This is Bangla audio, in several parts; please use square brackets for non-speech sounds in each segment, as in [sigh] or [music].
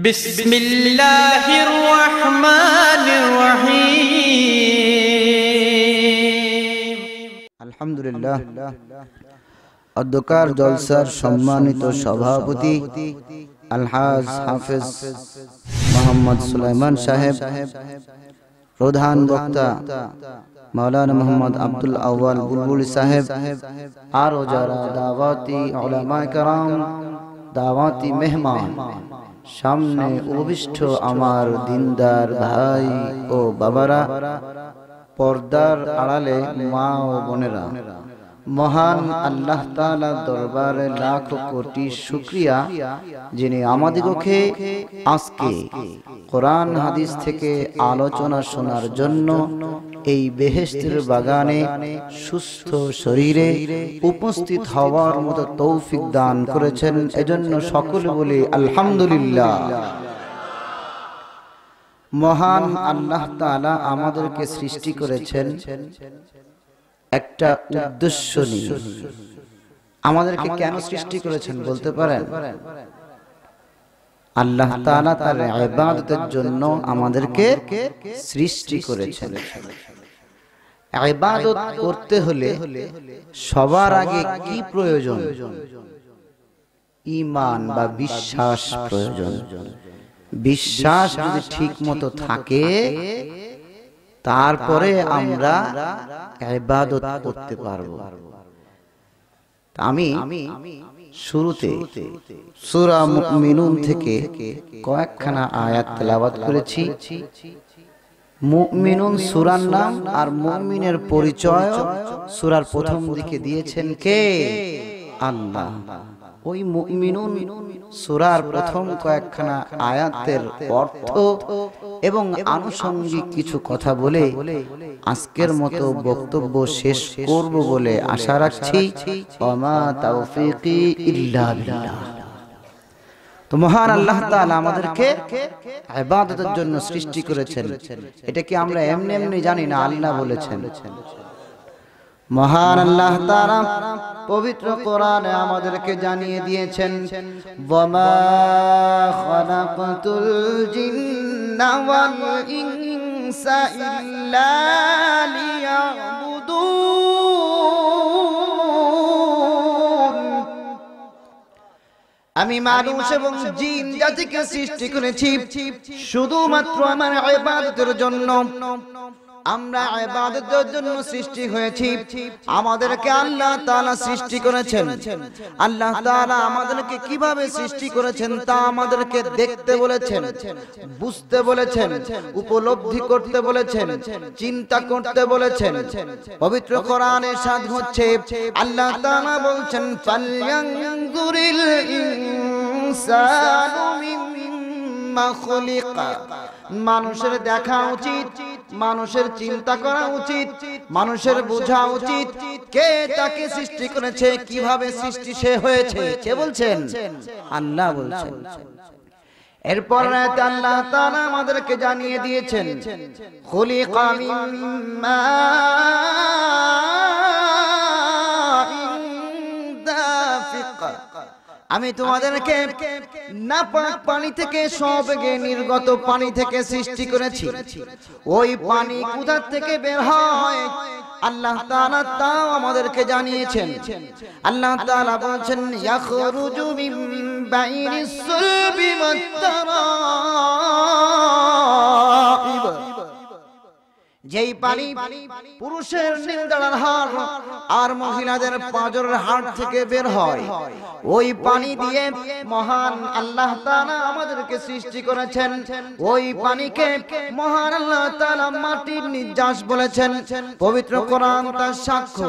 بسم الله الرحمن الرحيم الحمد لله الدكار جلسر شماني تو شبابتي الحاج حافظ محمد سليمان شاهب رودهان بكتا مولانا محمد عبد الاول بلبل صاحب آر جارا دعواتي علماء کرام دعواتي مهمان সামনে উপবিষ্ট আমার দিনদার ভাই ও বাবারা পর্দার আড়ালে মা ও বোনেরা মহান আল্লাহ তালা দরবারে লাখ কোটি শুক্রিয়া যিনি আমাদিগকে আজকে কোরআন হাদিস থেকে আলোচনা শোনার জন্য এই বেহেস্তের বাগানে সুস্থ শরীরে উপস্থিত হওয়ার মতো তৌফিক দান করেছেন এজন্য সকলে বলে আলহামদুলিল্লাহ মহান আল্লাহ তালা আমাদেরকে সৃষ্টি করেছেন একটা উদ্দেশ্য নিয়ে আমাদেরকে কেন সৃষ্টি করেছেন বলতে পারেন আল্লাহ তালা তার ইবাদতের জন্য আমাদেরকে সৃষ্টি করেছেন ইবাদত করতে হলে সবার আগে কি প্রয়োজন ইমান বা বিশ্বাস প্রয়োজন বিশ্বাস যদি ঠিক মতো থাকে তারপরে আমরা ইবাদত করতে পারবো আমি শুরুতে সূরা মুমিনুন থেকে কয়েকখানা আয়াত তেলাওয়াত করেছি মুমিনুন সুরার নাম আর মুমিনের পরিচয় সুরার প্রথম দিকে দিয়েছেন কে আল্লাহ ওই মুমিনুন সুরার প্রথম কয়েকখানা আয়াতের অর্থ এবং আনুষঙ্গিক কিছু কথা বলে আজকের মতো বক্তব্য শেষ করব বলে আশা রাখছি ইল্লা বিল্লাহ তো মহান আল্লাহ তাআলা আমাদেরকে ইবাদতের জন্য সৃষ্টি করেছেন এটা কি আমরা এমনি এমনি জানি না আল্লাহ বলেছেন মহান আল্লাহ তাআলা পবিত্র কোরআনে আমাদেরকে জানিয়ে দিয়েছেন বমা খালাকাতুল জিন্না ওয়াল ইনসা ইল্লা লিয়া আমি মানুষ এবং জিন জাতিকে সৃষ্টি করেছি শুধুমাত্র আমার ইবাদতের জন্য আমরা ইবাদতের জন্য সৃষ্টি হয়েছি আমাদেরকে আল্লাহ তাআলা সৃষ্টি করেছেন আল্লাহ তাআলা আমাদেরকে কিভাবে সৃষ্টি করেছেন তা আমাদেরকে দেখতে বলেছেন বুঝতে বলেছেন উপলব্ধি করতে বলেছেন চিন্তা করতে বলেছেন পবিত্র কোরআনে সাদ হচ্ছে আল্লাহ তাআলা বলছেন ইনসানু মানুষের দেখা উচিত মানুষের চিন্তা করা উচিত মানুষের বোঝা উচিত কে তাকে সৃষ্টি করেছে কিভাবে সৃষ্টি সে হয়েছে কে বলছেন আল্লাহ বলছেন এরপর আল্লাহ তাআলা আমাদেরকে জানিয়ে দিয়েছেন খুলিকা মিন আমি তোমাদেরকে না পানি থেকে সবগে নির্গত পানি থেকে সৃষ্টি করেছি ওই পানি কোথার থেকে বের হয় আল্লাহ তাআলা তাও আমাদেরকে জানিয়েছেন আল্লাহ তাআলা বলছেন ইয়াখরুজু মিন বাইনিস সুলবি ওয়াত তারাইব যেই পানি পুরুষের নিন্দার হার আর মহিলাদের পাঁজরের হাড় থেকে বের হয় ওই পানি দিয়ে মহান আল্লাহ আমাদেরকে সৃষ্টি করেছেন ওই পানিকে মহান আল্লাহ মাটির নির্যাস বলেছেন পবিত্র কোরআন তার সাক্ষ্য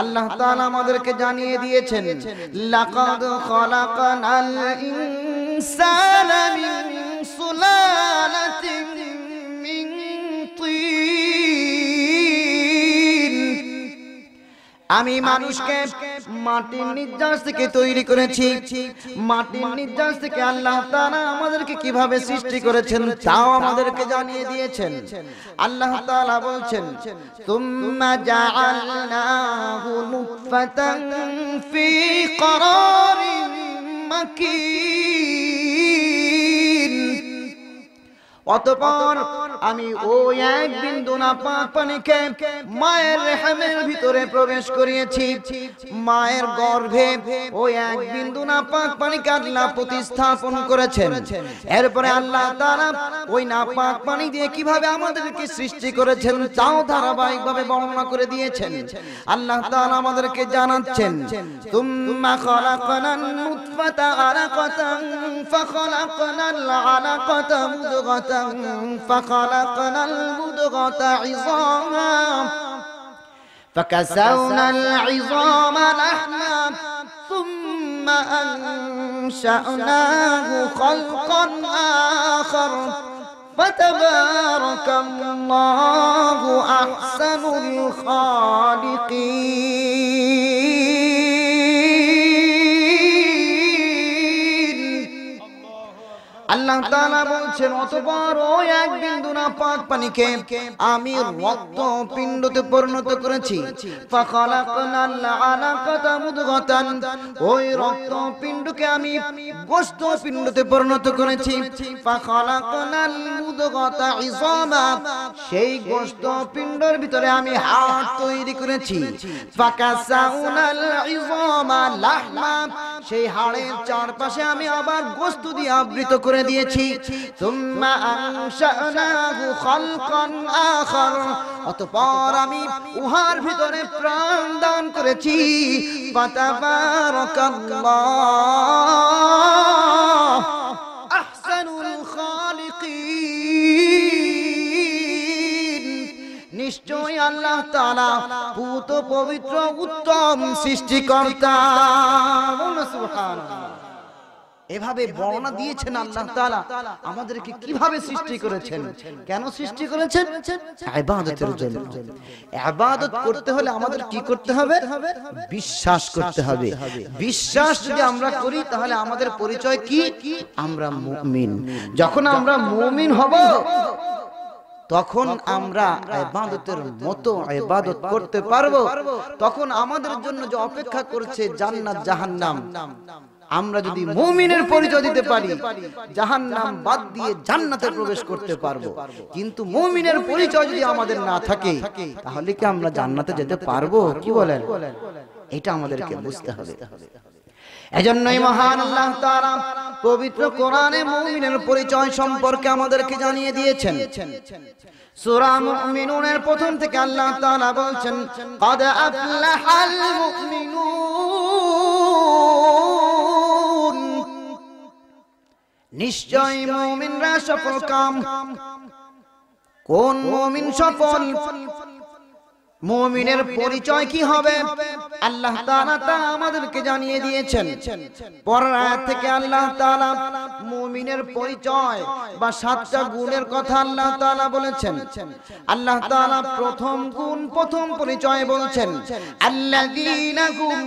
আল্লাহ তালা আমাদেরকে জানিয়ে দিয়েছেন সুলানা আমি মানুষকে মাটির নির্যাস থেকে তৈরি করেছি মাটির নির্যাস থেকে আল্লাহ তারা আমাদেরকে কিভাবে সৃষ্টি করেছেন তাও আমাদেরকে জানিয়ে দিয়েছেন আল্লাহ তালা বলছেন তুম্মা জাআলনাহু অতপর আমি ওই এক বিন্দু না পাক মায়ের রেহামের ভিতরে প্রবেশ করিয়েছি মায়ের গর্ভে ওই এক বিন্দু না পাক পানিকে আল্লাহ প্রতিস্থাপন করেছেন এরপরে আল্লাহ তারা ওই না পাক পানি দিয়ে কিভাবে আমাদেরকে সৃষ্টি করেছেন তাও ধারাবাহিক ভাবে বর্ণনা করে দিয়েছেন আল্লাহ তারা আমাদেরকে জানাচ্ছেন তুম্মা খলাকনান মুতফাতা আলাকাতান ফখলাকনাল আলাকাতা মুদগাতা فخلقنا المضغة عظاما فكسونا العظام لحما ثم أنشأناه خلقا آخر فتبارك الله أحسن الخالقين আল্লাহ তালা বলছেন অতঃপর ওই এক বিন্দু না পাক পানিকে আমি রক্ত পিণ্ডতে পরিণত করেছি ওই রক্ত পিণ্ডকে আমি পিণ্ডতে পরিণত করেছি সেই পিণ্ডর ভিতরে আমি হাড় তৈরি করেছি সেই হাড়ের চারপাশে আমি আবার গোশত দিয়ে আবৃত করে করে দিয়েছি অতপর আমি উহার ভিতরে প্রাণ দান করেছি নিশ্চয় আল্লাহ তালা পুত পবিত্র উত্তম সৃষ্টিকর্তা সুবহানাল্লাহ এভাবে বর্ণনা দিয়েছেন আল্লাহ তাআলা আমাদেরকে কিভাবে সৃষ্টি করেছেন কেন সৃষ্টি করেছেন ইবাদতের জন্য ইবাদত করতে হলে আমাদের কি করতে হবে বিশ্বাস করতে হবে বিশ্বাস যদি আমরা করি তাহলে আমাদের পরিচয় কি আমরা মুমিন যখন আমরা মুমিন হব তখন আমরা ইবাদতের মতো ইবাদত করতে পারবো তখন আমাদের জন্য যে অপেক্ষা করছে জান্নাত জাহান্নাম আমরা যদি মুমিনের পরিচয় দিতে পারি জাহান নাম বাদ দিয়ে জান্নাতে প্রবেশ করতে পারবো কিন্তু মুমিনের পরিচয় যদি আমাদের না থাকে তাহলে কি আমরা জান্নাতে যেতে পারবো কি বলেন এটা আমাদেরকে বুঝতে হবে এজন্যই মহান আল্লাহ তাআলা পবিত্র কোরআনে মুমিনের পরিচয় সম্পর্কে আমাদেরকে জানিয়ে দিয়েছেন সূরা মুমিনুনের প্রথম থেকে আল্লাহ তাআলা বলছেন কদ আফলাহাল মুমিনুন নিশ্চয় মুমিনরা সফল কাম কোন মুমিন সফল মুমিনের পরিচয় কি হবে আল্লাহ তাআলা তা আমাদেরকে জানিয়ে দিয়েছেন পরের আয়াত থেকে আল্লাহ তাআলা মুমিনের পরিচয় বা সাতটা গুণের কথা আল্লাহ তাআলা বলেছেন আল্লাহ তাআলা প্রথম গুণ প্রথম পরিচয় বলছেন আল্লাযীনা হুম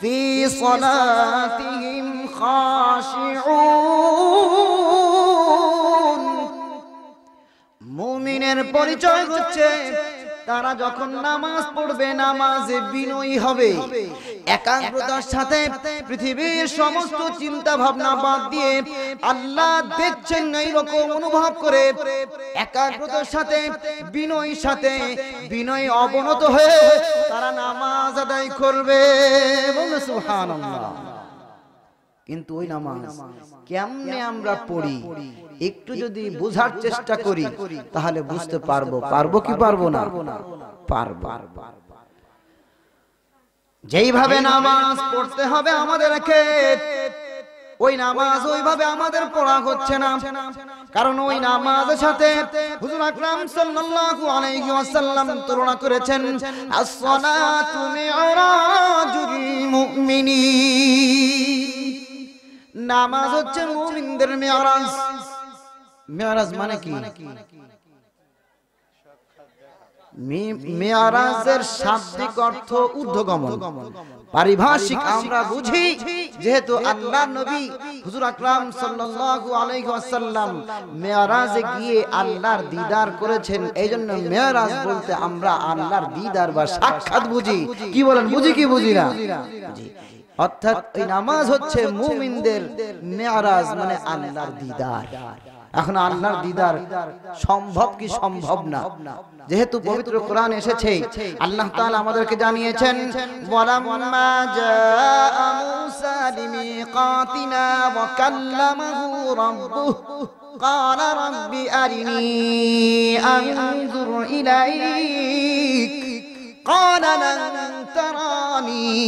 في صلاتهم خاشعون মুমিনের পরিচয় হচ্ছে তারা যখন নামাজ পড়বে নামাজে বিনয়ী হবে একাগ্রতার সাথে পৃথিবীর সমস্ত চিন্তা ভাবনা বাদ দিয়ে আল্লাহ দেখছেন এইরকম অনুভব করে একাগ্রতার সাথে বিনয়ী সাথে বিনয় অবনত হয়ে তারা নামাজ আদায় করবে সুবহানাল্লাহ কিন্তু ওই নামাজ কেমনে আমরা পড়ি একটু যদি বোঝার চেষ্টা করি তাহলে বুঝতে পারবো পারবো কি পারবো না পারবো যেইভাবে নামাজ পড়তে হবে আমাদের ওই নামাজ ওইভাবে আমাদের পড়া হচ্ছে না কারণ ওই নামাজের সাথে হুজুর আকরাম সাল্লাল্লাহু আলাইহি ওয়াসাল্লাম তুলনা করেছেন as-salatu mi'rajul মুমিনিন নামাজ হচ্ছে মুমিনদের মেয়ারাজ মেয়ারাজ মানে কি মেয়ারাজের শাব্দিক অর্থ উদ্ধগমন পারিভাষিক আমরা বুঝি যেহেতু আল্লাহ নবী হুজুর আকরাম সাল্লাল্লাহু আলাইহি ওয়াসাল্লাম মেয়ারাজে গিয়ে আল্লাহর দিদার করেছেন এইজন্য মেয়ারাজ বলতে আমরা আল্লাহর দিদার বা সাক্ষাৎ বুঝি কি বলেন বুঝি কি বুঝি না অর্থাৎ এই নামাজ হচ্ছে মুমিনদের মেয়ারাজ মানে, মানে আল্লাহর দিদার এখন আল্লাহর দিদার সম্ভব কি সম্ভব না যেহেতু পবিত্র কোরআন এসেছে আল্লাহ তাআলা আমাদেরকে জানিয়েছেন ওয়ালাম্মা জাআ মূসা লিমিকাতিনা ওয়া কাল্লামাহু রাব্বুহু قال أرني أنظر إليك قال لن تراني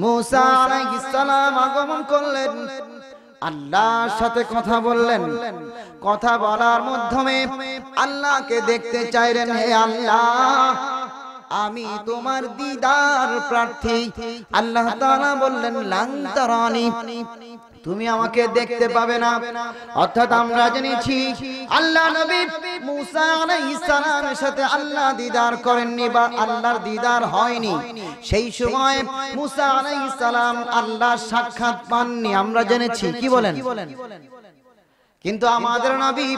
মুসা আলাইহিস সালাম আগমন করলেন আল্লাহর সাথে কথা বললেন কথা বলার মাধ্যমে আল্লাহকে দেখতে চাইলেন হে আল্লাহ আমি তোমার দিদার প্রার্থী আল্লাহ তাআলা বললেন লাং তারানি তুমি আমাকে দেখতে পাবে না অর্থাৎ আমরা জেনেছি আল্লাহ নবী মুসা আলাইহিস সালামের সাথে আল্লাহ দিদার করেননি বা আল্লাহর দিদার হয়নি সেই সময় মুসা আলাইহিস সালাম আল্লাহর সাক্ষাৎ পাননি আমরা জেনেছি কি বলেন কিন্তু আমাদের নবী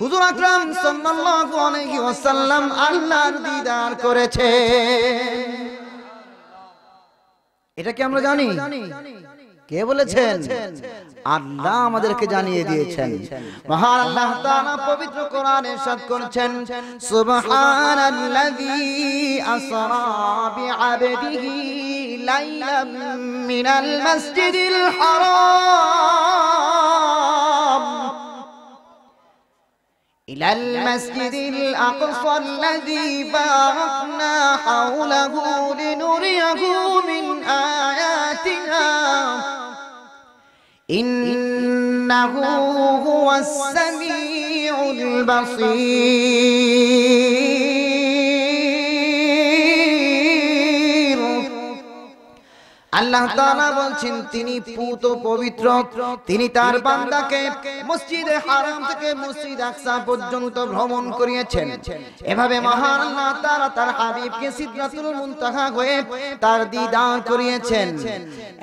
হুজুর আকরাম সাল্লাল্লাহু আলাইহি ওয়াসাল্লাম আল্লাহর দিদার করেছে এটা কি আমরা জানি কে বলেছেন আল্লাহ আমাদেরকে জানিয়ে দিয়েছেন মহান আল্লাহ তাআলা পবিত্র কোরআনে সাদ করেছেন সুবহানাল্লাযী আসরা বিআবদিহি লাইলাম মিনাল মাসজিদিল হারাম إلى المسجد الأقصى الذي باركنا حوله لنريه من آياتنا إنه هو السميع البصير আল্লাহ তাআলা বলছেন তিনি পুত পবিত্র তিনি তার বান্দাকে মসজিদে হারাম থেকে মসজিদ আকসা পর্যন্ত ভ্রমণ করিয়েছেন এভাবে মহান আল্লাহ তাআলা তার হাবিবকে সিদরাতুল মুনতাহা হয়ে তার দিদার করিয়েছেন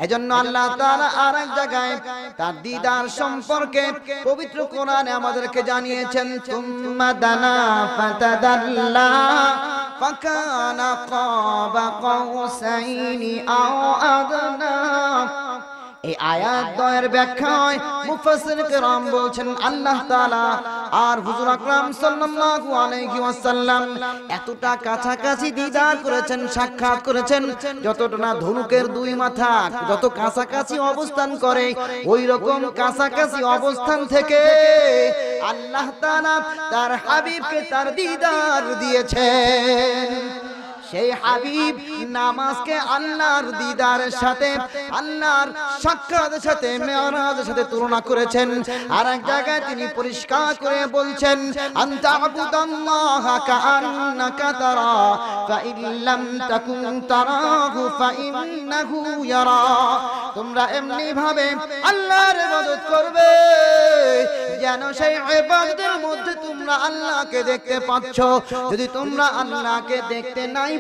এজন্য আল্লাহ তাআলা এক জায়গায় তার দিদার সম্পর্কে পবিত্র কোরআনে আমাদেরকে জানিয়েছেন তুম্মা দানা ফাতাদাল্লা ফাকানা কাবা কাউসাইনি আও এই আয়াত দয়ের ব্যাখ্যায় মুফাসসির کرام বলছেন আল্লাহ তাআলা আর হুজুর আকরাম সাল্লাল্লাহু আলাইহি ওয়াসাল্লাম এতটা কাছাকাছি দিদার করেছেন সাক্ষাৎ করেছেন যতটা না ধনুকের দুই মাথা যত কাছাকাছি অবস্থান করে ওই রকম কাছাকাছি অবস্থান থেকে আল্লাহ তাআলা তার হাবিবকে তার দিদার দিয়েছেন সেই হাবিব নামাজকে আল্লাহর দিদারের সাথে আল্লাহর সাক্ষাতের সাথে মেয়রাজের সাথে তুলনা করেছেন আর এক জায়গায় তিনি পরিষ্কার করে বলছেন তোমরা এমনি ভাবে আল্লাহর মদত করবে যেন সেই মধ্যে তোমরা আল্লাহকে দেখতে পাচ্ছ যদি তোমরা আল্লাহকে দেখতে নাই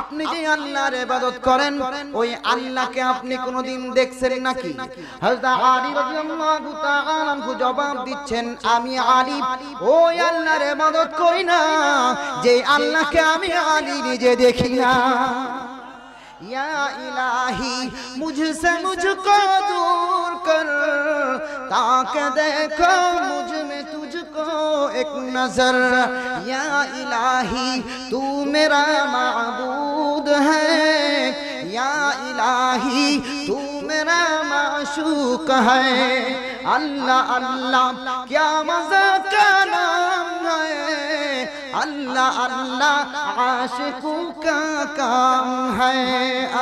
আপনি যে আল্লাহর ইবাদত করেন ওই আল্লাহকে আপনি কোনোদিন দেখছেন নাকি হযরত আলী রাদিয়াল্লাহু তাআলা কো জবাব দিচ্ছেন আমি আলী ওই আল্লাহর ইবাদত করি না যে আল্লাহকে আমি আলী নিজে দেখি না या इलाही मुझसे मुझको दूर कर ताकि देखो मुझ में तुझको एक नजर या इलाही तू मेरा मबूद है या इलाही तू मेरा माशूक है अल्लाह अल्लाह क्या मजा का الله الله عاشقوں کا کام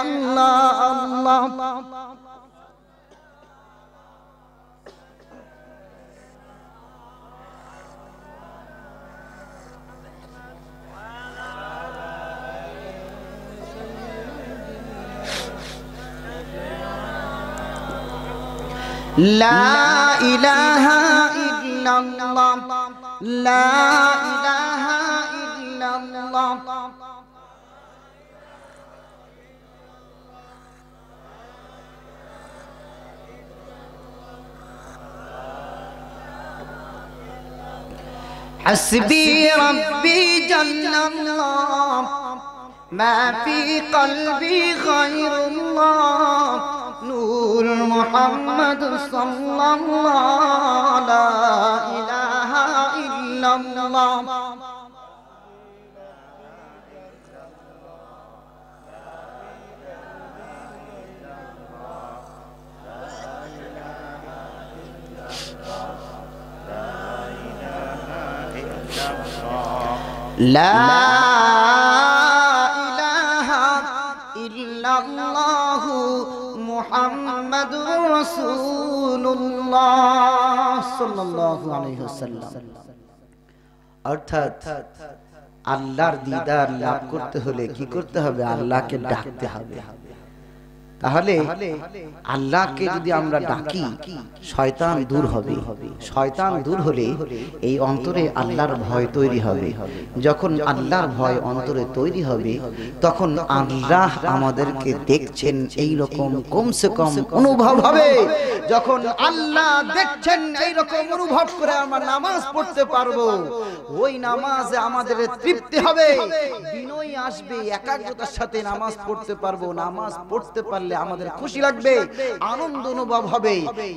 الله الله لا اله الا إلا الله لا إله إلا الله حسبي ربي جل الله ما في قلبي غير الله نور محمد صلى الله لا إله إلا الله لا الله محمد رسول الله صلى الله عليه وسلم অর্থাৎ আল্লাহর দিদার লাভ করতে হলে কি করতে হবে আল্লাহকে ডাকতে হবে তাহলে আল্লাহকে যদি আমরা ডাকি শয়তান দূর হবে শয়তান দূর হলে এই অন্তরে আল্লাহর ভয় তৈরি হবে যখন আল্লাহর ভয় অন্তরে তৈরি হবে তখন আল্লাহ আমাদেরকে দেখছেন এই রকম কমসে কম অনুভব হবে যখন আল্লাহ দেখছেন এই রকম অনুভব করে আমরা নামাজ পড়তে পারবো ওই নামাজে আমাদের তৃপ্তি হবে বিনয় আসবে একাগ্রতার সাথে নামাজ পড়তে পারবো নামাজ পড়তে পারলে করলে আমাদের খুশি লাগবে আনন্দ অনুভব হবে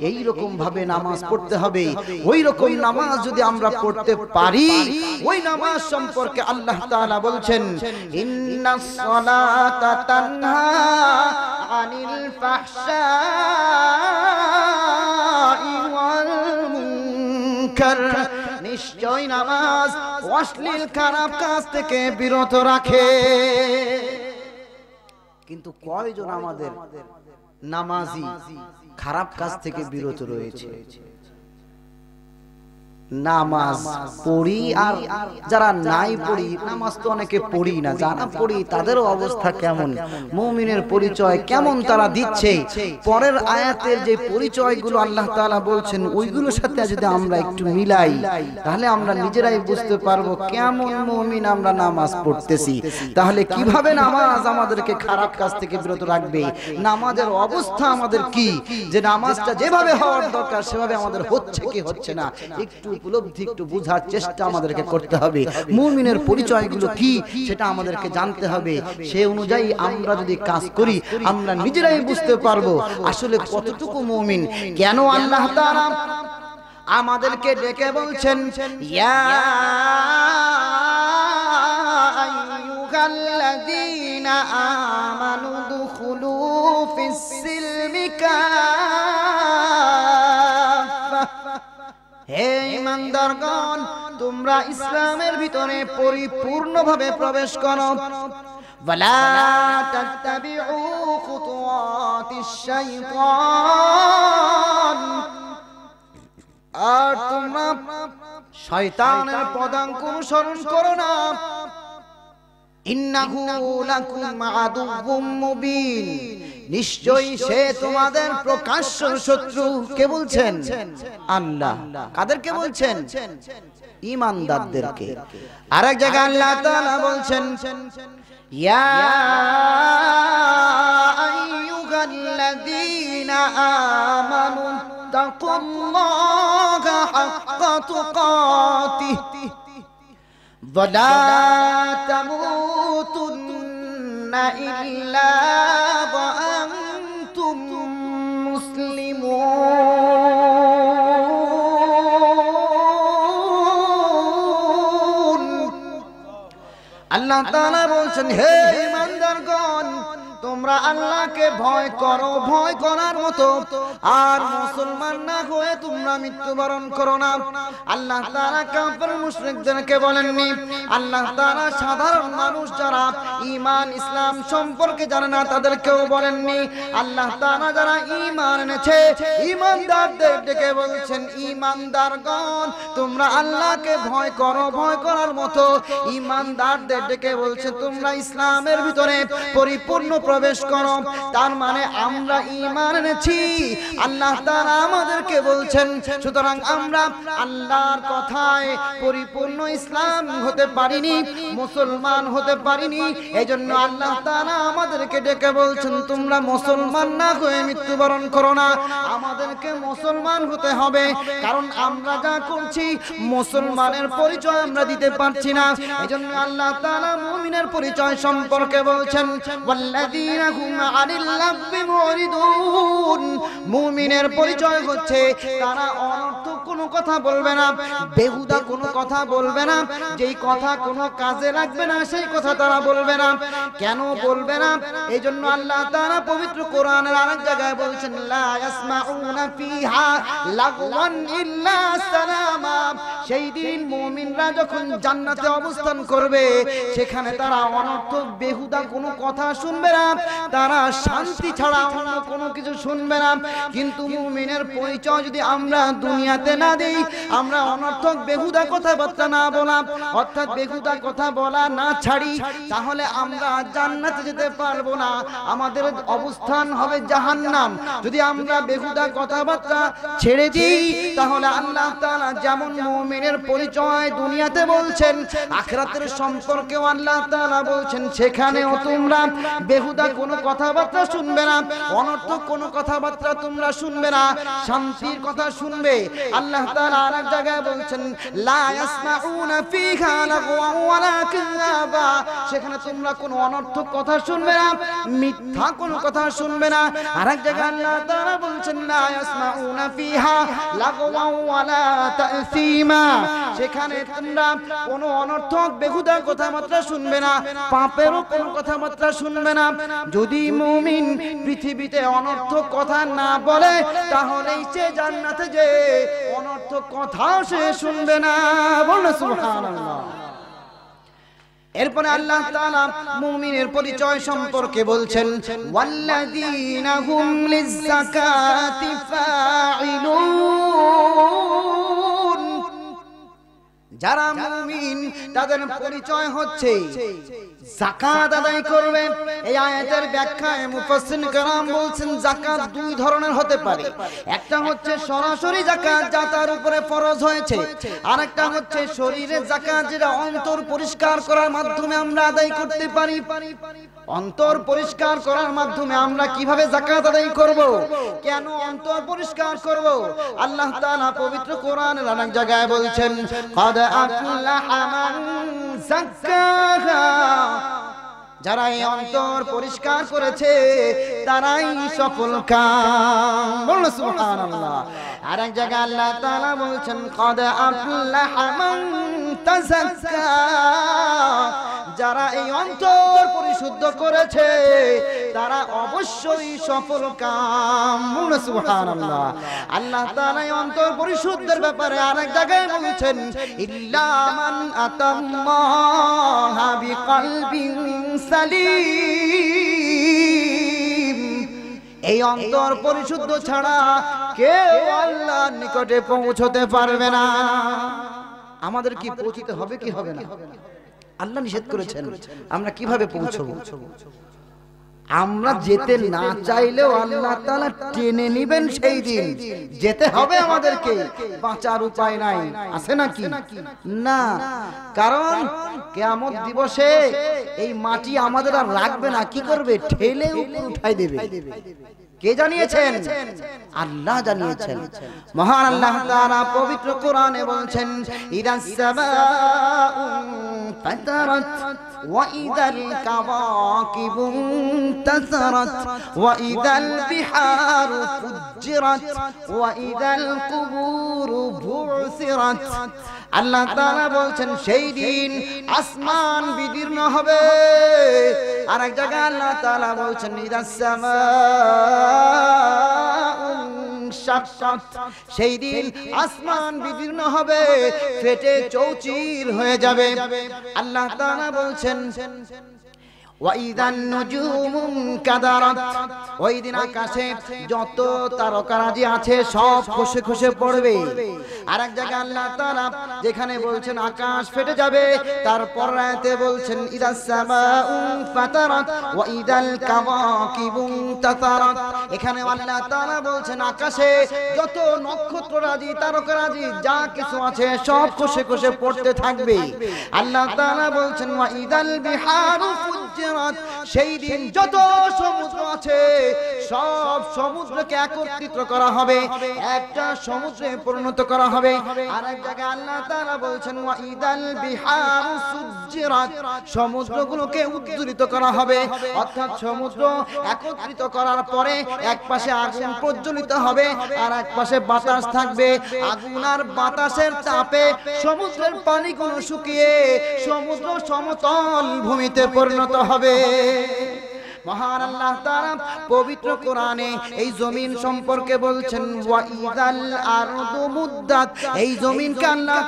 এই রকম ভাবে নামাজ পড়তে হবে ওই রকম নামাজ যদি আমরা পড়তে পারি ওই নামাজ সম্পর্কে আল্লাহ তাআলা বলছেন ইন্নাস সালাতা তানহা আনিল ফাহশা ওয়াল মুনকার নিশ্চয় নামাজ অশ্লীল খারাপ কাজ থেকে বিরত রাখে কিন্তু কয়জন আমাদের নামাজি খারাপ কাজ থেকে বিরত রয়েছে নামাজ পড়ি আর যারা নাই পড়ি নামাজ তো অনেকে পড়ি না যারা পড়ি তাদের অবস্থা কেমন মুমিনের পরিচয় কেমন তারা দিচ্ছে পরের আয়াতের যে পরিচয়গুলো আল্লাহ তাআলা বলছেন ওইগুলোর সাথে যদি আমরা একটু মিলাই তাহলে আমরা নিজেরাই বুঝতে পারব কেমন মুমিন আমরা নামাজ পড়তেছি তাহলে কিভাবে নামাজ আমাদেরকে খারাপ কাজ থেকে বিরত রাখবে নামাজের অবস্থা আমাদের কি যে নামাজটা যেভাবে হওয়ার দরকার সেভাবে আমাদের হচ্ছে কি হচ্ছে না একটু উপলব্ধি একটু বোঝার চেষ্টা আমাদেরকে করতে হবে মুমিনের পরিচয়গুলো কি সেটা আমাদেরকে জানতে হবে সে অনুযায়ী আমরা যদি কাজ করি আমরা নিজেরাই বুঝতে পারবো আসলে কতটুকু মুমিন কেন আল্লাহ তাআলা আমাদেরকে ডেকে বলছেন ইয়া আমানু দুখুলু ফিস হে ইমানদারগণ তোমরা ইসলামের ভিতরে পরিপূর্ণভাবে প্রবেশ করো আর তোমরা শয়তানের পদাঙ্ক অনুসরণ করো না নিশ্চয়ই সে তোমাদের প্রকাশ্য শত্রু কে বলছেন আল্লাহ কাদেরকে বলছেন ইমানদারদেরকে আর এক জায়গায় আল্লাহ তাআলা বলছেন ইয়া আইয়ুহাল্লাযীনা আমানু তাকুল্লাহা হাক্কা তুকাতিহি ولا تموتن إلا وأنتم مسلمون الله تعالى বলছেন হে ইমান তোমরা আল্লাহকে ভয় করো ভয় করার মতো আর মুসলমান না হয়ে তোমরা মৃত্যুবরণ করো না আল্লাহ তারা কাফের মুশরিকদেরকে বলেননি আল্লাহ তারা সাধারণ মানুষ যারা ইমান ইসলাম সম্পর্কে জানে না তাদেরকেও বলেননি আল্লাহ তারা যারা ইমান এনেছে ইমানদারদের ডেকে বলছেন ঈমানদারগণ তোমরা আল্লাহকে ভয় করো ভয় করার মতো ইমানদারদের ডেকে বলছে তোমরা ইসলামের ভিতরে পরিপূর্ণ প্রবেশ প্রবেশ কর তার মানে আমরা ইমান এনেছি আল্লাহ তার আমাদেরকে বলছেন সুতরাং আমরা আল্লাহর কথায় পরিপূর্ণ ইসলাম হতে পারিনি মুসলমান হতে পারিনি এই জন্য আল্লাহ তারা আমাদেরকে ডেকে বলছেন তোমরা মুসলমান না হয়ে মৃত্যুবরণ করো না আমাদেরকে মুসলমান হতে হবে কারণ আমরা যা করছি মুসলমানের পরিচয় আমরা দিতে পারছি না এই জন্য আল্লাহ তারা মুমিনের পরিচয় সম্পর্কে বলছেন মুমিনের পরিচয় হচ্ছে তারা অনর্থ কোনো কথা বলবে না বেহুদা কোনো কথা বলবে না যেই কথা কোনো কাজে লাগবে না সেই কথা তারা বলবে না কেন বলবে না এই জন্য আল্লাহ তারা পবিত্র কোরআনের আরেক জায়গায় বলছেন সেই দিন মমিনরা যখন জান্নাতে অবস্থান করবে সেখানে তারা অনর্থ বেহুদা কোনো কথা শুনবে না তারা শান্তি ছাড়া অন্য কোনো কিছু শুনবে না কিন্তু মমিনের পরিচয় যদি আমরা দুনিয়াতে না না দেই আমরা অনর্থক বেহুদা কথাবার্তা না বলাম অর্থাৎ বেহুদা কথা বলা না ছাড়ি তাহলে আমরা জান্নাতে যেতে পারবো না আমাদের অবস্থান হবে জাহান্নাম যদি আমরা বেহুদা কথাবার্তা ছেড়ে দিই তাহলে আল্লাহ তাআলা যেমন মুমিনের পরিচয় দুনিয়াতে বলছেন আখিরাতের সম্পর্কেও আল্লাহ তাআলা বলছেন সেখানেও তোমরা বেহুদা কোনো কথাবার্তা শুনবে না অনর্থক কোনো কথাবার্তা তোমরা শুনবে না শান্তির কথা শুনবে আল্লাহ আল্লাহ তাআলা আরেক জায়গায় বলছেন লা ইয়াসমাউনা ওয়ালা কিযাবা সেখানে তোমরা কোনো অনর্থক কথা শুনবে না মিথ্যা কোনো কথা শুনবে না আরেক জায়গায় আল্লাহ তাআলা বলছেন লা ইয়াসমাউনা ওয়ালা সেখানে তোমরা কোনো অনর্থক বেহুদা শুনবে না পাপেরও কোনো শুনবে না যদি মুমিন পৃথিবীতে অনর্থক কথা না বলে তাহলেই সে জান্নাতে যে অনর্থ সে শুনবে না সুবহানাল্লাহ এরপরে আল্লাহ তাআলা মুমিনের পরিচয় সম্পর্কে বলছেন ওয়াল্লাযীনা হুম লিযাকাতি ফাঈলুন যারা মুমিন তাদের পরিচয় হচ্ছে জাকাত আদায় করবে এই আয়াতের ব্যাখ্যায় মুফাসসিন کرام বলছেন জাকাত দুই ধরনের হতে পারে একটা হচ্ছে সরাসরি জাকাত যা তার উপরে ফরজ হয়েছে আর একটা হচ্ছে শরীরে জাকাত যেটা অন্তর পরিষ্কার করার মাধ্যমে আমরা আদায় করতে পারি অন্তর পরিষ্কার করার মাধ্যমে আমরা কিভাবে জাকাত আদায় করব কেন অন্তর পরিষ্কার করব আল্লাহ তাআলা পবিত্র কোরআনের অনেক জায়গায় বলছেন قد আফলাহ মান যাক্কাহা অন্তর পরিষ্কার করেছে তারাই সফল কাম বলল সুবহানাল্লাহ আর এক জায়গায় আল্লাহ তাআলা বলছেন কদ আফলাহা মান তাযাক্কা যারা এই অন্তর পরিশুদ্ধ করেছে তারা অবশ্যই সফল কাম সুবহানাল্লাহ আল্লাহ তাআলা এই অন্তর পরিশুদ্ধের ব্যাপারে আরেক জায়গায় বলছেন ইল্লা মান আতাল্লাহা বিকলবিন সালিম এই অন্তর পরিশুদ্ধ ছাড়া কেউ আল্লাহর নিকটে পৌঁছতে পারবে না আমাদের কি পৌঁছতে হবে কি হবে না আল্লাহ নিষেধ করেছেন আমরা কিভাবে পৌঁছবো আমরা যেতে না চাইলেও আল্লাহ তালা টেনে নিবেন সেই দিন যেতে হবে আমাদেরকে বাঁচার উপায় নাই আছে নাকি না কারণ কেমন দিবসে এই মাটি আমাদের আর রাখবে না কি করবে ঠেলে উঠাই দেবে কে জানিয়েছেন আল্লাহ জানিয়েছেন মহান আল্লাহ তাআলা পবিত্র কোরআনে বলছেন ইদাস আল্লাহ তারা বলছেন সেই দিন আসমান বিদীর্ণ হবে আর এক জায়গায় আল্লাহ তারা বলছেন নিদাস সেই দিন আসমান বিদীর্ণ হবে ফেটে চৌচির হয়ে যাবে আল্লাহ তারা বলছেন ওই যত তারকারাজি আছে সব খসে খসে পড়বে আর এক জায়গায় যেখানে বলছেন আকাশ ফেটে যাবে তারপর রাতে বলছেন এখানে আল্লাহ তারা বলছেন আকাশে যত নক্ষত্ররাজি তারকারাজি যা কিছু আছে সব খুশে খুশে পড়তে থাকবে আল্লাহ তারা বলছেন ওয়াইদাল বিহার কেরাত সেই দিন যত সমুদ্র আছে সব সমুদ্রকে একত্রিত করা হবে একটা সমুদ্রে পরিণত করা হবে আর এক জায়গায় আল্লাহ তাআলা বলছেন ওয়া ইদাল বিহার সুজ্জিরাত সমুদ্রগুলোকে উজ্জ্বলিত করা হবে অর্থাৎ সমুদ্র একত্রিত করার পরে এক পাশে আগুন প্রজ্বলিত হবে আর এক পাশে বাতাস থাকবে আগুন আর বাতাসের তাপে সমুদ্রের পানিগুলো শুকিয়ে সমুদ্র সমতল ভূমিতে পরিণত হবে হবে মহান আল্লাহ তারা পবিত্র কোরআনে এই জমিন সম্পর্কে বলছেন এই জমিন আল্লাহ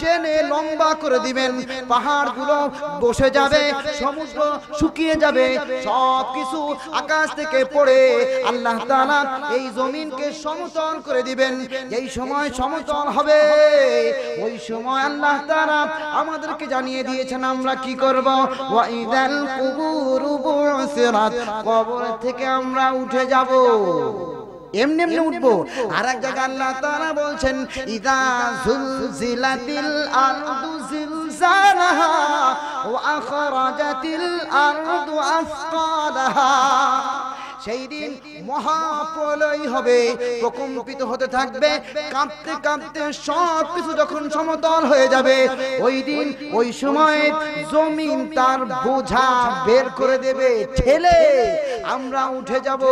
টেনে লম্বা করে দিবেন পাহাড়গুলো বসে যাবে সমুদ্র শুকিয়ে যাবে সব কিছু আকাশ থেকে পড়ে আল্লাহ এই জমিনকে সমতল করে দিবেন এই সময় সমতল হবে ওই সময় আল্লাহ তাআলা আমাদেরকে জানিয়ে দিয়েছেন আমরা কি করবো ওয়াইদাল কুবুরু সিরাত কবর থেকে আমরা উঠে যাব এমনি এমনি উঠবো আর এক জায়গা আল্লাহ তারা বলছেন ইদা জুলজিলাতিল আরদু জিলজালাহা ওয়া আখরাজাতিল আরদু আসকালাহা সেই দিন মহাপ্রলয় হবে প্রকম্পিত হতে থাকবে কাঁপতে কাঁপতে সব কিছু যখন সমতল হয়ে যাবে ওই দিন ওই সময় জমিন তার বোঝা বের করে দেবে ছেলে আমরা উঠে যাব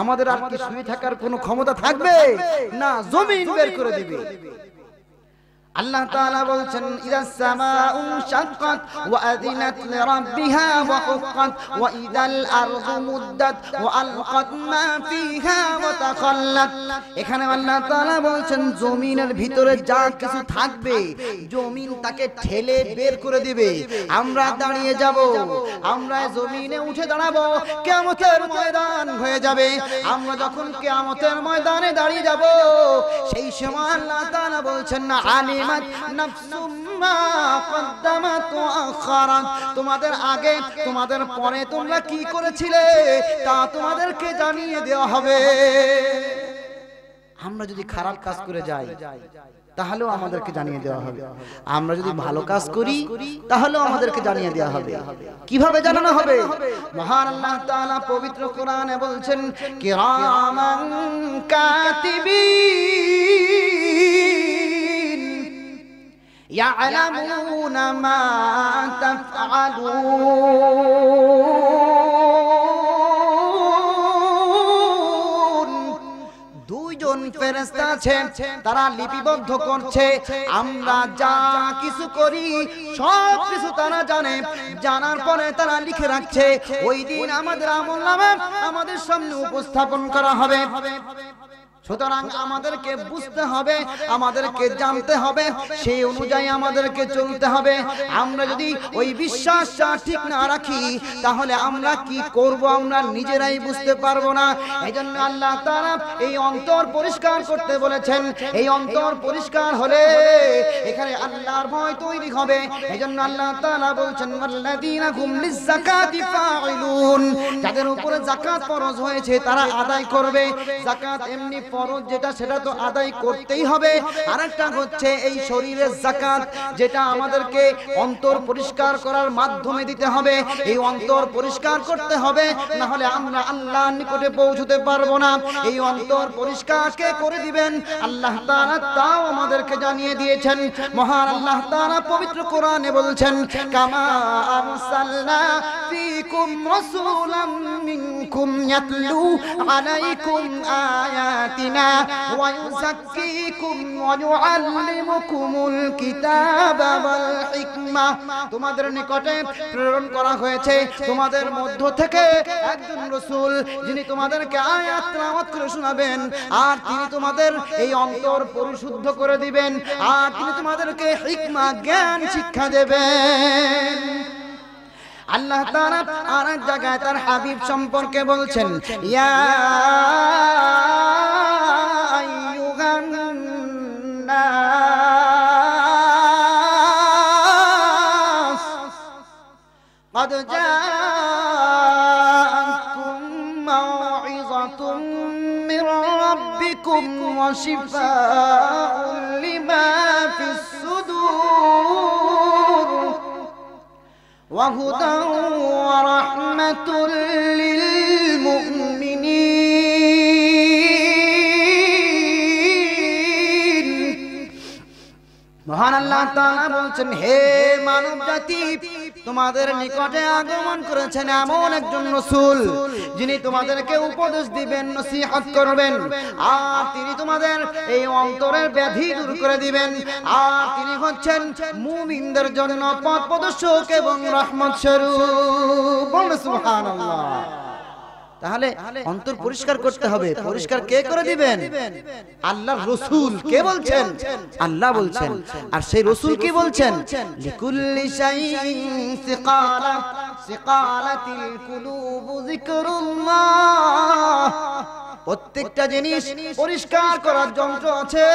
আমাদের আর কি শুয়ে থাকার কোনো ক্ষমতা থাকবে না জমিন বের করে দেবে আল্লাহ তাআলা বলছেন ইদাস সামাউ শাক্কাত ওয়া আযিনাত লিরাব্বিহা ওয়া হুক্কাত ওয়া ইদাল আরযু মুদ্দাত ওয়া আলকাত মা ফীহা ওয়া তাখাল্লাত এখানে আল্লাহ তাআলা বলছেন জমিনের ভিতরে যা কিছু থাকবে জমিন তাকে ঠেলে বের করে দিবে আমরা দাঁড়িয়ে যাব আমরা জমিনে উঠে দাঁড়াবো কিয়ামতের ময়দান হয়ে যাবে আমরা যখন কিয়ামতের ময়দানে দাঁড়িয়ে যাব সেই সময় আল্লাহ তাআলা বলছেন আলী তোমাদের আগে তোমাদের পরে তোমরা কি করেছিলে তা তোমাদেরকে জানিয়ে দেওয়া হবে আমরা যদি খারাপ কাজ করে যাই তাহলেও আমাদেরকে জানিয়ে দেওয়া হবে আমরা যদি ভালো কাজ করি তাহলেও আমাদেরকে জানিয়ে দেওয়া হবে কিভাবে জানানো হবে মহান আল্লাহ তাআলা পবিত্র কোরআনে বলছেন কিরামান কাতিবিন يعلمون ما تفعلون দুইজন ফেরেস্তা আছে তারা লিপিবদ্ধ করছে আমরা যা কিছু করি সব কিছু তারা জানে জানার পরে তারা লিখে রাখছে ওই দিন আমাদের আমল নামে আমাদের সামনে উপস্থাপন করা হবে সুতরাং আমাদেরকে বুঝতে হবে আমাদেরকে জানতে হবে সেই অনুযায়ী আমাদেরকে চলতে হবে আমরা যদি ওই বিশ্বাসটা ঠিক না রাখি তাহলে আমরা কি করব আমরা নিজেরাই বুঝতে পারবো না এই জন্য আল্লাহ তারা এই অন্তর পরিষ্কার করতে বলেছেন এই অন্তর পরিষ্কার হলে এখানে আল্লাহর ভয় তৈরি হবে এই জন্য আল্লাহ তারা বলছেন যাদের উপরে জাকাত ফরজ হয়েছে তারা আদায় করবে জাকাত এমনি ফরজ ফরজ যেটা সেটা তো আদায় করতেই হবে আরেকটা হচ্ছে এই শরীরের জাকাত যেটা আমাদেরকে অন্তর পরিষ্কার করার মাধ্যমে দিতে হবে এই অন্তর পরিষ্কার করতে হবে না হলে আমরা আল্লাহ নিকটে পৌঁছতে পারবো না এই অন্তর পরিষ্কার কে করে দিবেন আল্লাহ তাআলা তাও আমাদেরকে জানিয়ে দিয়েছেন মহান আল্লাহ তাআলা পবিত্র কোরআনে বলছেন কামা আরসালনা ফিকুম রাসূলাম মিনকুম ইয়াতলু আলাইকুম আয়াতি آياتنا ويزكيكم ويعلمكم الكتاب والحكمة তোমাদের নিকটে প্রেরণ করা হয়েছে তোমাদের মধ্য থেকে একজন রসুল যিনি তোমাদেরকে আয়াত তেলাওয়াত করে শোনাবেন আর তিনি তোমাদের এই অন্তর পরিশুদ্ধ করে দিবেন আর তিনি তোমাদেরকে হিকমা জ্ঞান শিক্ষা দেবেন আল্লাহ তারা আর এক জায়গায় তার হাবিব সম্পর্কে বলছেন ইয়া আইয়ুহান নাস وشفاء لما في الصدور وهدى ورحمة للمؤمنين মহান আল্লাহ তাআলা বলছেন হে মানব জাতি তোমাদের নিকটে আগমন করেছেন এমন একজন রসুল যিনি তোমাদেরকে উপদেশ দিবেন নসিহত করবেন আর তিনি তোমাদের এই অন্তরের ব্যাধি দূর করে দিবেন আর তিনি হচ্ছেন মুমিনদের জন্য পথ প্রদর্শক এবং রহমত স্বরূপ বলুন সুবহানাল্লাহ তাহলে অন্তর পরিষ্কার করতে হবে পরিষ্কার কে করে দিবেন আল্লাহ রসুল কে বলছেন আল্লাহ বলছেন আর সেই রসুল কি বলছেন প্রত্যেকটা জিনিস পরিষ্কার করার যন্ত্র আছে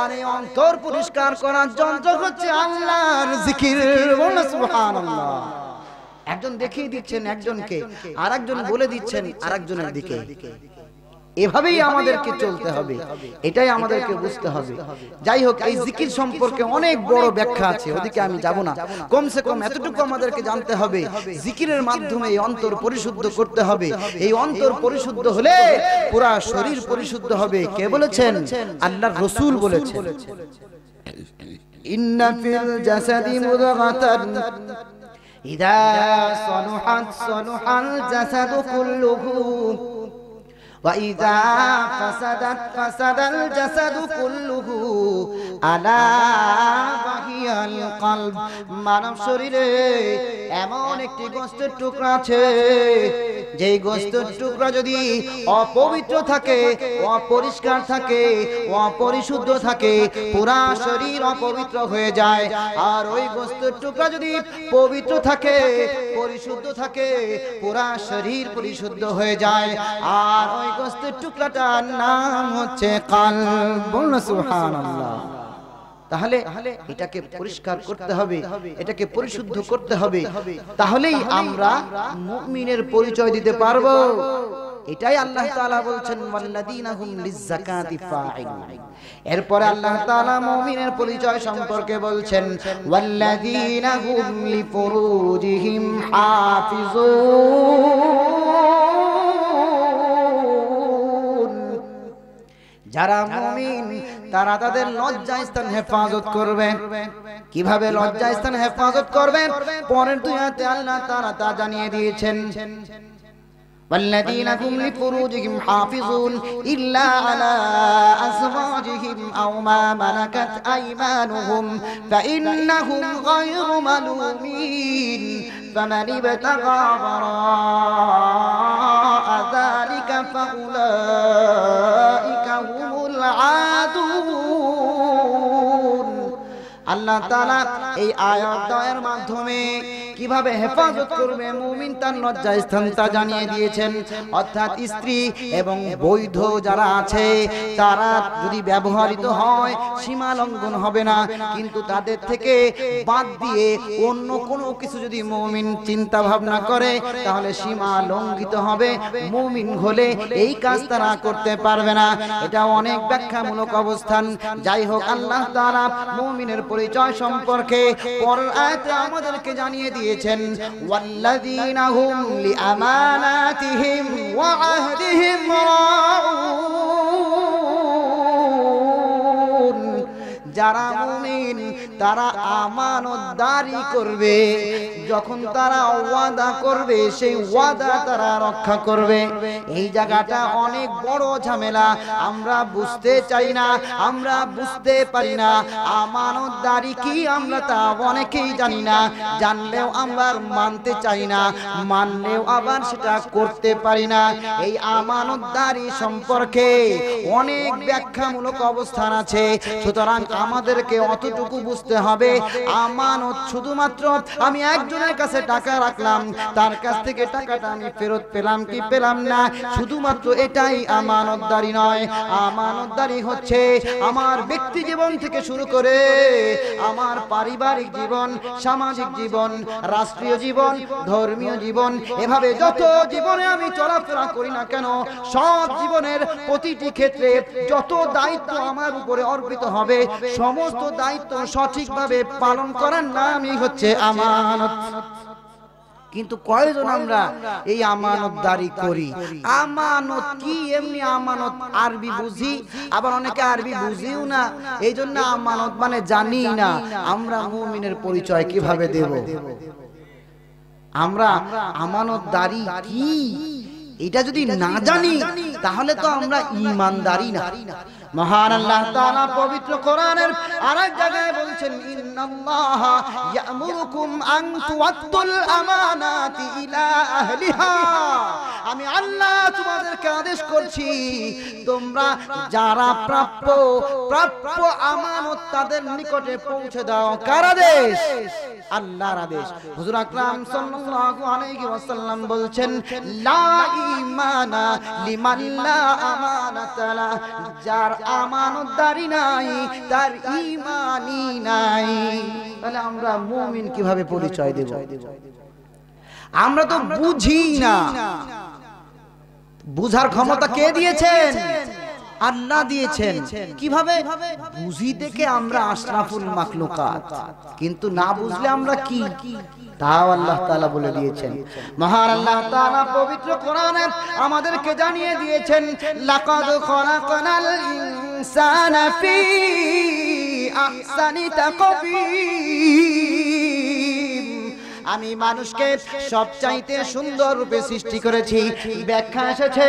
আর এই অন্তর পরিষ্কার করার যন্ত্র হচ্ছে আল্লাহ জিকির সুবহানাল্লাহ একজন দেখিয়ে দিচ্ছেন একজনকে আর একজন বলে দিচ্ছেন আর একজনের দিকে এভাবেই আমাদেরকে চলতে হবে এটাই আমাদেরকে বুঝতে হবে যাই হোক এই জিকির সম্পর্কে অনেক বড় ব্যাখ্যা আছে ওদিকে আমি যাব না কমসে কম এতটুকু আমাদেরকে জানতে হবে জিকিরের মাধ্যমে এই অন্তর পরিশুদ্ধ করতে হবে এই অন্তর পরিশুদ্ধ হলে পুরা শরীর পরিশুদ্ধ হবে কে বলেছেন আল্লাহর রসুল বলেছেন ইন্না ফিল জাসাদি মুদাগাতান إذا صلحت صلح الجسد كله মানব শরীরে এমন একটি গোস্তের টুকরা আছে যেই গোস্তের টুকরা যদি অপবিত্র থাকে অপরিষ্কার থাকে অপরিশুদ্ধ থাকে পুরা শরীর অপবিত্র হয়ে যায় আর ওই গোস্তের টুকরা যদি পবিত্র থাকে পরিশুদ্ধ থাকে পুরা শরীর পরিশুদ্ধ হয়ে যায় আর ওই তাহলে এটাকে পরিষ্কার করতে হবে এটাকে পরিশুদ্ধ করতে হবে তাহলেই আমরা মুমিনের পরিচয় দিতে এটাই আল্লাহ তালা বলছেন এরপরে আল্লাহ পরিচয় সম্পর্কে বলছেন ওয়াল্লাযীনাহুম লিফুরুজিহিম যারা মুমিন তারা তাদের লজ্জা স্থান হেফাজত করবেন কিভাবে লজ্জা স্থান হেফাজত করবেন পরের দুই হাতে আল্লাহ তারা তা জানিয়ে দিয়েছেন والذين هم لفروجهم حافظون إلا على أزواجهم أو ما ملكت أيمانهم فإنهم غير ملومين فمن ابتغى وراء ذلك فأولئك আল্লাহ তাআলা এই আয়াত দয়ের মাধ্যমে কিভাবে হেফাজত করবে মুমিন তার স্থানতা জানিয়ে দিয়েছেন অর্থাৎ স্ত্রী এবং বৈধ যারা আছে তারা যদি ব্যবহৃত হয় সীমা লঙ্ঘন হবে না কিন্তু তাদের থেকে বাদ দিয়ে অন্য কোনো কিছু যদি মুমিন চিন্তা ভাবনা করে তাহলে সীমা লঙ্ঘিত হবে মুমিন হলে এই কাজ তারা করতে পারবে না এটা অনেক ব্যাখ্যামূলক অবস্থান যাই হোক আল্লাহ তারা মুমিনের পরিচয় সম্পর্কে পরের আয়তে আমাদেরকে জানিয়ে দিয়ে ديتن والذين هم لأماناتهم وعهدهم راعون جرى তারা আমানতদারি করবে যখন তারা ওয়াদা করবে সেই ওয়াদা তারা রক্ষা করবে এই জায়গাটা অনেক বড় ঝামেলা আমরা বুঝতে চাই না আমরা বুঝতে পারি না আমানতদারি কি আমরা তা অনেকেই জানি না জানলেও আমরা মানতে চাই না মানলেও আবার সেটা করতে পারি না এই আমানতদারি সম্পর্কে অনেক ব্যাখ্যামূলক অবস্থান আছে সুতরাং আমাদেরকে অতটুকু বুঝতে করতে হবে আমানত শুধুমাত্র আমি একজনের কাছে টাকা রাখলাম তার কাছ থেকে টাকাটা আমি ফেরত পেলাম কি পেলাম না শুধুমাত্র এটাই আমানতদারি নয় আমানতদারি হচ্ছে আমার ব্যক্তি জীবন থেকে শুরু করে আমার পারিবারিক জীবন সামাজিক জীবন রাষ্ট্রীয় জীবন ধর্মীয় জীবন এভাবে যত জীবনে আমি চলাফেরা করি না কেন সব জীবনের প্রতিটি ক্ষেত্রে যত দায়িত্ব আমার উপরে অর্পিত হবে সমস্ত দায়িত্ব সঠিক সঠিকভাবে পালন করার নামই হচ্ছে আমানত কিন্তু কয়জন আমরা এই আমানত আমানতদারি করি আমানত কি এমনি আমানত আরবি বুঝি আবার অনেকে আরবি বুঝিও না এই জন্য আমানত মানে জানি না আমরা মুমিনের পরিচয় কিভাবে দেব আমরা আমানত আমানতদারি কি এটা যদি না জানি তাহলে তো আমরা ইমানদারি না মহান আল্লাহ তাআলা পবিত্র কোরআনের আরেক জায়গায় বলছেন ইন্নাল্লাহা ইয়ামুরুকুম আন তুআদ্দুল আমানাতি ইলা আহলিহা আমি আল্লাহ তোমাদেরকে আদেশ করছি তোমরা যারা প্রাপ্য প্রাপ্য আমানত তাদের নিকটে পৌঁছে দাও কার আদেশ আল্লাহর আদেশ হুজুর আকরাম সাল্লাল্লাহু আলাইহি ওয়াসাল্লাম বলছেন লা ইমানা লিমান লা আমানাতালা যার আমানতদারি নাই তার ইমানই নাই তাহলে আমরা মুমিন কিভাবে পরিচয় দেব আমরা তো বুঝি না বুঝার ক্ষমতা কে দিয়েছেন আল্লাহ দিয়েছেন কিভাবে বুঝি দেখে আমরা আশরাফুল মাকলুকাত কিন্তু না বুঝলে আমরা কি তাও আল্লাহ তাআলা বলে দিয়েছেন মহান আল্লাহ তাআলা পবিত্র কোরআনে আমাদেরকে জানিয়ে দিয়েছেন লাকাদ খলাকনাল ইনসানা ফি আহসানি তাকবীর আমি মানুষকে সবচাইতে সুন্দর রূপে সৃষ্টি করেছি ব্যাখ্যা এসেছে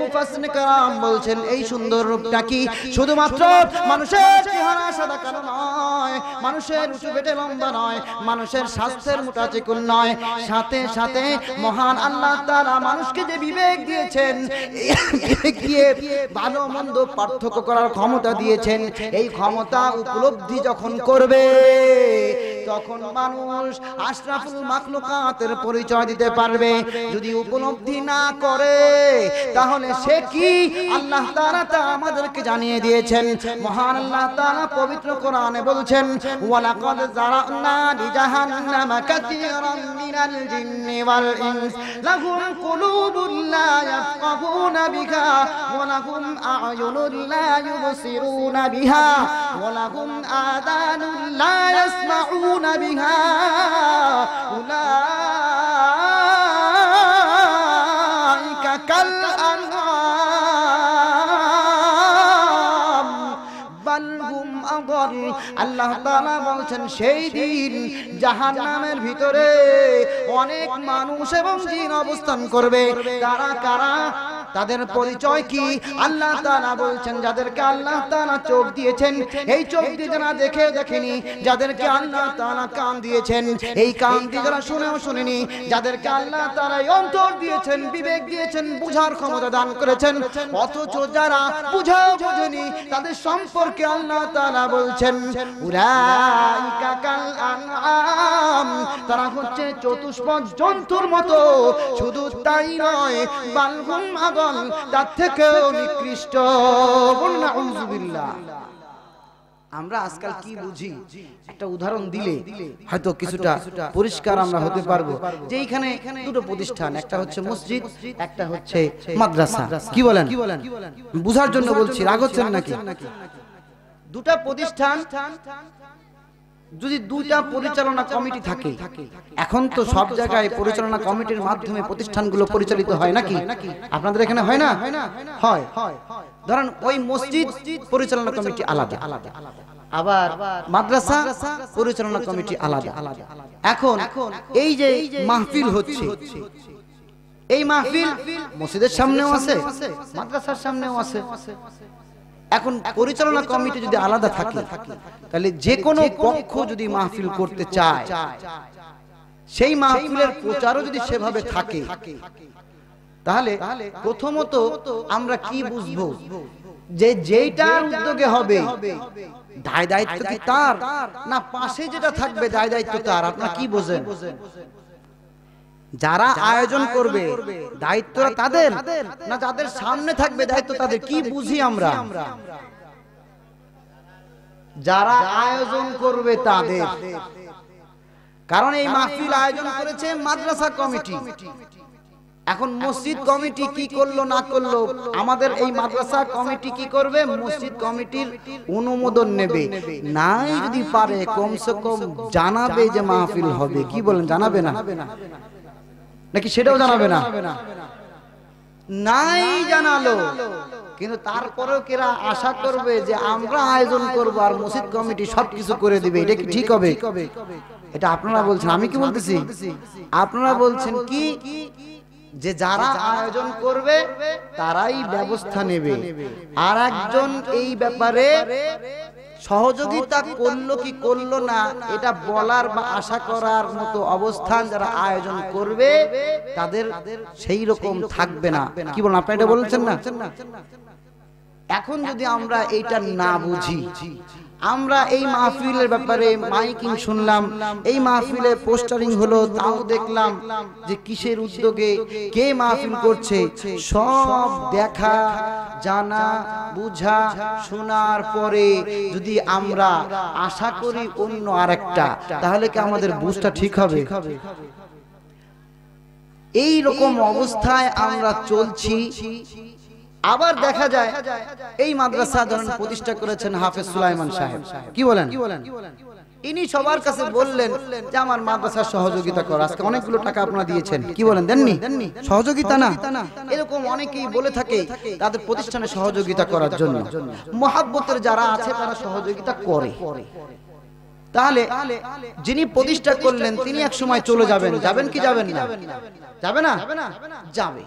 মুফাসসিন কালাম বলছেন এই সুন্দর রূপটা কি শুধুমাত্র মানুষের চেহারা সাদা কালো নয় মানুষের উঁচু পেটে লম্বা নয় মানুষের স্বাস্থ্যের মোটা চিকুন নয় সাথে সাথে মহান আল্লাহ তাআলা মানুষকে যে বিবেক দিয়েছেন দিয়ে ভালো মন্দ পার্থক্য করার ক্ষমতা দিয়েছেন এই ক্ষমতা উপলব্ধি যখন করবে তখন মানুষ আশরাফুল মাখলুকাতের পরিচয় দিতে পারবে যদি উপলব্ধি না করে তাহলে সে কি আল্লাহ তাআলা তা আমাদেরকে জানিয়ে দিয়েছেন মহান আল্লাহ তাআলা পবিত্র কোরআনে বলছেন ওয়ালাকাদ জারানা লিজাহান্নামা কাসীরাম মিনাল জিন্নি ওয়াল ইনস লাহুম কুলুবুন লা ইয়াফকাহুনা বিহা ওয়া লাহুম আ'য়ুনুন লা ইউবসিরুনা বিহা ওয়া লাহুম আযানুন লা ইয়াসমাউন يعملون بها أولئك আল্লাহ তালা বলছেন সেই দিন জাহান নামের ভিতরে অনেক মানুষ এবং জিন অবস্থান করবে কারা কারা তাদের পরিচয় কি আল্লাহ তালা বলছেন যাদেরকে আল্লাহ তালা চোখ দিয়েছেন এই চোখ দিয়ে যারা দেখে দেখেনি যাদেরকে আল্লাহ তালা কান দিয়েছেন এই কান দিয়ে যারা শুনেও শুনেনি যাদেরকে আল্লাহ তারা অন্তর দিয়েছেন বিবেক দিয়েছেন বুঝার ক্ষমতা দান করেছেন অথচ যারা বুঝাও বোঝেনি তাদের সম্পর্কে আল্লাহ তালা বলছেন তারা হচ্ছে চতুষ্পদ জন্তুর মতো শুধু তাই নয় বালহুম আগল তার থেকেও নিকৃষ্ট আমরা আজকাল কি বুঝি একটা উদাহরণ দিলে হয়তো কিছুটা পরিষ্কার আমরা হতে পারবো যে এখানে দুটো প্রতিষ্ঠান একটা হচ্ছে মসজিদ একটা হচ্ছে মাদ্রাসা কি বলেন বুঝার জন্য বলছি রাগ হচ্ছেন নাকি দুটা প্রতিষ্ঠান যদি দুটা পরিচালনা কমিটি থাকে এখন তো সব জায়গায় পরিচালনা কমিটির মাধ্যমে প্রতিষ্ঠানগুলো পরিচালিত হয় নাকি আপনাদের এখানে হয় না হয় ধরেন ওই মসজিদ পরিচালনা কমিটি আলাদা আলাদা আবার মাদ্রাসা পরিচালনা কমিটি আলাদা আলাদা এখন এই যে মাহফিল হচ্ছে এই মাহফিল মসজিদের সামনেও আছে মাদ্রাসার সামনেও আছে এখন পরিচালনা কমিটি যদি আলাদা থাকে তাহলে যে কোনো পক্ষ যদি মাহফিল করতে চায় সেই মাহফিলের প্রচারও যদি সেভাবে থাকে তাহলে প্রথমত আমরা কি বুঝবো যে যেটার উদ্যোগে হবে দায় দায়িত্ব কি তার না পাশে যেটা থাকবে দায় দায়িত্ব তার আপনার কি বোঝেন যারা আয়োজন করবে দায়িত্ব তাদের না যাদের সামনে থাকবে দায়িত্ব তাদের কি বুঝি আমরা যারা আয়োজন করবে তাদের কারণ এই মাহফিল আয়োজন করেছে মাদ্রাসা কমিটি এখন মসজিদ কমিটি কি করলো না করলো আমাদের এই মাদ্রাসা কমিটি কি করবে মসজিদ কমিটির অনুমোদন নেবে নাই যদি পারে কমসে কম জানাবে যে মাহফিল হবে কি বলেন জানাবে না নাকি সেটাও জানাবে না নাই জানালো কিন্তু তারপরেও কেরা আশা করবে যে আমরা আয়োজন করব আর মসজিদ কমিটি সবকিছু করে দিবে এটা কি ঠিক হবে এটা আপনারা বলছেন আমি কি বলতেছি আপনারা বলছেন কি যে যারা আয়োজন করবে তারাই ব্যবস্থা নেবে আর একজন এই ব্যাপারে সহযোগিতা করলো কি করলো না এটা বলার বা আশা করার মতো অবস্থান যারা আয়োজন করবে তাদের সেই রকম থাকবে না কি বলেন আপনি এটা বলছেন না এখন যদি আমরা এইটা না বুঝি আমরা এই মাহফিলের ব্যাপারে মাইকিং শুনলাম এই মাহফিলে পোস্টারিং হলো তাও দেখলাম যে কিসের উদ্যোগে কে মাহফিল করছে সব দেখা জানা বুঝা শোনার পরে যদি আমরা আশা করি অন্য আরেকটা তাহলে কি আমাদের বুঝটা ঠিক হবে এই রকম অবস্থায় আমরা চলছি আবার দেখা যায় এই মাদ্রাসা ধরেন প্রতিষ্ঠা করেছেন হাফেজ সুলাইমান সাহেব কি বলেন ইনি সবার কাছে বললেন যে আমার মাদ্রাসার সহযোগিতা করো আজকে অনেকগুলো টাকা আপনারা দিয়েছেন কি বলেন দেননি সহযোগিতা না এরকম অনেকেই বলে থাকে তাদের প্রতিষ্ঠানে সহযোগিতা করার জন্য মহাব্বতের যারা আছে তারা সহযোগিতা করে তাহলে যিনি প্রতিষ্ঠা করলেন তিনি এক সময় চলে যাবেন যাবেন কি যাবেন না যাবে না যাবে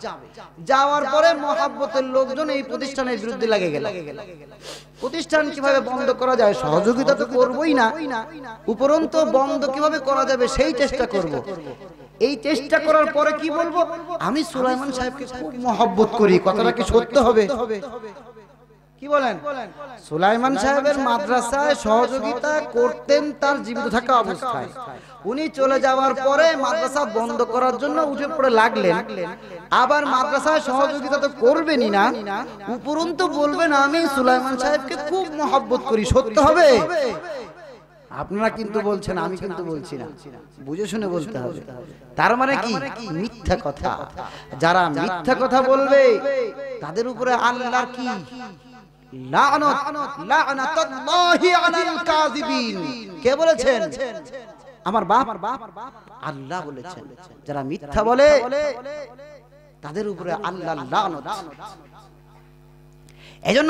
যাওয়ার পরে মহাব্বতের লোকজন এই প্রতিষ্ঠানের বিরুদ্ধে লাগে গেল প্রতিষ্ঠান কিভাবে বন্ধ করা যায় সহযোগিতা তো করবই না উপরন্ত বন্ধ কিভাবে করা যাবে সেই চেষ্টা করব। এই চেষ্টা করার পরে কি বলবো আমি সুলাইমান সাহেবকে খুব মহাব্বত করি কথাটা কি সত্য হবে কি বলেন সুলাইমান সাহেবের মাদ্রাসায় সহযোগিতা করতেন তার জীবিত থাকা অবস্থায় উনি চলে যাওয়ার পরে মাদ্রাসা বন্ধ করার জন্য উঠে পড়ে লাগলেন আবার মাদ্রাসা সহযোগিতা তো করবেনই না উপরন্তু বলবেন আমি সুলাইমান সাহেবকে খুব মহাব্বত করি সত্য হবে আপনারা কিন্তু বলছেন আমি কিন্তু বলছি না বুঝে শুনে বলতে হবে তার মানে কি মিথ্যা কথা যারা মিথ্যা কথা বলবে তাদের উপরে আল্লাহ কি লানত লানাতাল্লাহি আলাল কাযিবিন কে বলেছেন আমার বাপ আল্লাহ বলেছেন যারা মিথ্যা বলে তাদের উপরে আল্লাহ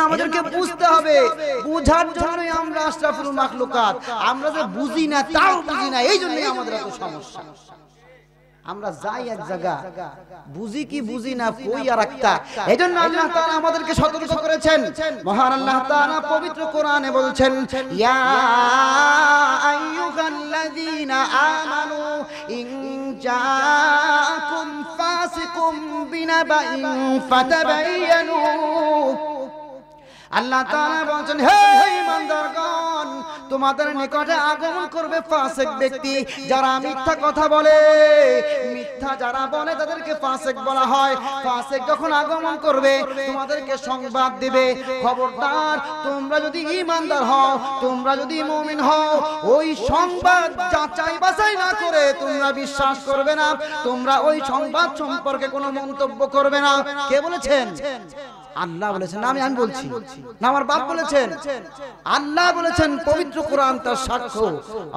আমাদেরকে বুঝতে হবে বুঝার জন্যই আমরা আমরা যে বুঝি না তাও বুঝি না এই জন্যই আমাদের এত সমস্যা আমরা যাই এক জায়গা বুঝি কি বুঝি না কই আর একটা এজন্য আল্লাহ তাআলা আমাদেরকে সতর্ক করেছেন মহান আল্লাহ তাআলা পবিত্র কোরআনে বলছেন ইয়া আইয়ুহাল্লাযিনা আমানু ইন জাআকুম ফাসিকুম বিনাবাইন ফাতাবাইয়ানু আল্লাহ তাআলা বলেন হে ইমানদারগণ তোমাদের নিকটে আগমন করবে ফাসিক ব্যক্তি যারা মিথ্যা কথা বলে মিথ্যা যারা বলে তাদেরকে ফাসিক বলা হয় ফাসিক যখন আগমন করবে তোমাদেরকে সংবাদ দিবে খবরদার তোমরা যদি ইমানদার হও তোমরা যদি মুমিন হও ওই সংবাদ যাচাই বাছাই না করে তোমরা বিশ্বাস করবে না তোমরা ওই সংবাদ সম্পর্কে কোনো মন্তব্য করবে না কে বলেছেন আল্লাহ বলেছেন আমি আমি বলছি না আমার বাপ বলেছেন আল্লাহ বলেছেন পবিত্র কোরআন তার সাক্ষ্য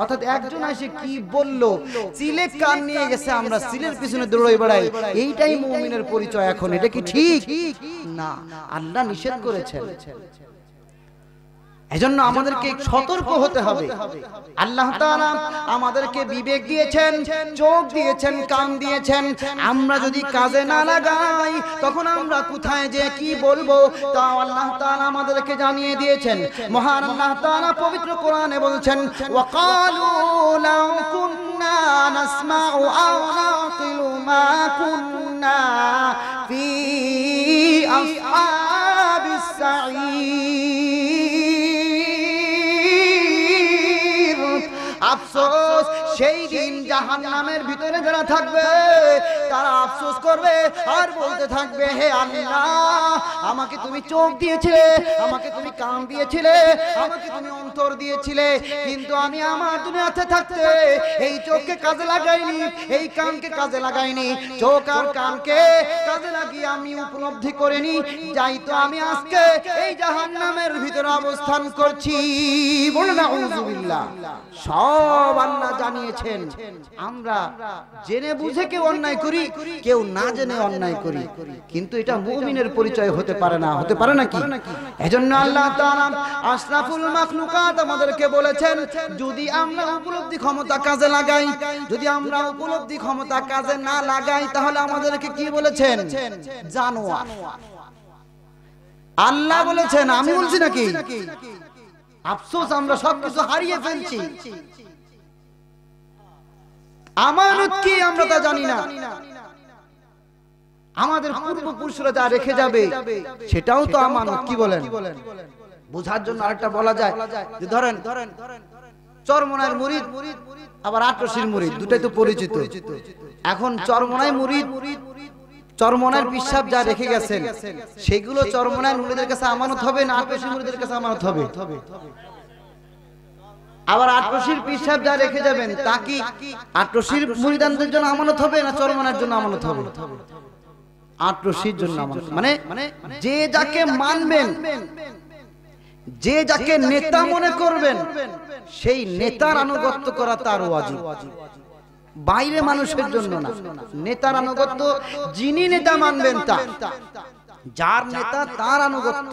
অর্থাৎ একজন এসে কি বলল সিলেট কান নিয়ে গেছে আমরা সিলের পিছনে দৌড়ই বেড়াই এইটাই মুমিনের পরিচয় এখন এটা কি ঠিক না আল্লাহ নিষেধ করেছেন এজন্য আমাদেরকে সতর্ক হতে হবে আল্লাহ আমাদেরকে বিবেক দিয়েছেন চোখ দিয়েছেন কান দিয়েছেন আমরা যদি কাজে না লাগাই তখন আমরা কোথায় যে কি বলবো তা আল্লাহ আমাদেরকে জানিয়ে দিয়েছেন মহান আল্লাহ পবিত্র কোরআনে বলছেন মা সাঈদ sauce, shake. দিন জাহান নামের ভিতরে যারা থাকবে তারা আফসোস করবে আর বলতে থাকবে হে আল্লাহ আমাকে তুমি চোখ দিয়েছিলে আমাকে তুমি কান দিয়েছিলে আমাকে তুমি অন্তর দিয়েছিলে কিন্তু আমি আমার দুনিয়াতে থাকতে এই চোখকে কাজে লাগাইনি এই কানকে কাজে লাগাইনি চোখ আর কানকে কাজে লাগিয়ে আমি উপলব্ধি করিনি যাই তো আমি আজকে এই জাহান নামের ভিতরে অবস্থান করছি বলে না সব আল্লাহ জানিয়েছেন আমরা জেনে বুঝে কেউ অন্যায় করি কেউ না জেনে অন্যায় করি কিন্তু এটা মুমিনের পরিচয় হতে পারে না হতে পারে না কি এজন্য আল্লাহ তাআলা আশরাফুল মাখলুকাত আমাদেরকে বলেছেন যদি আমরা উপলব্ধি ক্ষমতা কাজে লাগাই যদি আমরা উপলব্ধি ক্ষমতা কাজে না লাগাই তাহলে আমাদেরকে কি বলেছেন জানোয়ার আল্লাহ বলেছেন আমি বলছি নাকি আফসোস আমরা সবকিছু হারিয়ে ফেলছি আমানত কি আমরা তা জানি না আমাদের পূর্বপুরুষরা যা রেখে যাবে সেটাও তো আমানত কি বলেন বোঝার জন্য আরেকটা বলা যায় যে ধরেন চরমনার মুরিদ আবার আটরশির মুরিদ দুটাই তো পরিচিত এখন চরমনায় মুরিদ চরমনার পিসাব যা রেখে গেছেন সেগুলো চরমনার মুরিদের কাছে আমানত হবে না আটরশির মুরিদের কাছে আমানত হবে আবার আটরশির পিসাব যা রেখে যাবেন তা কি আটরশির মুরিদানদের জন্য আমানত হবে না চরমানার জন্য আমানত হবে আটরশির জন্য আমানত মানে যে যাকে মানবেন যে যাকে নেতা মনে করবেন সেই নেতার আনুগত্য করা তার ওয়াজিব বাইরে মানুষের জন্য না নেতার আনুগত্য যিনি নেতা মানবেন তা যার নেতা তার আনুগত্য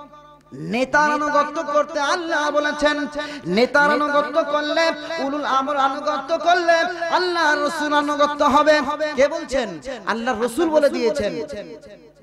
নেতার আনুগত্য করতে আল্লাহ বলেছেন নেতার আনুগত্য করলে উলুল আমর আনুগত্য করলে আল্লাহ রসুল আনুগত্য হবে কে বলছেন আল্লাহ রসুল বলে দিয়েছেন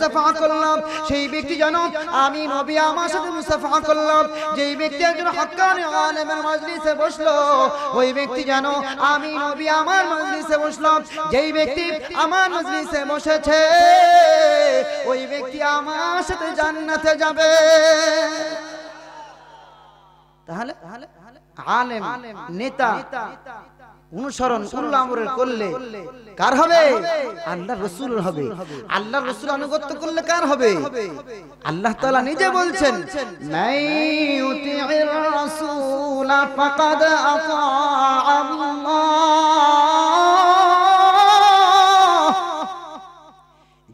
মুসাফা করলাম সেই ব্যক্তি যেন আমি নবী আমার সাথে মুসাফা করলাম যেই ব্যক্তি একজন হকানি আলেমের মজলিসে বসলো ওই ব্যক্তি যেন আমি নবী আমার মজলিসে বসলাম যেই ব্যক্তি আমার মজলিসে বসেছে ওই ব্যক্তি আমার সাথে জান্নাতে যাবে তাহলে আলেম নেতা অনুসরণ উল্লামরের করলে কার হবে আল্লাহ রসুল হবে আল্লাহ রসুল আনুগত্য করলে কার হবে আল্লাহ তালা নিজে বলছেন নাই আল্লাহ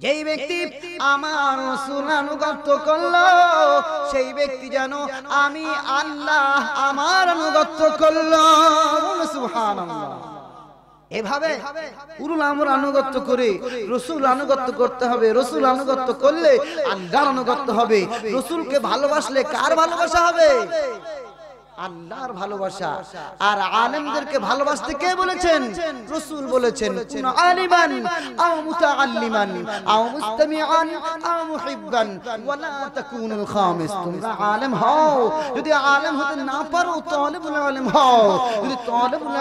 যেই ব্যক্তি আমার রসুল আনুগত্য করলো সেই ব্যক্তি যেন আমি আল্লাহ আমার অনুগত্য করলো এভাবে উরুল আমর আনুগত্য করে রসুল আনুগত্য করতে হবে রসুল আনুগত্য করলে আল্লাহর আনুগত্য হবে রসুলকে ভালোবাসলে কার ভালোবাসা হবে আল্লাহর ভালোবাসা আর আলেমদেরকে ভালোবাসতে কে বলেছেন রসুল বলেছেন কোন আলিমান আও মুতাআল্লিমান আও মুস্তামিআন আও মুহিব্বান ওয়ালা তাকুনুল খামিস আলেম হও যদি আলেম হতে না পারো আলেম হও যদি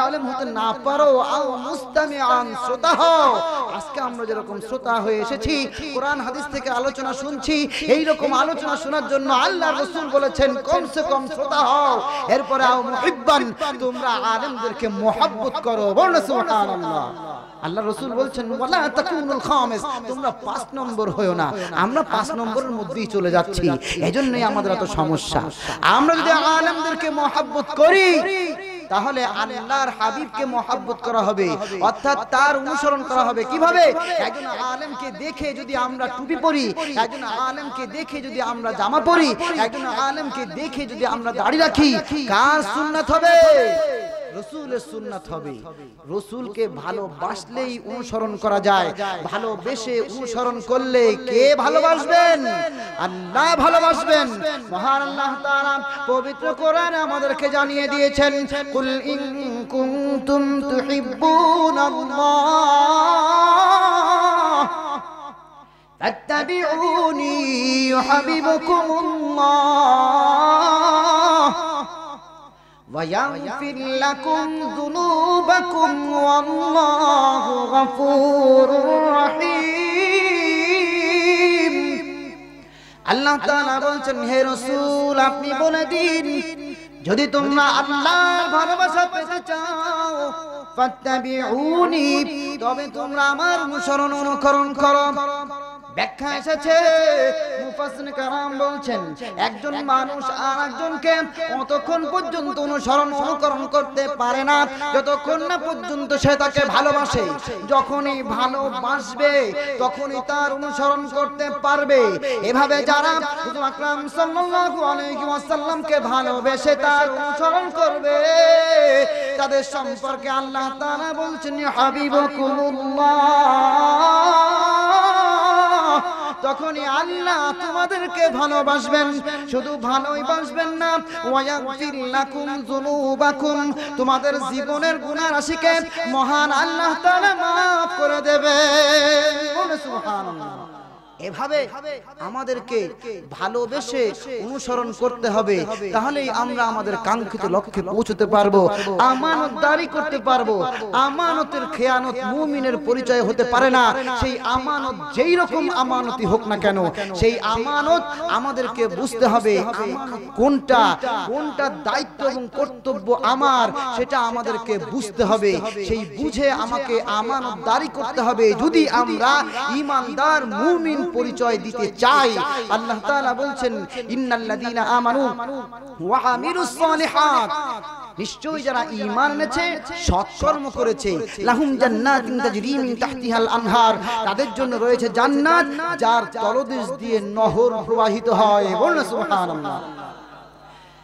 আলেম হতে না পারো আও মুস্তামিআন শ্রোতা হও আজকে আমরা যেরকম শ্রোতা হয়ে এসেছি কোরআন হাদিস থেকে আলোচনা শুনছি এই রকম আলোচনা শোনার জন্য আল্লাহ রসুল বলেছেন কমসে কম শ্রোতা হও এরপরে তোমরা আলমদেরকে মহব্বত করো বলো আল্লাহ রসুল বলছেন ওয়ালা তোমরা পাঁচ নম্বর হয়ো না আমরা পাঁচ নম্বরের মধ্যেই চলে যাচ্ছি এজন্যই আমাদের এত সমস্যা আমরা যদি আলমদেরকে মহব্বত করি তাহলে আল্লাহর হাবিবকে মহাব্বত করা হবে অর্থাৎ তার অনুসরণ করা হবে কিভাবে একজন আলেমকে দেখে যদি আমরা টুপি পরি একজন আলেমকে দেখে যদি আমরা জামা পরি একজন আলেমকে দেখে যদি আমরা দাড়ি রাখি কার সুন্নাত হবে রসুলের সুন্নাত হবে রসুলকে ভালোবাসলেই অনুসরণ করা যায় ভালোবেসে অনুসরণ করলে কে ভালোবাসবেন আল্লাহ ভালোবাসবেন মহান আল্লাহ তাআলা পবিত্র কোরআন আমাদেরকে জানিয়ে দিয়েছেন কুল ইন কুনতুম তুহিব্বুনাল্লাহ ফাত্তাবিউনি يحببكم الله ويغفر لكم ذنوبكم والله غفور رحيم আল্লাহ তাআলা আপনি বলে যদি তোমরা আল্লাহ ভালোবাসা পেতে চাও ফাত্তাবিউনি তবে তোমরা আমার অনুসরণ অনুকরণ করো ব্যাখ্যা এসেছে কারাম বলছেন একজন মানুষ আর একজনকে অতক্ষণ পর্যন্ত অনুসরণ অনুকরণ করতে পারে না যতক্ষণ না পর্যন্ত সে তাকে ভালোবাসে যখনই ভালোবাসবে তখনই তার অনুসরণ করতে পারবে এভাবে যারা আকরাম সাল্লাল্লাহু আলাইহি ওয়াসাল্লামকে ভালোবেসে তার অনুসরণ করবে তাদের সম্পর্কে আল্লাহ তাআলা বলছেন হাবিবুকুমুল্লাহ তখনই আল্লাহ তোমাদেরকে ভালোবাসবেন শুধু ভালোই বাসবেন না ওয়ায়াগফিরলাকুম যুনুবাকুম তোমাদের জীবনের গুনাহ রাশিকে মহান আল্লাহ তাআলা maaf করে দেবে বলে সুবহানাল্লাহ এভাবে আমাদেরকে ভালোবেসে অনুসরণ করতে হবে তাহলেই আমরা আমাদের কাঙ্ক্ষিত লক্ষ্যে পৌঁছতে পারবো আমানত দাঁড়ি করতে পারবো আমানতের খেয়ানত মুমিনের পরিচয় হতে পারে না সেই আমানত যেই রকম আমানতি হোক না কেন সেই আমানত আমাদেরকে বুঝতে হবে কোনটা কোনটা দায়িত্ব এবং কর্তব্য আমার সেটা আমাদেরকে বুঝতে হবে সেই বুঝে আমাকে আমানত দাঁড়ি করতে হবে যদি আমরা ইমানদার মুমিন পরিচয় দিতে চাই আল্লাহ তাআলা বলছেন ইন্নাল্লাযীনা আমানু ওয়া আমিলুস সালিহাত নিশ্চয়ই যারা ঈমান এনেছে সৎকর্ম করেছে লাহুম জান্নাতিন তাজরী মিন তাহতিহাল আনহার তাদের জন্য রয়েছে জান্নাত যার তলদেশ দিয়ে নহর প্রবাহিত হয় বলনা সুবহানাল্লাহ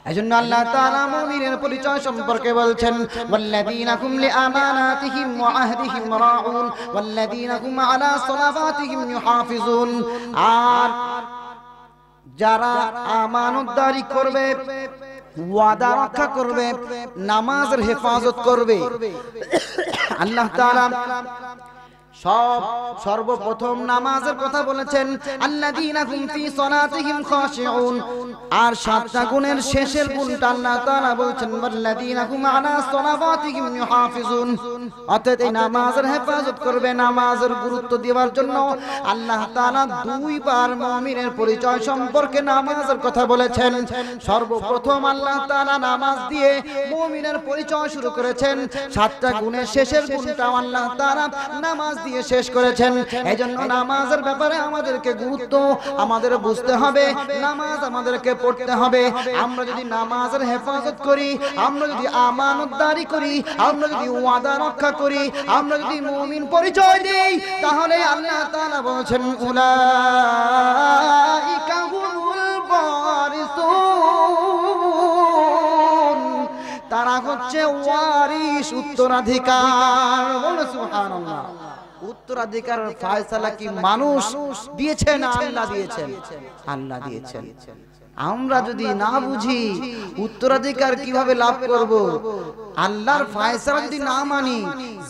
এজন্য আল্লাহ তাআলা মুমিনের পরিচয় সম্পর্কে বলছেন ওয়াল্লাযীনা হুম লিআমানাতিহিম ওয়া আহদিহিম রাউন ওয়াল্লাযীনা হুম আলা সালাওয়াতিহিম ইউহাফিজুন আর যারা আমানতদারি করবে ওয়াদা রক্ষা করবে নামাজের হেফাজত করবে আল্লাহ তাআলা সব সর্বপ্রথম নামাজের কথা বলেছেন আল্লাযীনা হুম সলাতিহিম খাশিউন আর সাতটা গুণের শেষের গুণটা আল্লাহ তাআলা হুম আলা সলাওয়াতিহিম ইউহাফিজুন এই নামাজের হেফাজত করবে নামাজের গুরুত্ব দেওয়ার জন্য আল্লাহ তাআলা দুইবার মুমিনের পরিচয় সম্পর্কে নামাজের কথা বলেছেন সর্বপ্রথম আল্লাহ তাআলা নামাজ দিয়ে মুমিনের পরিচয় শুরু করেছেন সাতটা গুণের শেষের গুণটা আল্লাহ তাআলা নামাজ দিয়ে দিয়ে শেষ করেছেন এই জন্য নামাজের ব্যাপারে আমাদেরকে গুরুত্ব আমাদের বুঝতে হবে নামাজ আমাদেরকে পড়তে হবে আমরা যদি নামাজের হেফাজত করি আমরা যদি আমানতদারি করি আমরা যদি ওয়াদা রক্ষা করি আমরা যদি মুমিন পরিচয় দিই তাহলে আল্লাহ তাআলা বলছেন উলাইকা হুমুল বারিসুন তারা হচ্ছে ওয়ারিস উত্তরাধিকার বলে সুবহানাল্লাহ উত্তরাধিকার ফায়সালা কি মানুষ দিয়েছেন আল্লাহ দিয়েছেন আল্লাহ দিয়েছেন আমরা যদি না বুঝি উত্তরাধিকার কিভাবে লাভ করব আল্লাহর ফায়সালা যদি না মানি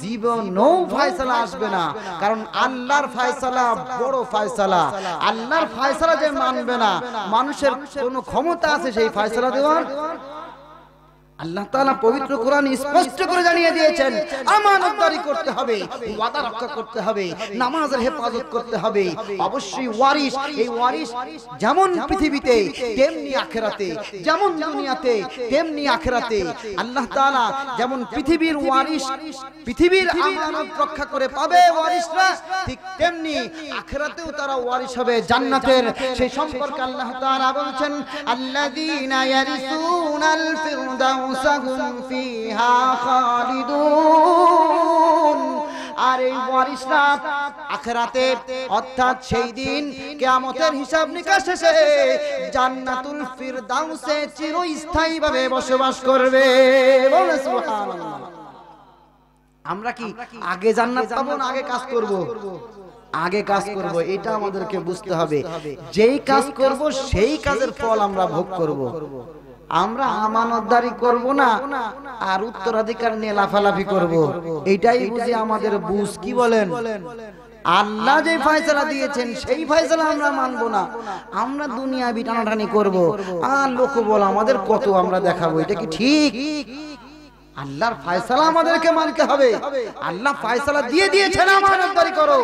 জীবনও ফায়সালা আসবে না কারণ আল্লাহর ফায়সালা বড় ফায়সালা আল্লাহর ফায়সালা যে মানবে না মানুষের কোনো ক্ষমতা আছে সেই ফায়সালা দেওয়ার আল্লাহ তাআলা পবিত্র কোরআন স্পষ্ট করে জানিয়ে দিয়েছেন আমানতদারি করতে হবে ওয়াদা রক্ষা করতে হবে নামাজের হেফাজত করতে হবে অবশ্যই ওয়ারিস এই ওয়ারিস যেমন পৃথিবীতে তেমনি আখেরাতে যেমন দুনিয়াতে তেমনি আখেরাতে আল্লাহ তাআলা যেমন পৃথিবীর ওয়ারিস পৃথিবীর আমানত রক্ষা করে পাবে ওয়ারিসরা ঠিক তেমনি আখেরাতেও তারা ওয়ারিস হবে জান্নাতের সেই সম্পর্কে আল্লাহ তাআলা বলেছেন আল্লাযীনা ইয়ারিসুনাল ফিরদাউস মুস্তামসাকুম ফিহা খালিদুন আর এই ওয়ারিসরা আখেরাতে অর্থাৎ সেই দিন কিয়ামতের হিসাব নিকাশ শেষে জান্নাতুল ফিরদাউসে চিরস্থায়ীভাবে বসবাস করবে বলে সুবহানাল্লাহ আমরা কি আগে জান্নাত পাবো না আগে কাজ করব আগে কাজ করব এটা আমাদেরকে বুঝতে হবে যেই কাজ করব সেই কাজের ফল আমরা ভোগ করব আমরা আমানতদারি করব না আর উত্তরাধিকার নিয়ে লাফালাফি করব। এটাই বুঝি আমাদের বুঝ কি বলেন আল্লাহ যে ফয়সলা দিয়েছেন সেই ফয়সলা আমরা মানবো না আমরা দুনিয়া বিটানাটানি করব আর লোক বল আমাদের কত আমরা দেখাবো এটা কি ঠিক আল্লাহর ফয়সালা আমাদেরকে মানতে হবে আল্লাহ ফায়সালা দিয়ে দিয়েছেন আমানতদারি করো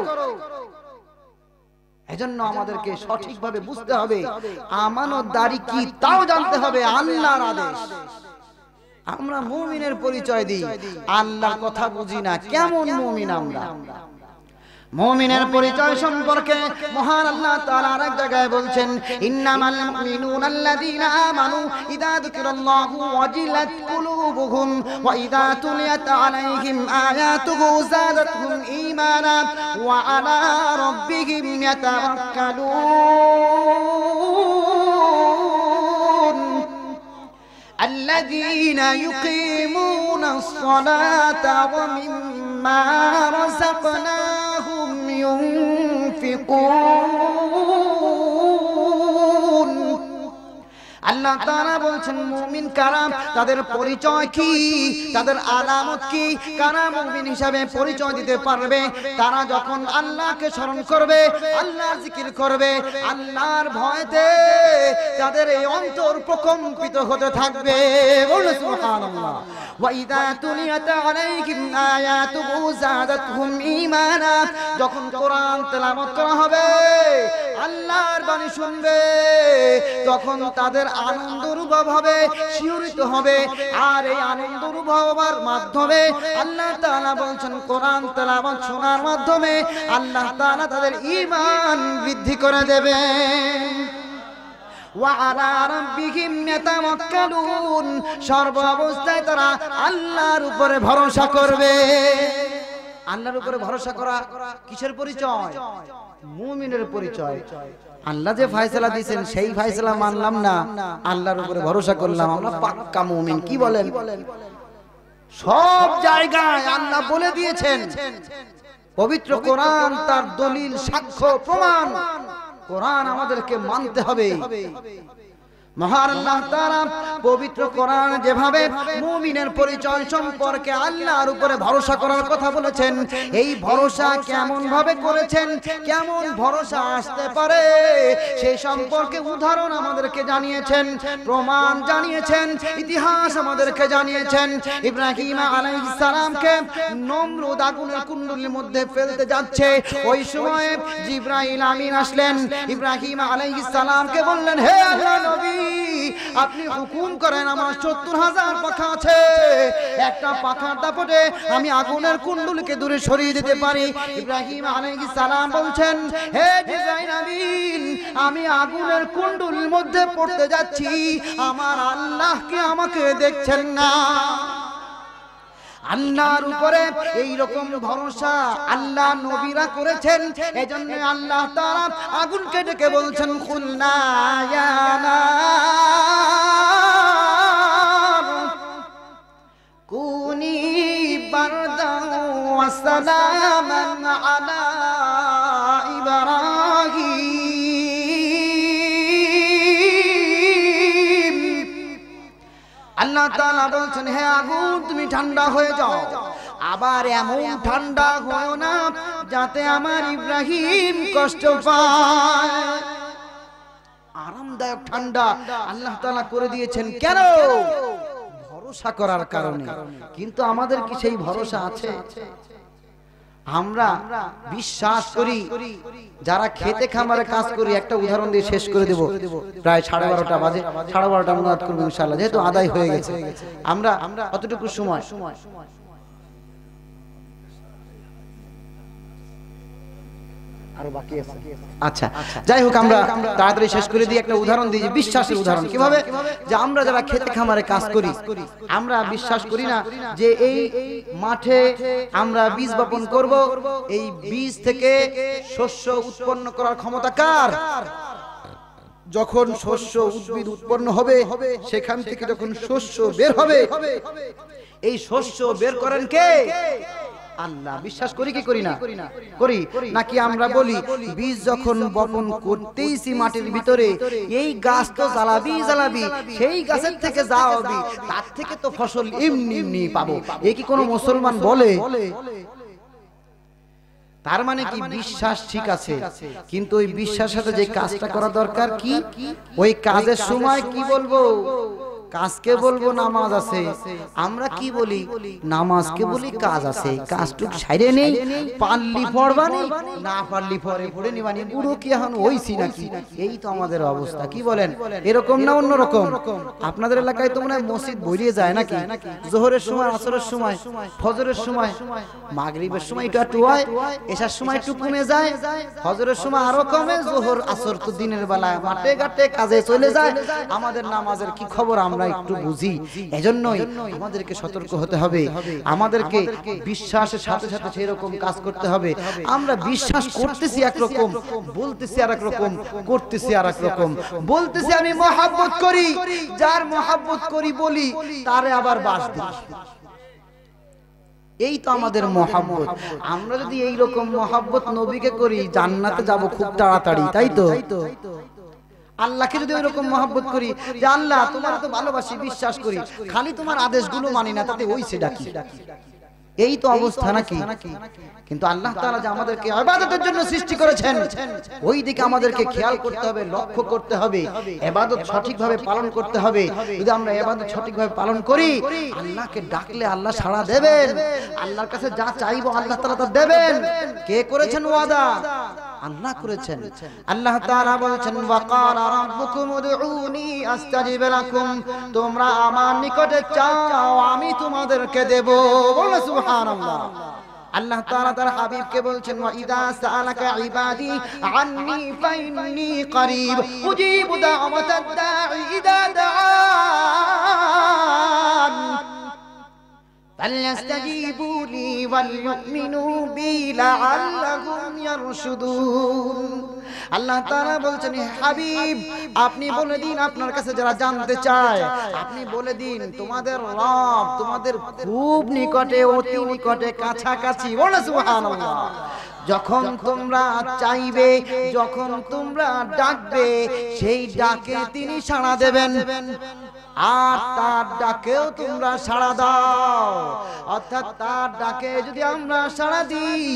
এজন্য আমাদেরকে সঠিকভাবে বুঝতে হবে আমানত দাড়ি কি তাও জানতে হবে আল্লাহর আদেশ আমরা মুমিনের পরিচয় দিই আল্লাহর কথা বুঝি না কেমন মুমিন আমরা মুমিনের পরিচয় সম্পর্কে মহান আল্লাহ তাআলা আরেক জায়গায় বলছেন ইন্নামাল মুমিনুনাল্লাযীনা আমানু ইযা যুকিরাল্লাহু ওয়াজিলাত কুলুবুহুম ওয়া ইযা তুলিয়াত আলাইহিম আয়াতুহু যাদাতহুম ঈমানা ওয়া আলা রাব্বিহিম ইয়াতাওয়াক্কালুন আল্লাযীনা ইউকিমুনাস সালাতা ওয়া মিম্মা রাযাকনাহুম ينفقون আল্লাহ তারা বলছেন মুমিন কারাম তাদের পরিচয় কি তাদের আলামত কি কারা মুমিন হিসাবে পরিচয় দিতে পারবে তারা যখন আল্লাহকে স্মরণ করবে আল্লাহর জিকির করবে আল্লাহর ভয়তে তাদের এই অন্তর প্রকম্পিত হতে থাকবে বলে সুবহানাল্লাহ ওয়াইদা তুলিয়াত আলাইহিম আয়াতুহু যাদাতহুম যখন কোরআন তেলামত করা হবে আল্লাহর বাণী শুনবে তখন তাদের আনন্দ হবে শিহরিত হবে আর এই আনন্দ হওয়ার মাধ্যমে আল্লাহ তাআলা বলছেন কোরআন তেলাওয়াত শোনার মাধ্যমে আল্লাহ তাআলা তাদের ইমান বৃদ্ধি করে দেবেন وعلى ربهم يتوكلون সর্ব অবস্থায় তারা আল্লাহর উপরে ভরসা করবে আল্লাহর উপরে ভরসা করা কিসের পরিচয় মুমিনের পরিচয় আল্লাহ যে ফায়সালা দিয়েছেন সেই ফায়সালা মানলাম না আল্লাহর উপরে ভরসা করলাম আমরা পাক্কা মুমিন কি বলেন সব জায়গায় আল্লাহ বলে দিয়েছেন পবিত্র কোরআন তার দলিল সাক্ষ্য প্রমাণ কোরআন আমাদেরকে মানতে হবে মহান আল্লাহ তারা পবিত্র কোরআন যেভাবে মুমিনের পরিচয় সম্পর্কে আল্লাহর উপরে ভরসা করার কথা বলেছেন এই ভরসা কেমন ভাবে করেছেন কেমন ভরসা আসতে পারে সেই সম্পর্কে উদাহরণ আমাদেরকে জানিয়েছেন প্রমাণ জানিয়েছেন ইতিহাস আমাদেরকে জানিয়েছেন ইব্রাহিম আলাইহিস সালামকে নমরুদ কুণ্ডলীর মধ্যে ফেলতে যাচ্ছে ওই সময়ে জিব্রাইল আমিন আসলেন ইব্রাহিম আলাইহিস বললেন হে আল্লাহ নবী আপনি হুকুম করেন আমার সত্তর হাজার পাখা আছে একটা পাখার দাপটে আমি আগুনের কুণ্ডুলকে দূরে সরিয়ে দিতে পারি ইব্রাহিম আলী সালাম বলছেন হে জিব্রাইল আমিন আমি আগুনের কুণ্ডুল মধ্যে পড়তে যাচ্ছি আমার আল্লাহকে আমাকে দেখছেন না আল্লাহর উপরে এই রকম ভরসা আল্লাহ নবীরা করেছেন এজন্য আল্লাহ তারা আগুনকে ডেকে বলছেন খুলনা কুনি বারদাও ওয়া সালামান আলা আল্লাহ তাআলা বলছেন হে আগুন তুমি ঠান্ডা হয়ে যাও আবার এমন ঠান্ডা হয় না যাতে আমার ইব্রাহিম কষ্ট পায় আরামদায়ক ঠান্ডা আল্লাহ তাআলা করে দিয়েছেন কেন ভরসা করার কারণে কিন্তু আমাদের কি সেই ভরসা আছে আমরা বিশ্বাস করি যারা খেতে খামারে কাজ করি একটা উদাহরণ দিয়ে শেষ করে দেবো প্রায় সাড়ে বারোটা বাজে সাড়ে বারোটা অনুবাদ করবো ইনশাল্লাহ যেহেতু আদায় হয়ে গেছে আমরা আমরা অতটুকু সময় সময় সময় আচ্ছা যাই হোক আমরা তাড়াতাড়ি শেষ করে দিয়ে একটা উদাহরণ দিই বিশ্বাসের উদাহরণ কিভাবে যে আমরা যারা খেতে খামারে কাজ করি আমরা বিশ্বাস করি না যে এই মাঠে আমরা বীজ বপন করব এই বীজ থেকে শস্য উৎপন্ন করার ক্ষমতা কার যখন শস্য উদ্ভিদ উৎপন্ন হবে সেখান থেকে যখন শস্য বের হবে এই শস্য বের করেন কে আল্লাহ বিশ্বাস করি কি করি না করি নাকি আমরা বলি বীজ যখন বপন করতেইছি মাটির ভিতরে এই গাছ তো জ্বালাবি জ্বালাবি সেই গাছের থেকে যাওয়াবি তার থেকে তো ফসল এমনি এমনি পাবো এ কি কোনো মুসলমান বলে তার মানে কি বিশ্বাস ঠিক আছে কিন্তু ওই বিশ্বাসের সাথে যে কাজটা করা দরকার কি ওই কাজের সময় কি বলবো কাজকে বলবো নামাজ আছে আমরা কি বলি নামাজকে বলি কাজ আছে কাজটুক সাইরে নেই পাল্লি পড়বা নেই না পাল্লি পড়ে পড়ে নিবানি বুড়ো কি এখন হইছি নাকি এই তো আমাদের অবস্থা কি বলেন এরকম না অন্য রকম আপনাদের এলাকায় তো মনে হয় মসজিদ ভরিয়ে যায় নাকি জোহরের সময় আসরের সময় ফজরের সময় মাগরিবের সময় এটা একটু হয় এসার সময় একটু কমে যায় ফজরের সময় আরো কমে জোহর আসর তো দিনের বেলায় মাঠে ঘাটে কাজে চলে যায় আমাদের নামাজের কি খবর আমরা আমরা একটু বুঝি এজন্যই আমাদেরকে সতর্ক হতে হবে আমাদেরকে বিশ্বাসের সাথে সাথে সেরকম কাজ করতে হবে আমরা বিশ্বাস করতেছি একরকম বলতেছি আর একরকম করতেছি আর একরকম বলতেছি আমি মহাব্বত করি যার মহাব্বত করি বলি তারে আবার বাস দিই এই তো আমাদের মহাব্বত আমরা যদি এই রকম মহাব্বত নবীকে করি জান্নাতে যাব খুব তাড়াতাড়ি তাই তো আল্লাহকে যদি ওইরকম মহাব্বত করি যে আল্লাহ তোমার তো ভালোবাসি বিশ্বাস করি খালি তোমার আদেশগুলো মানি না তাতে ওই সে ডাকি এই তো অবস্থা নাকি কিন্তু আল্লাহ তালা যে আমাদেরকে আবাদতের জন্য সৃষ্টি করেছেন ওই দিকে আমাদেরকে খেয়াল করতে হবে লক্ষ্য করতে হবে ইবাদত সঠিকভাবে পালন করতে হবে যদি আমরা ইবাদত সঠিকভাবে পালন করি আল্লাহকে ডাকলে আল্লাহ সাড়া দেবেন আল্লাহর কাছে যা চাইবো আল্লাহ তালা তা দেবেন কে করেছেন ওয়াদা আল্লাহ করেছেন আল্লাহ তাআলা বলেছেন তোমরা আমার নিকটে চাও আমি তোমাদেরকে দেব سبحان الله الله تعالى ترى حبيب کے بلچن وإذا سألك عبادي عني فإني قريب أجيب دعوة الداعي إذا دعان فليستجيبوا لي وليؤمنوا بي لعلهم يرشدون আল্লাহ তারা বলছেন হাবিব আপনি বলে দিন আপনার কাছে যারা জানতে চায় আপনি বলে দিন তোমাদের রব তোমাদের খুব নিকটে অতি নিকটে কাছাকাছি বলে সুবহানাল্লাহ যখন তোমরা চাইবে যখন তোমরা ডাকবে সেই ডাকে তিনি সাড়া দেবেন আর তার ডাকেও তোমরা সাড়া দাও অর্থাৎ তার ডাকে যদি আমরা সাড়া দিই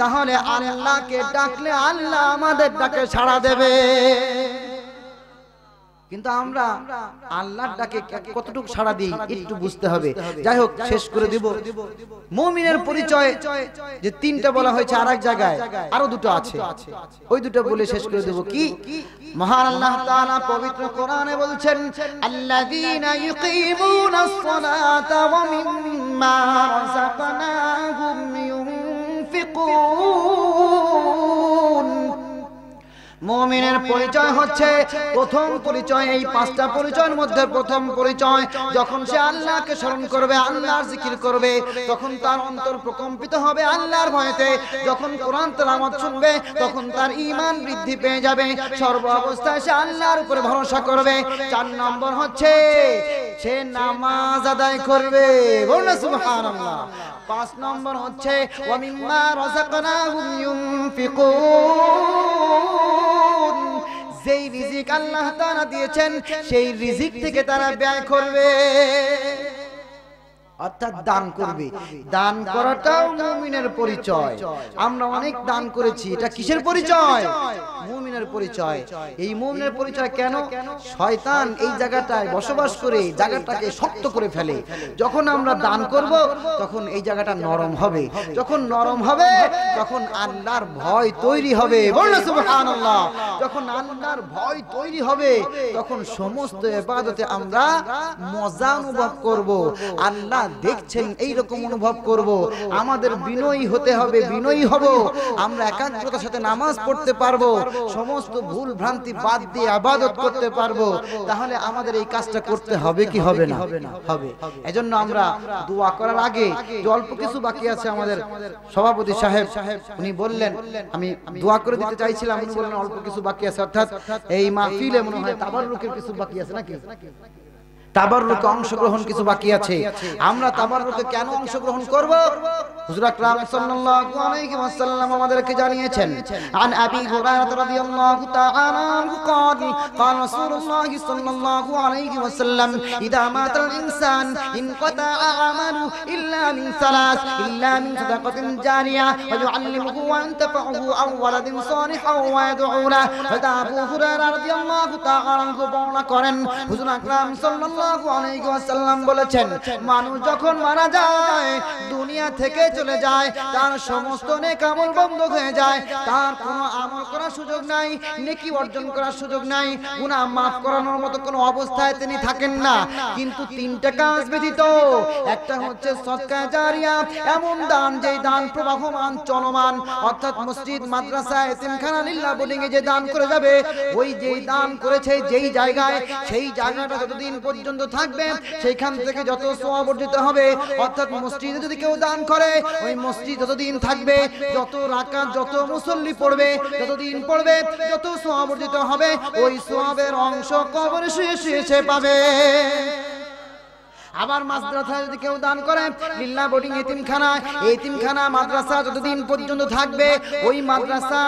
তাহলে আল্লাহকে ডাকলে আল্লাহ আমাদের ডাকে সাড়া দেবে কিন্তু আমরা আল্লাহর ডাকে কতটুকু সাড়া দিই একটু বুঝতে হবে যাই হোক শেষ করে দিব মমিনের পরিচয় যে তিনটা বলা হয়েছে আর এক জায়গায় আরো দুটো আছে ওই দুটো বলে শেষ করে দেব কি মহান আল্লাহ তাআলা পবিত্র কোরআনে বলছেন আল্লাযীনা ইউকিমুনাস সালাতা ওয়া মিম্মা রাযাকনাহুম ইউনফিকুন মমিনের পরিচয় হচ্ছে প্রথম পরিচয় এই পাঁচটা পরিচয়ের মধ্যে প্রথম পরিচয় যখন সে আল্লাহকে স্মরণ করবে আল্লাহর জিকির করবে তখন তার অন্তর প্রকম্পিত হবে আল্লাহর ভয়েতে যখন কোরআন তেলামত শুনবে তখন তার ইমান বৃদ্ধি পেয়ে যাবে সর্ব অবস্থায় সে আল্লাহর উপরে ভরসা করবে চার নম্বর হচ্ছে সে নামাজ আদায় করবে বলুন সুবহানাল্লাহ পাঁচ নম্বর হচ্ছে যেই রিজিক আল্লাহ তারা দিয়েছেন সেই রিজিক থেকে তারা ব্যয় করবে অর্থাৎ দান করবে দান করাটাও মুমিনের পরিচয় আমরা অনেক দান করেছি এটা কিসের পরিচয় মুমিনের পরিচয় এই মুমিনের পরিচয় কেন শয়তান এই জায়গাটায় বসবাস করে জায়গাটাকে শক্ত করে ফেলে যখন আমরা দান করব তখন এই জায়গাটা নরম হবে যখন নরম হবে তখন আল্লাহর ভয় তৈরি হবে সুবহানাল্লাহ যখন আল্লাহর ভয় তৈরি হবে তখন সমস্ত ইবাদতে আমরা মজা অনুভব করব আল্লাহ আল্লাহ দেখছেন এই রকম অনুভব করব। আমাদের বিনয়ী হতে হবে বিনয়ী হব আমরা একাগ্রতার সাথে নামাজ পড়তে পারব সমস্ত ভুল ভ্রান্তি বাদ দিয়ে আবাদত করতে পারব তাহলে আমাদের এই কাজটা করতে হবে কি হবে না হবে এজন্য আমরা দোয়া করার আগে অল্প কিছু বাকি আছে আমাদের সভাপতি সাহেব সাহেব উনি বললেন আমি দোয়া করে দিতে চাইছিলাম উনি বললেন অল্প কিছু বাকি আছে অর্থাৎ এই মাহফিলে মনে হয় তাবার লোকের কিছু বাকি আছে নাকি তাবারুকে অংশগ্রহণ কিছু বাকি আছে আমরা তাবারুকে কেন অংশগ্রহণ করব আমাদেরকে জানিয়েছেন বলেছেন মানুষ যখন মারা যায় দুনিয়া থেকে চলে যায় তার সমস্ত নেক আমল বন্ধ হয়ে যায় তার আমল করার সুযোগ নাই নেকি অর্জন করার সুযোগ নাই মাফ করানোর মতো অবস্থায় তিনি থাকেন না কিন্তু তিনটা কাজ ব্যতীত একটা হচ্ছে এমন দান যে দান প্রবাহমান চলমান অর্থাৎ মসজিদ মাদ্রাসা এতিমখানা যে দান করে যাবে ওই যেই দান করেছে যেই জায়গায় সেই জায়গাটা যতদিন পর্যন্ত পর্যন্ত থাকবে সেইখান থেকে যত সোয়াব অর্জিত হবে অর্থাৎ মসজিদে যদি কেউ দান করে ওই মসজিদ যতদিন থাকবে যত রাকাত যত মুসল্লি পড়বে যতদিন পড়বে যত সোয়াব অর্জিত হবে ওই সোয়াবের অংশ কবর শুয়ে শুয়ে পাবে আবার মাদ্রাসা যদি কেউ দান করে লিল্লা বোর্ডিং এতিমখানা এতিমখানা মাদ্রাসা যতদিন পর্যন্ত থাকবে ওই মাদ্রাসা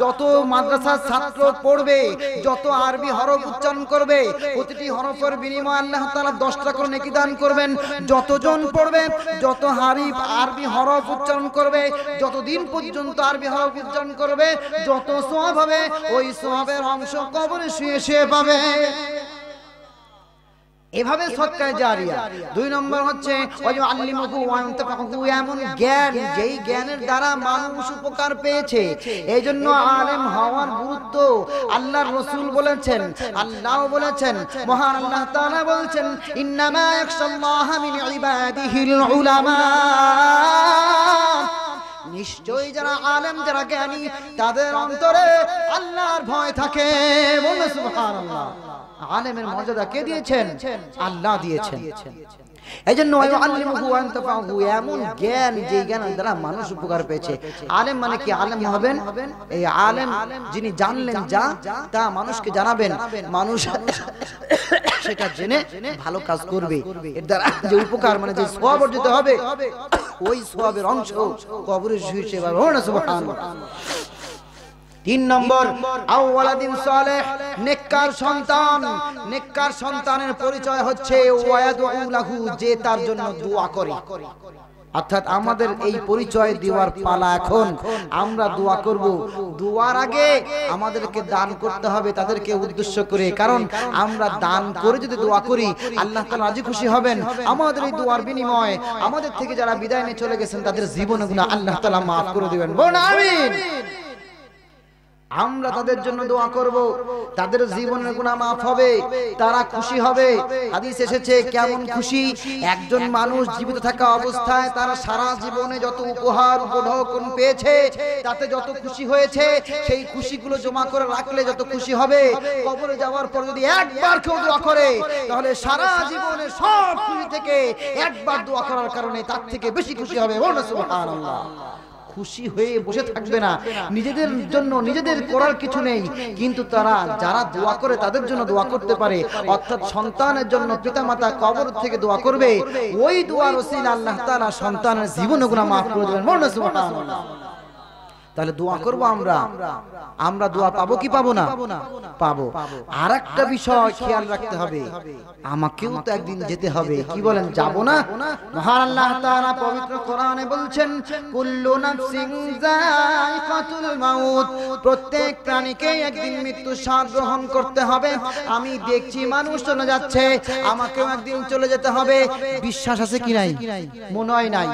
যত মাদ্রাসার ছাত্র পড়বে যত আরবি হরফ উচ্চারণ করবে প্রতিটি হরফের বিনিময় আল্লাহ তাআলা দশটা করে নেকি দান করবেন যতজন পড়বে যত হারিফ আরবি হরফ উচ্চারণ করবে যতদিন পর্যন্ত আরবি হরফ উচ্চারণ করবে যত সোয়াব হবে ওই সোয়াবের অংশ কবরে শুয়ে শুয়ে পাবে এভাবে সৎকার জারিয়া দুই নম্বর হচ্ছে এমন জ্ঞান যেই জ্ঞানের দ্বারা মানুষ উপকার পেয়েছে এই জন্য আলেম হওয়ার গুরুত্ব আল্লাহ রসুল বলেছেন আল্লাহ বলেছেন মহান আল্লাহ তারা বলছেন ইন্নামা উলামা নিশ্চয়ই যারা আলেম যারা জ্ঞানী তাদের অন্তরে আল্লাহর ভয় থাকে বলে সুবহানাল্লাহ আলেমের মর্যাদা কে দিয়েছেন আল্লাহ দিয়েছেন উপকার মানে মানুষকে জানাবেন মানুষ [laughs] জেনে ভালো কাজ করবে মানে যে উপকার মানে সব অর্জিত হবে ওই সবের অংশ কবরের তিন নম্বর আউওয়ালাদিন সালেহ নেককার সন্তান নেককার সন্তানের পরিচয় হচ্ছে লাহু যে তার জন্য দোয়া করে অর্থাৎ আমাদের এই পরিচয় দেওয়ার পালা এখন আমরা দোয়া করব দোয়ার আগে আমাদেরকে দান করতে হবে তাদেরকে উদ্দেশ্য করে কারণ আমরা দান করে যদি দোয়া করি আল্লাহ তালা রাজি খুশি হবেন আমাদের এই দোয়ার বিনিময়ে আমাদের থেকে যারা বিদায় নিয়ে চলে গেছেন তাদের জীবনগুলো আল্লাহ তালা মাফ করে দেবেন বোন আমিন আমরা তাদের জন্য দোয়া করব তাদের জীবনের গুণা মাফ হবে তারা খুশি হবে হাদিস এসেছে কেমন খুশি একজন মানুষ জীবিত থাকা অবস্থায় তার সারা জীবনে যত উপহার উপঢৌকন পেয়েছে তাতে যত খুশি হয়েছে সেই খুশিগুলো জমা করে রাখলে যত খুশি হবে কবরে যাওয়ার পর যদি একবার কেউ দোয়া করে তাহলে সারা জীবনে সব খুশি থেকে একবার দোয়া করার কারণে তার থেকে বেশি খুশি হবে বলুন সুবহানাল্লাহ খুশি হয়ে বসে থাকবে না নিজেদের জন্য নিজেদের করার কিছু নেই কিন্তু তারা যারা দোয়া করে তাদের জন্য দোয়া করতে পারে অর্থাৎ সন্তানের জন্য পিতামাতা কবর থেকে দোয়া করবে ওই দোয়ার ওসিলা আল্লাহ তারা সন্তানের জীবন গুনাহ মাফ করে দেবেন তাহলে দোয়া করব আমরা আমরা দোয়া পাবো কি পাবো না পাবো আর একটা বিষয় খেয়াল রাখতে হবে আমাকেও তো একদিন যেতে হবে কি বলেন যাব না মহান আল্লাহ তাআলা পবিত্র কোরআনে বলছেন কুল্লু নাফসিন যায়কাতুল মাউত প্রত্যেক প্রাণীকে একদিন মৃত্যু স্বাদ গ্রহণ করতে হবে আমি দেখছি মানুষ চলে যাচ্ছে আমাকেও একদিন চলে যেতে হবে বিশ্বাস আছে কি নাই মনে হয় নাই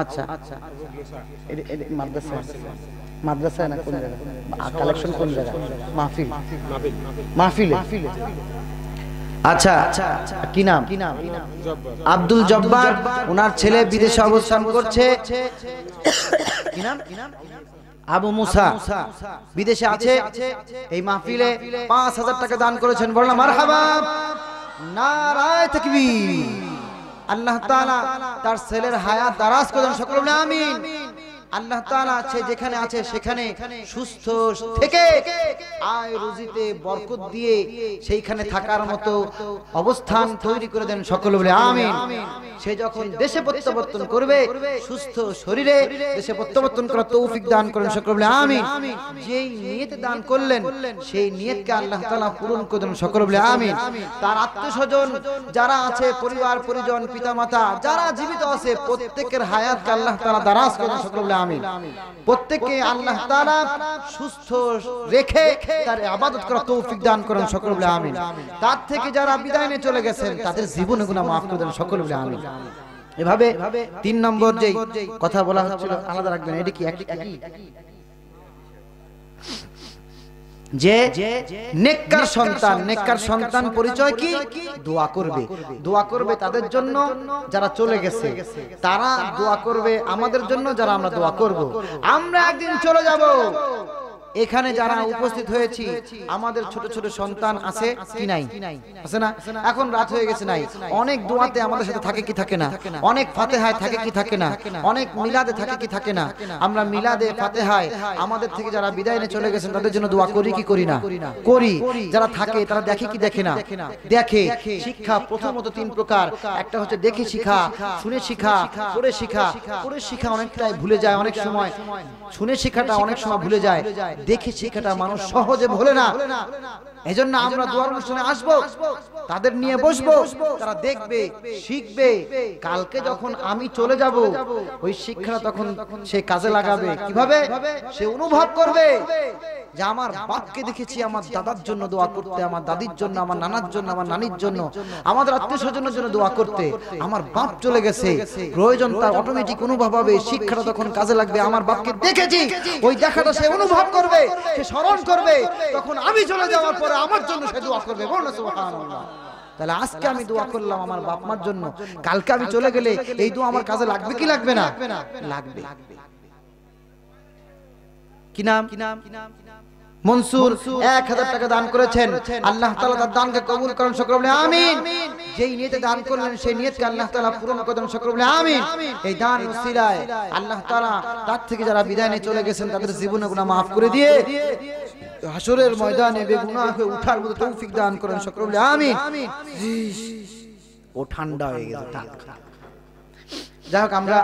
আচ্ছা মাদ্রাসা আচ্ছা। মাদ্রাসা না কোন জায়গা কালেকশন কোন জায়গা মাহফিল মাহফিলে আচ্ছা কি নাম কি নাম আব্দুল জব্বার ওনার ছেলে বিদেশে অবস্থান করছে কি নাম আবু মুসা বিদেশে আছে এই মাহফিলে পাঁচ হাজার টাকা দান করেছেন বললাম আর হাবাব নারায় তকবীর আল্লাহ তার ছেলের হায়াত দারাজ করেন সকল আমিন আল্লাহ তাআলা আছে যেখানে আছে সেখানে সুস্থ থেকে আয় রুজিতে বরকত দিয়ে সেইখানে থাকার মতো অবস্থান তৈরি করে দেন সকল বলে আমিন সে যখন দেশে প্রত্যাবর্তন করবে সুস্থ শরীরে দেশে প্রত্যাবর্তন করার তৌফিক দান করেন সকল বলে আমিন যেই নিয়ত দান করলেন সেই নিয়তকে আল্লাহ তাআলা পূরণ করে দেন সকল বলে আমিন তার আত্মীয়স্বজন যারা আছে পরিবার পরিজন পিতামাতা যারা জীবিত আছে প্রত্যেকের হায়াতকে আল্লাহ তাআলা দারাজ করেন সকল বলে আমিন প্রত্যেককে আল্লাহ তাআলা সুস্থ রেখে তার ইবাদত করার তৌফিক দান করেন সকল বলে আমিন তার থেকে যারা বিদায় নিয়ে চলে গেছেন তাদের জীবন গুনাহ maaf করে দেন সকল বলে আমিন এভাবে তিন নম্বর যে কথা বলা হচ্ছিল আলাদা রাখবেন এটা কি একই যে নেককার সন্তান নেককার সন্তান পরিচয় কি দোয়া করবে দোয়া করবে তাদের জন্য যারা চলে গেছে তারা দোয়া করবে আমাদের জন্য যারা আমরা দোয়া করব আমরা একদিন চলে যাব এখানে যারা উপস্থিত হয়েছি আমাদের ছোট ছোট সন্তান আছে কি নাই আছে না এখন রাত হয়ে গেছে নাই অনেক দোয়াতে আমাদের সাথে থাকে কি থাকে না অনেক ফাতেহায় থাকে কি থাকে না অনেক মিলাদে থাকে কি থাকে না আমরা মিলাদে ফাতেহায় আমাদের থেকে যারা বিদায় নিয়ে চলে গেছেন তাদের জন্য দোয়া করি কি করি না করি যারা থাকে তারা দেখে কি দেখে না দেখে শিক্ষা প্রথমত তিন প্রকার একটা হচ্ছে দেখে শিখা শুনে শিখা পড়ে শিখা পড়ে শিখা অনেকটাই ভুলে যায় অনেক সময় শুনে শিখাটা অনেক সময় ভুলে যায় দেখে শেখাটা মানুষ সহজে ভোলে না এজন্য আমরা দোয়ার অনুষ্ঠানে আসব তাদের নিয়ে বসবো তারা দেখবে শিখবে কালকে যখন আমি চলে যাব ওই শিক্ষা তখন সে কাজে লাগাবে কিভাবে সে অনুভব করবে যে আমার বাপকে দেখেছি আমার দাদার জন্য দোয়া করতে আমার দাদির জন্য আমার নানার জন্য আমার নানির জন্য আমাদের আত্মীয় স্বজনের জন্য দোয়া করতে আমার বাপ চলে গেছে প্রয়োজন তার অটোমেটিক অনুভব হবে শিক্ষাটা তখন কাজে লাগবে আমার বাপকে দেখেছি ওই দেখাটা সে অনুভব করবে সে স্মরণ করবে তখন আমি চলে যাওয়ার পরে আমার জন্য সে দোয়া করবে বলুন সুবহানাল্লাহ তাহলে আজকে আমি দোয়া করলাম আমার বাপ মার জন্য কালকে আমি চলে গেলে এই দোয়া আমার কাজে লাগবে কি লাগবে না লাগবে কি নাম কি নাম কি নাম মনসুর এক হাজার টাকা দান করেছেন আল্লাহ তালা তার দানকে কবুল করেন সকল বলে আমিন যেই নিয়ে দান করলেন সেই নিয়েকে আল্লাহ তালা পূরণ করেন সকল বলে আমিন এই দান সিরায় আল্লাহ তালা তার থেকে যারা বিদায় নিয়ে চলে গেছেন তাদের জীবনে গুলা মাফ করে দিয়ে হাসরের ময়দানে বেগুনা হয়ে উঠার মতো তৌফিক দান করেন সকল বলে আমিন ও ঠান্ডা হয়ে গেল যাই হোক আমরা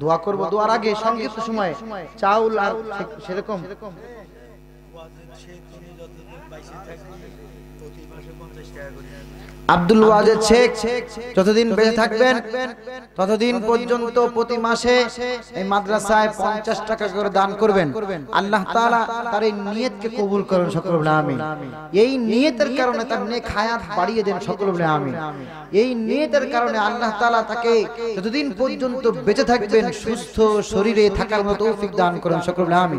দোয়া করবো দোয়ার আগে সংক্ষিপ্ত সময় চাউল আর সেরকম আব্দুল ওয়াজেদ শেখ যতদিন বেঁচে থাকবেন ততদিন পর্যন্ত প্রতি মাসে এই মাদ্রাসায় পঞ্চাশ টাকা করে দান করবেন আল্লাহ তালা তার এই নিয়তকে কবুল করেন সকল আমি এই নিয়তের কারণে তার নে খায়াত বাড়িয়ে দেন সকল আমি এই নিয়তের কারণে আল্লাহ তালা তাকে যতদিন পর্যন্ত বেঁচে থাকবেন সুস্থ শরীরে থাকার মতো দান করেন সকল আমি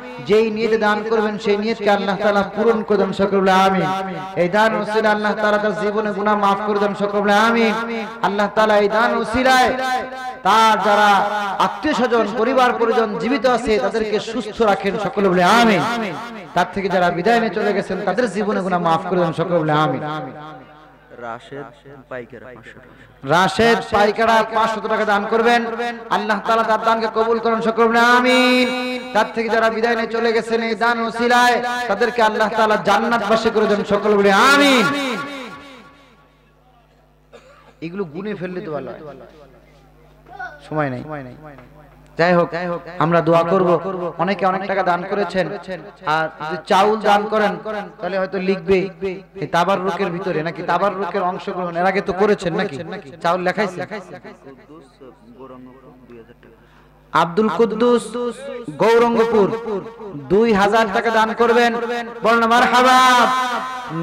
যেই নিয়ত দান করবেন সেই নিয়তকে আল্লাহ তাআলা পূরণ করে দেন সকলে আমিন এই দান উসিলা আল্লাহ তাআলা তার জীবনে গুনাহ maaf করে দেন সকলে আমিন আল্লাহ তাআলা এই দান উসিলায় তার যারা আত্মীয় স্বজন পরিবার পরিজন জীবিত আছে তাদেরকে সুস্থ রাখেন সকলে বলে আমিন তার থেকে যারা বিদায় নিয়ে চলে গেছেন তাদের জীবনে গুনাহ maaf করে দেন সকলে বলে আমিন রাশেদ পাইকারা টাকা দান করবেন আল্লাহ তালা তার দানকে কবুল তার থেকে যারা বিদায় নিয়ে চলে গেছেন এই দান ওসিলায় তাদেরকে আল্লাহ তালা জান্নাত বাসী করে দেন সকল বলে আমি এগুলো গুনে ফেললে তো ভালো সময় নাই সময় নাই যাই হোক আমরা দোয়া করব অনেকে অনেক টাকা দান করেছেন আর যদি চাউল দান করেন তাহলে হয়তো লিখবে তাবার রোকের ভিতরে নাকি তাবার রোকের অংশগ্রহণ এর আগে তো করেছেন নাকি চাউল লেখাইছে আব্দুল কুদ্দুস গৌরঙ্গপুর দুই হাজার টাকা দান করবেন বলেন আমার হাবাব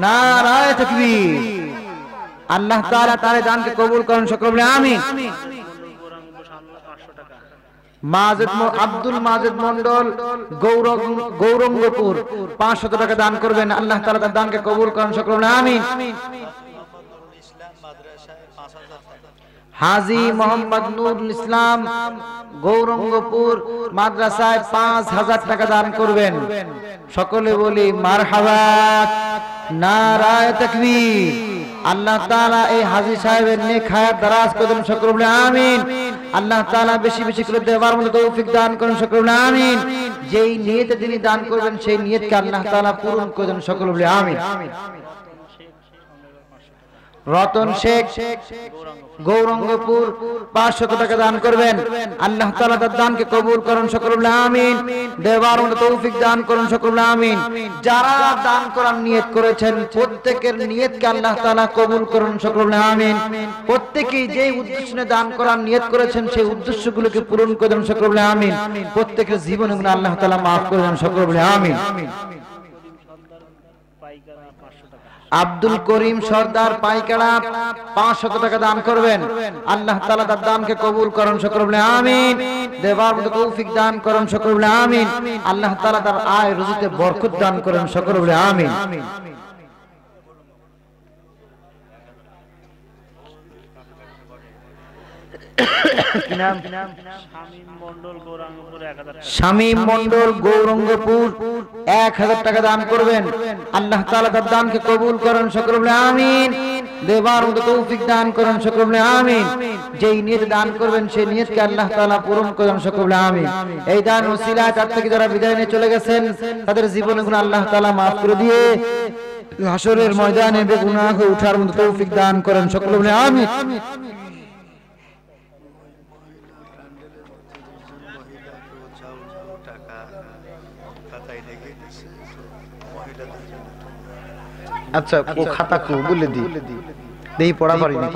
নারায় থাকবি আল্লাহ তারা তারে দানকে কবুল করেন সকল আমি আব্দুল মাজেদ মন্ডল গৌরঙ্গপুর টাকা দান করবেন আল্লাহ তালা তার দানকে কবুল করেন সকল আমি হাজি মোহাম্মদ নুরুল ইসলাম গৌরঙ্গপুর মাদ্রাসায় পাঁচ হাজার টাকা দান করবেন সকলে বলি মার হাবাত নারায় তকবীর আল্লাহ তালা এই হাজির সাহেবের নেক হায়াত দারাজ করুন সকরুল আমিন আল্লাহ তালা বেশি বেশি করে দেওয়ার মতো তৌফিক দান করুন সকরুল আমিন যেই নিয়তে তিনি দান করবেন সেই নিয়তকে আল্লাহ তালা পূরণ করুন সকরুল আমিন রতন শেখ শেখ শেখ গৌরঙ্গপুর পাঁচশত টাকা দান করবেন আল্লাহ তালা তার দানকে কবুল করুন সকল আমিন দেবার তৌফিক দান করুন সকল আমিন যারা দান করার নিয়ত করেছেন প্রত্যেকের নিয়তকে আল্লাহ তালা কবুল করুন সকল আমিন প্রত্যেকেই যে উদ্দেশ্য দান করার নিয়ত করেছেন সেই উদ্দেশ্যগুলোকে পূরণ করে দেন সকল আমিন প্রত্যেকের জীবন আল্লাহ তালা মাফ করে দেন সকল আমিন আমিন আব্দুল করিম সর্দার পাইকারা পাঁচশত টাকা দান করবেন আল্লাহ তালা তার দানকে কবুল করেন সকরবলে আমিন দেবার মতো কৌফিক দান করেন সকরবলে আমিন আল্লাহ তালা তার আয় রুজিতে বরকত দান করুন সকরবলে আমিন স্বামী মন্ডল গৌরঙ্গপুর এক হাজার টাকা দান করবেন আল্লাহ তার দানকে কবুল করেন সকলে আমিন দেবার মতো দান করেন সকলে আমিন যেই নিয়ত দান করবেন সেই নিয়তকে আল্লাহ পূরণ করেন সকলে এই দান ওসিলা তার থেকে যারা বিদায় নিয়ে চলে গেছেন তাদের জীবনে আল্লাহ তালা মাফ করে দিয়ে হাসরের ময়দানে বেগুনাহ উঠার মতো দান করেন সকলে আমিন আচ্ছা ও আচ্ছা, খাতা কো বলে দি দেই পড়া পারি না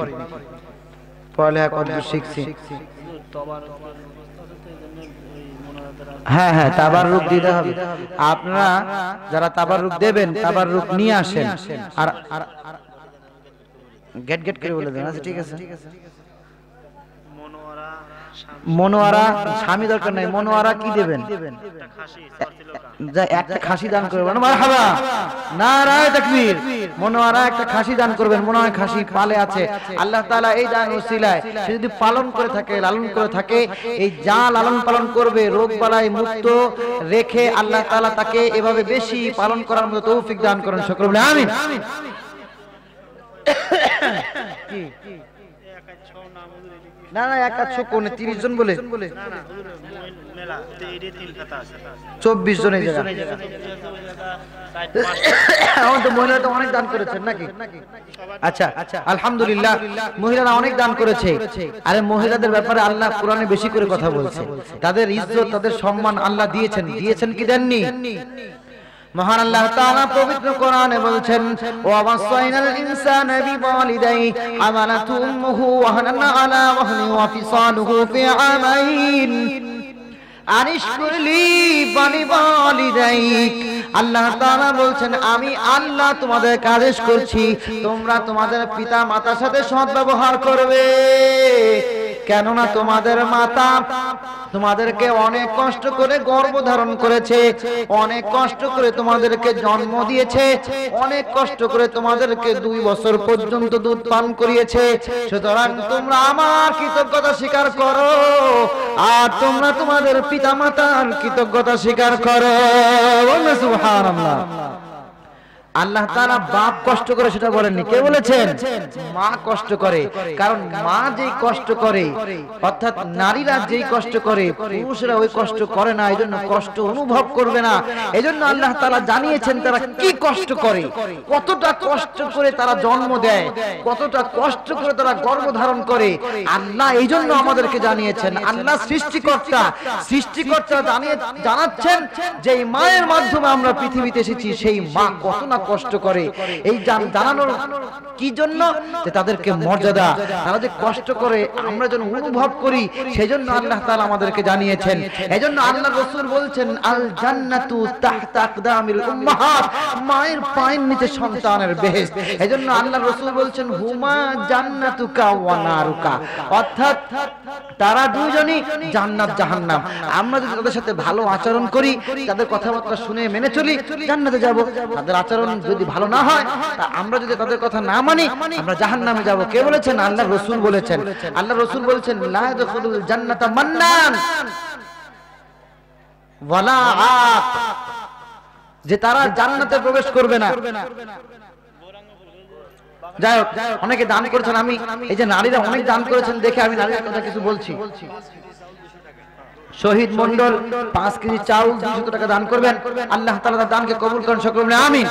পড়ালেখা কত শিখছি হ্যাঁ হ্যাঁ, হ্যাঁ, হ্যাঁ তাবার রূপ দিতে হবে আপনারা যারা তাবার রূপ দেবেন তাবার রূপ নিয়ে আসেন আর গেট গেট করে বলে দেন আচ্ছা ঠিক আছে মনোয়ারা স্বামী দরকার নাই মনোয়ারা কি দেবেন একটা খাসি দান করবেন না নারায় তাকবীর মনোয়ারা একটা খাসি দান করবেন মনোয়ারা খাসি পালে আছে আল্লাহ তাআলা এই দান ওসিলায় সে যদি পালন করে থাকে লালন করে থাকে এই যা লালন পালন করবে রোগ বালায় মুক্ত রেখে আল্লাহ তাআলা তাকে এভাবে বেশি পালন করার মতো তৌফিক দান করেন সকল আমিন কি না না এক একশো তিরিশ জন বলে চব্বিশ জন এখন তো অনেক করেছেন নাকি আচ্ছা আলহামদুলিল্লাহ মহিলারা অনেক করেছে আরে মহিলাদের ব্যাপারে আল্লাহ কোরআনে বেশি করে কথা তাদের ইজ্জত তাদের সম্মান আল্লাহ দিয়েছেন দিয়েছেন কি দেননি মহান আল্লাহ তাআলা পবিত্র কোরআনে বলছেন ওয়া ওয়াসাইনাল ইনসানা বিওয়ালিদাই আমানাতু উম্মুহু ওয়া হানানা আলা ওয়াহনি ওয়া ফিসালুহু ফি আমাইন আরিশ করলি বাণী বলি রাইক আল্লাহ তাআলা বলছেন আমি আল্লাহ তোমাদের আদেশ করছি তোমরা তোমাদের পিতা মাতার সাথে করবে তোমাদের মাতা তোমাদেরকে অনেক কষ্ট করে করেছে অনেক কষ্ট করে তোমাদেরকে জন্ম দিয়েছে অনেক কষ্ট করে তোমাদেরকে দুই বছর পর্যন্ত দুধ পান করিয়েছে সুতরাং তোমরা আমার কৃতজ্ঞতা স্বীকার করো আর তোমরা তোমাদের পিতা মাতার কৃতজ্ঞতা স্বীকার করো সুবহানাল্লাহ আল্লাহ তারা বাপ কষ্ট করে সেটা বলেননি কে বলেছেন মা কষ্ট করে কারণ মা যেই কষ্ট করে অর্থাৎ নারীরা যেই কষ্ট করে পুরুষরা ওই কষ্ট করে না এই জন্য কষ্ট অনুভব করবে না এই জন্য আল্লাহ তারা জানিয়েছেন তারা কি কষ্ট করে কতটা কষ্ট করে তারা জন্ম দেয় কতটা কষ্ট করে তারা গর্ব ধারণ করে আল্লাহ এই জন্য আমাদেরকে জানিয়েছেন আল্লাহ সৃষ্টিকর্তা সৃষ্টিকর্তা জানিয়ে জানাচ্ছেন যে মায়ের মাধ্যমে আমরা পৃথিবীতে এসেছি সেই মা কত না কষ্ট করে এই দাঁড়ানোর কি জন্য যে তাদেরকে মর্যাদা তারা যে কষ্ট করে আমরা যেন অনুভব করি সেজন্য আল্লাহ তাআলা আমাদেরকে জানিয়েছেন এজন্য আল্লাহ রাসূল বলছেন আল জান্নাতু তাহতা আকদামিল উম্মাহাত মায়ের পায়ের নিচে সন্তানের বেহেস এজন্য আল্লাহ রাসূল বলছেন হুমা জান্নাতুকা ওয়া নারুকা অর্থাৎ তারা দুজনই জান্নাত জাহান্নাম আমরা যদি তাদের সাথে ভালো আচরণ করি তাদের কথাবার্তা শুনে মেনে চলি জান্নাতে যাব তাদের আচরণ আচরণ যদি ভালো না হয় তা আমরা যদি তাদের কথা না মানি আমরা জাহান নামে যাব কে বলেছেন আল্লাহ রসুল বলেছেন আল্লাহ রসুল বলেছেন জান্নাতা মান্নান যে তারা জান্নাতে প্রবেশ করবে না যাই হোক অনেকে দান করেছেন আমি এই যে নারীরা অনেক দান করেছেন দেখে আমি নারীদের কথা কিছু বলছি শহীদ মন্ডল পাঁচ কেজি চাউল দুশো টাকা দান করবেন আল্লাহ তালা দানকে কবুল করেন সকল আমি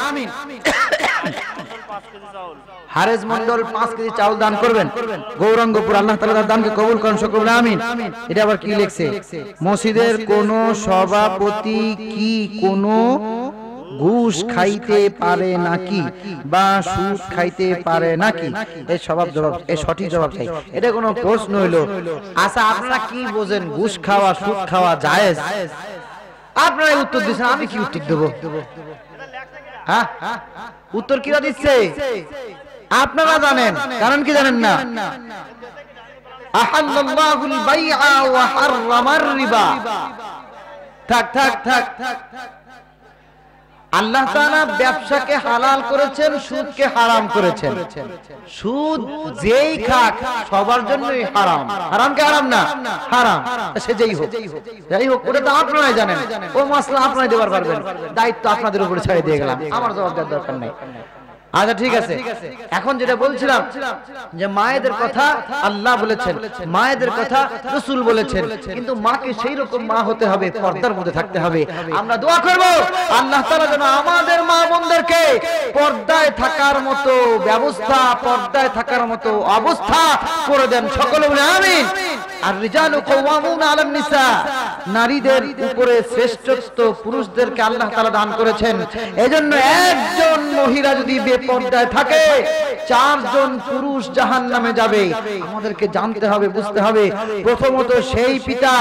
হারেজ মন্ডল পাঁচ কেজি চাউল দান করবেন গৌরঙ্গপুর আল্লাহ তালা দানকে কবুল করেন সকল আমিন এটা আবার কি লিখছে মসজিদের কোন সভাপতি কি কোনো ঘুষ খাইতে পারে নাকি বা সুদ খাইতে পারে নাকি এই স্বভাব জবাব এই সঠিক জবাব চাই এটা কোনো প্রশ্ন হইলো আচ্ছা আপনারা কি আচ্ছা, বোঝেন ঘুষ খাওয়া সুদ খাওয়া জায়েজ আপনারাই উত্তর দিচ্ছেন আমি কি উত্তর দেবো হ্যাঁ? উত্তর কিরা দিচ্ছে আপনারা জানেন কারণ কি জানেন না আহাল্লাল্লাহুল থাক থাক থাক থাক আল্লাহ ব্যবসাকে হালাল করেছেন সুদকে হারাম করেছেন সুদ যেই খাক সবার জন্যই হারাম হারাম কে হারাম না হারাম সে যেই হোক যাই হোক ওটা তো আপনারাই জানেন ও মাসলা আপনারাই দেওয়ার পারবেন দায়িত্ব আপনাদের উপরে ছেড়ে দিয়ে গেলাম আমার জবাব দেওয়ার দরকার নাই আচ্ছা, আচ্ছা ঠিক আছে এখন যেটা বলছিলাম যে মায়েদের কথা আল্লাহ বলেছেন মায়েদের কথা রসুল বলেছেন কিন্তু মাকে সেই রকম মা হতে হবে পর্দার মধ্যে থাকতে হবে আমরা দোয়া করব আল্লাহ তারা যেন আমাদের মা বোনদেরকে পর্দায় থাকার মতো ব্যবস্থা পর্দায় থাকার মতো অবস্থা করে দেন সকলে বলে আমি আর রিজালু আলান নিসা নারীদের উপরে শ্রেষ্ঠত্ব পুরুষদেরকে আল্লাহ তাআলা দান করেছেন এজন্য একজন মহিলা যদি বেপর্দায় থাকে চারজন পুরুষ জাহান্নামে যাবে আমাদেরকে জানতে হবে বুঝতে হবে প্রথমত সেই পিতা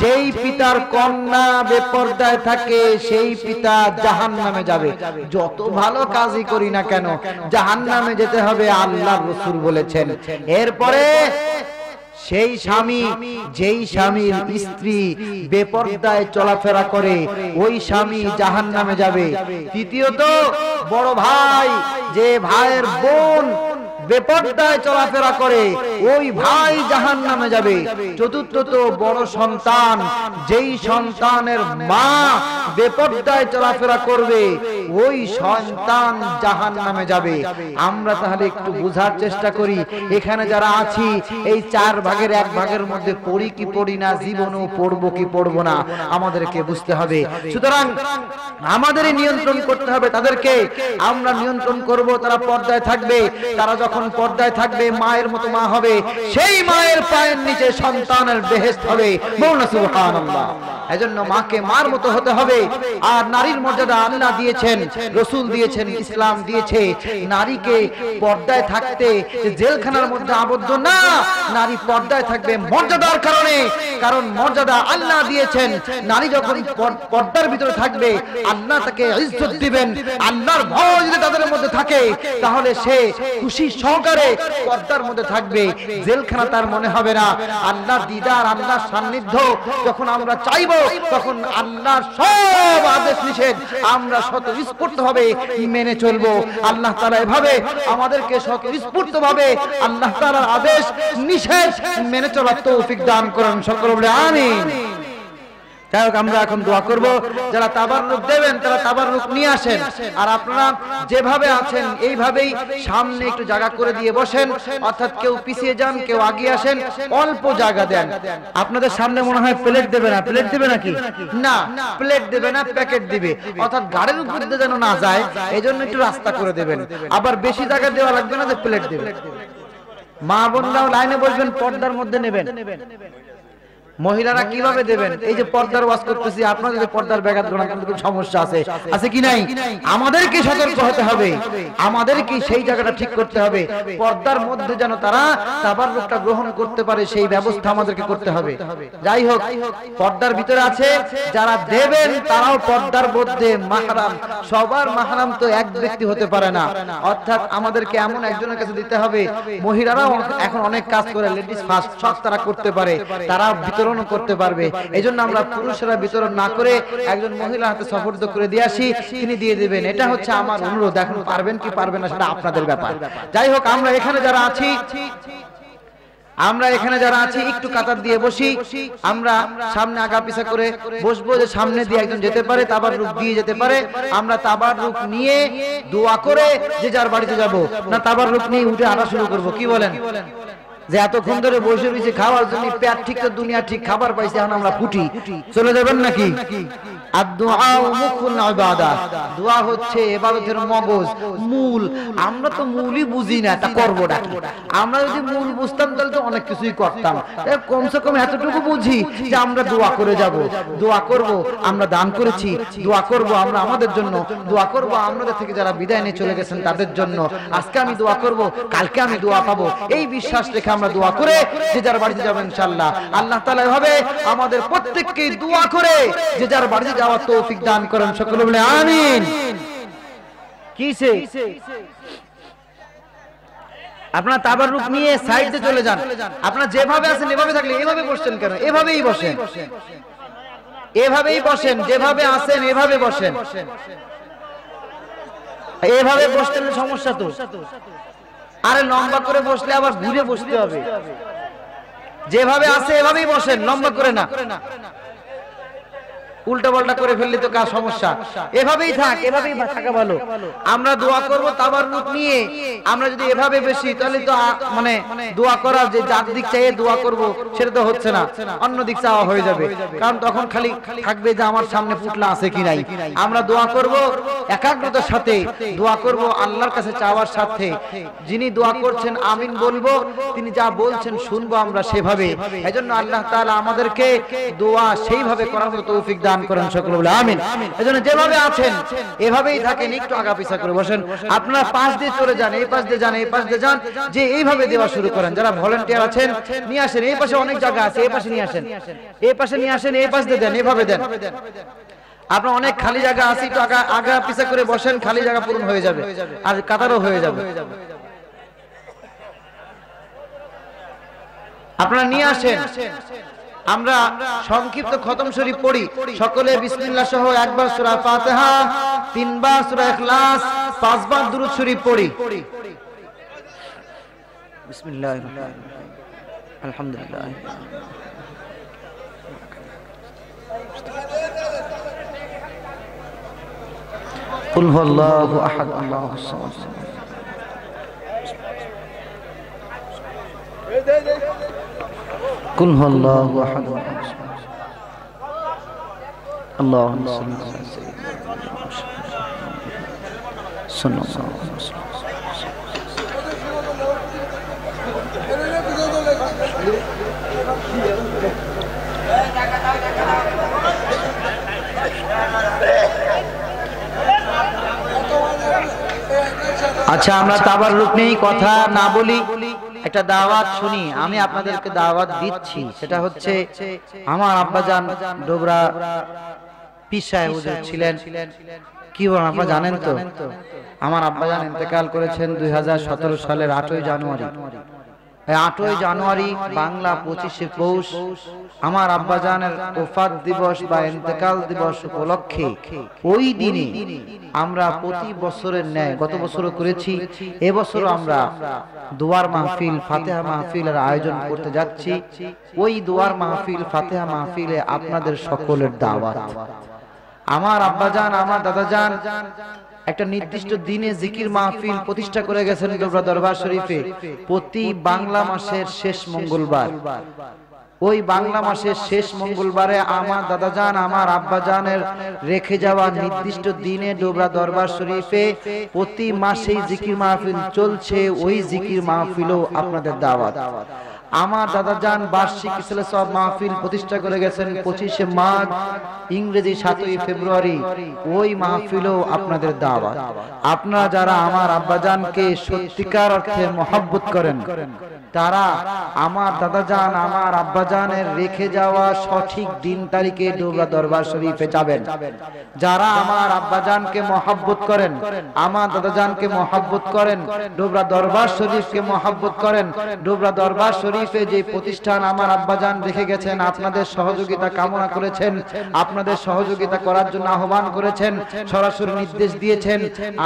যেই পিতার কন্যা বেপর্দায় থাকে সেই পিতা জাহান্নামে যাবে যত ভালো কাজই করি না কেন জাহান্নামে যেতে হবে আল্লাহ রসুল বলেছেন এরপরে সেই স্বামী যেই স্বামীর স্ত্রী বেপর্দায় চলাফেরা করে ওই স্বামী জাহান নামে যাবে তৃতীয়ত বড় ভাই যে ভাইয়ের বোন বেপর্দায় চলাফেরা করে ওই ভাই জাহান নামে যাবে চতুর্থ তো বড় সন্তান যেই সন্তানের মা বেপর্দায় চলাফেরা করবে ওই সন্তান জাহান নামে যাবে আমরা তাহলে একটু বুঝার চেষ্টা করি এখানে যারা আছি এই চার ভাগের এক ভাগের মধ্যে পড়ি কি পড়ি না জীবনও পড়বো কি পড়বো না আমাদেরকে বুঝতে হবে সুতরাং আমাদেরই নিয়ন্ত্রণ করতে হবে তাদেরকে আমরা নিয়ন্ত্রণ করব তারা পর্দায় থাকবে তারা যখন যখন পর্দায় থাকবে মায়ের মতো মা হবে সেই মায়ের পায়ের নিচে সন্তানের বেহেস্ত হবে এজন্য মাকে মার মতো হতে হবে আর নারীর মর্যাদা আল্লাহ দিয়েছেন রসুল দিয়েছেন ইসলাম দিয়েছে নারীকে পর্দায় থাকতে জেলখানার মধ্যে আবদ্ধ না নারী পর্দায় থাকবে মর্যাদার কারণে কারণ মর্যাদা আল্লাহ দিয়েছেন নারী যখন পর্দার ভিতরে থাকবে আল্লাহ তাকে ইজ্জত দিবেন আল্লাহর ভয় যদি তাদের মধ্যে থাকে তাহলে সে খুশির সহকারে পর্দার মধ্যে থাকবে জেলখানা তার মনে হবে না আল্লাহ দিদার আল্লাহ সান্নিধ্য যখন আমরা চাইব তখন আল্লাহ সব আদেশ নিষেধ আমরা শত স্বতঃস্ফূর্ত হবে মেনে চলব আল্লাহ তারা এভাবে আমাদেরকে শত স্বতঃস্ফূর্ত ভাবে আল্লাহ তাআলার আদেশ নিষেধ মেনে চলার তৌফিক দান করেন সকল বলে আমিন যাই হোক আমরা এখন দোয়া করব যারা তাবার রুখ দেবেন তারা তাবার রুখ নিয়ে আসেন আর আপনারা যেভাবে আছেন এইভাবেই সামনে একটু জায়গা করে দিয়ে বসেন অর্থাৎ কেউ পিছিয়ে যান কেউ আগিয়ে আসেন অল্প জায়গা দেন আপনাদের সামনে মনে হয় প্লেট দেবে না প্লেট দেবে নাকি না প্লেট দেবে না প্যাকেট দিবে অর্থাৎ গাড়ির উপর দিয়ে যেন না যায় এই জন্য একটু রাস্তা করে দেবেন আবার বেশি জায়গা দেওয়া লাগবে না যে প্লেট দেবে মা বোনরাও লাইনে বসবেন পর্দার মধ্যে নেবেন মহিলারা কিভাবে দেবেন এই যে পর্দার ওয়াজ করতেছি আপনারা যদি পর্দার ব্যাঘাত করেন কিন্তু খুব সমস্যা আছে আছে কি নাই আমাদেরকে সতর্ক হতে হবে আমাদেরকে সেই জায়গাটা ঠিক করতে হবে পর্দার মধ্যে যেন তারা তাবার রূপটা গ্রহণ করতে পারে সেই ব্যবস্থা আমাদেরকে করতে হবে যাই হোক পর্দার ভিতরে আছে যারা দেবেন তারাও পর্দার মধ্যে মাহরাম সবার মাহরাম তো এক ব্যক্তি হতে পারে না অর্থাৎ আমাদেরকে এমন একজনের কাছে দিতে হবে মহিলারাও এখন অনেক কাজ করে লেডিস ফার্স্ট সব তারা করতে পারে তারা ভিতরে বিতরণ করতে পারবে এই আমরা পুরুষরা বিতরণ না করে একজন মহিলা হাতে সফর্দ করে দিয়ে আসি তিনি দিয়ে দেবেন এটা হচ্ছে আমার অনুরোধ এখন পারবেন কি পারবেন না সেটা আপনাদের ব্যাপার যাই হোক আমরা এখানে যারা আছি আমরা এখানে যারা আছি একটু কাতার দিয়ে বসি আমরা সামনে আগা পিছা করে বসবো যে সামনে দিয়ে একজন যেতে পারে তাবার রূপ দিয়ে যেতে পারে আমরা তাবার রূপ নিয়ে দোয়া করে যে যার বাড়িতে যাব না তাবার রূপ নিয়ে উঠে আটা শুরু করব কি বলেন যে এতক্ষণ ধরে বসে রয়েছে খাওয়ার জন্য পেট ঠিক তো দুনিয়া ঠিক খাবার পাইছে এখন আমরা ফুটি চলে যাবেন নাকি আমরা দান করেছি দোয়া করব আমরা আমাদের জন্য দোয়া করব আমাদের থেকে যারা বিদায় নিয়ে চলে গেছেন তাদের জন্য আজকে আমি দোয়া করব কালকে আমি দোয়া পাবো এই বিশ্বাস রেখে আমরা দোয়া করে যে যার বাড়িতে যাবো ইনশাল্লাহ আল্লাহ তালা এভাবে আমাদের প্রত্যেককে দোয়া করে যে যার বাড়িতে যাওয়ার তৌফিক দান করেন সকল বলে আমিন আপনার তাবার রূপ নিয়ে সাইডে চলে যান আপনার যেভাবে আছেন এভাবে থাকলে এভাবে বসছেন কেন এভাবেই বসেন এভাবেই বসেন যেভাবে আছেন এভাবে বসেন এভাবে বসতেন সমস্যা তো আরে লম্বা করে বসলে আবার ঘুরে বসতে হবে যেভাবে আছে এভাবেই বসেন লম্বা করে না উল্টা পাল্টা করে ফেললে তো কার সমস্যা এভাবেই থাক এভাবেই থাকা ভালো আমরা দোয়া করব তাবার মুখ নিয়ে আমরা যদি এভাবে বেশি তাহলে তো মানে, মানে দোয়া করার যে যার দিক চাইয়ে দোয়া করব সেটা তো হচ্ছে না অন্য দিক চাওয়া হয়ে যাবে কারণ তখন খালি থাকবে যে আমার সামনে পুতলা আছে কি নাই আমরা দোয়া করব একাগ্রতার সাথে দোয়া করব আল্লাহর কাছে চাওয়ার সাথে যিনি দোয়া করছেন আমিন বলবো তিনি যা বলছেন শুনবো আমরা সেভাবে এজন্য আল্লাহ তাআলা আমাদেরকে দোয়া সেইভাবে করার তৌফিক দান দান করেন সকল বলে আমিন এজন্য যেভাবে আছেন এভাবেই থাকেন একটু আগা পিছা করে বসেন আপনারা পাঁচ দিয়ে চলে যান এই পাশ দিয়ে যান এই পাশ দিয়ে যান যে এইভাবে দেওয়া শুরু করেন যারা ভলেন্টিয়ার আছেন নিয়ে আসেন এই পাশে অনেক জায়গা আছে এই পাশে নিয়ে আসেন এই পাশে নিয়ে আসেন এই পাশ দিয়ে দেন এভাবে দেন আপনার অনেক খালি জায়গা আছে একটু আগা আগা পিছা করে বসেন খালি জায়গা পূরণ হয়ে যাবে আর কাতারও হয়ে যাবে আপনারা নিয়ে আসেন আমরা সংক্ষিপ্ত খতম শরীফ পড়ি সকলে বিসমিল্লাহ সহ একবার সুরা ফাতিহা তিনবার সুরা ইখলাস পাঁচবার দুরূদ শরীফ পড়ি বিসমিল্লাহির আলহামদুলিল্লাহ قل هو الله احد الله الصمد আচ্ছা আমরা তাবার লোক নেই কথা না বলি একটা দাওয়াত শুনি আমি আপনাদেরকে দাওয়াত দিচ্ছি সেটা হচ্ছে আমার আব্বাজান ডোবরা পিসায় ছিলেন কি বলেন আপনারা জানেন তো আমার আব্বাজান ইন্তেকাল করেছেন দুই সালের আটই জানুয়ারি আটই জানুয়ারি বাংলা পঁচিশে পৌষ আমার আব্বাজানের ওফাত দিবস বা ইন্তেকাল দিবস উপলক্ষে ওই দিনে আমরা প্রতি বছরের ন্যায় গত বছরও করেছি এবছর আমরা দুয়ার মাহফিল ফাতেহা মাহফিলের আয়োজন করতে যাচ্ছি ওই দুয়ার মাহফিল ফাতেহা মাহফিলে আপনাদের সকলের দাওয়াত আমার আব্বাজান আমার দাদাজান একটা নির্দিষ্ট দিনে জিকির মাহফিল প্রতিষ্ঠা করে গেছেন ডোবরা দরবার শরীফে প্রতি বাংলা মাসের শেষ মঙ্গলবার ওই বাংলা মাসের শেষ মঙ্গলবারে আমার দাদা যান আমার আব্বা আব্বাজানের রেখে যাওয়া নির্দিষ্ট দিনে ডোবরা দরবার শরীফে প্রতি মাসেই জিকির মাহফিল চলছে ওই জিকির মাহফিলও আপনাদের দাওয়াত আমার দাদা যান বার্ষিক সব মাহফিল প্রতিষ্ঠা করে গেছেন পঁচিশে মার্চ ইংরেজি সাতই ফেব্রুয়ারি ওই মাহফিলও আপনাদের দাওয়া আপনারা যারা আমার আব্বাজানকে সত্যিকার অর্থে মহাব্বত করেন তারা আমার দাদা যান আমার আব্বা জানের রেখে যাওয়া সঠিক দিন তারিখে ডোবরা দরবার শরীফে যাবেন যারা আমার আব্বা জানকে মহাব্বত করেন আমার দাদা জানকে মহাব্বত করেন ডোবরা দরবার শরীফকে মহাব্বত করেন ডোবরা দরবার শরীফে যে প্রতিষ্ঠান আমার আব্বা জান রেখে গেছেন আপনাদের সহযোগিতা কামনা করেছেন আপনাদের সহযোগিতা করার জন্য আহ্বান করেছেন সরাসরি নির্দেশ দিয়েছেন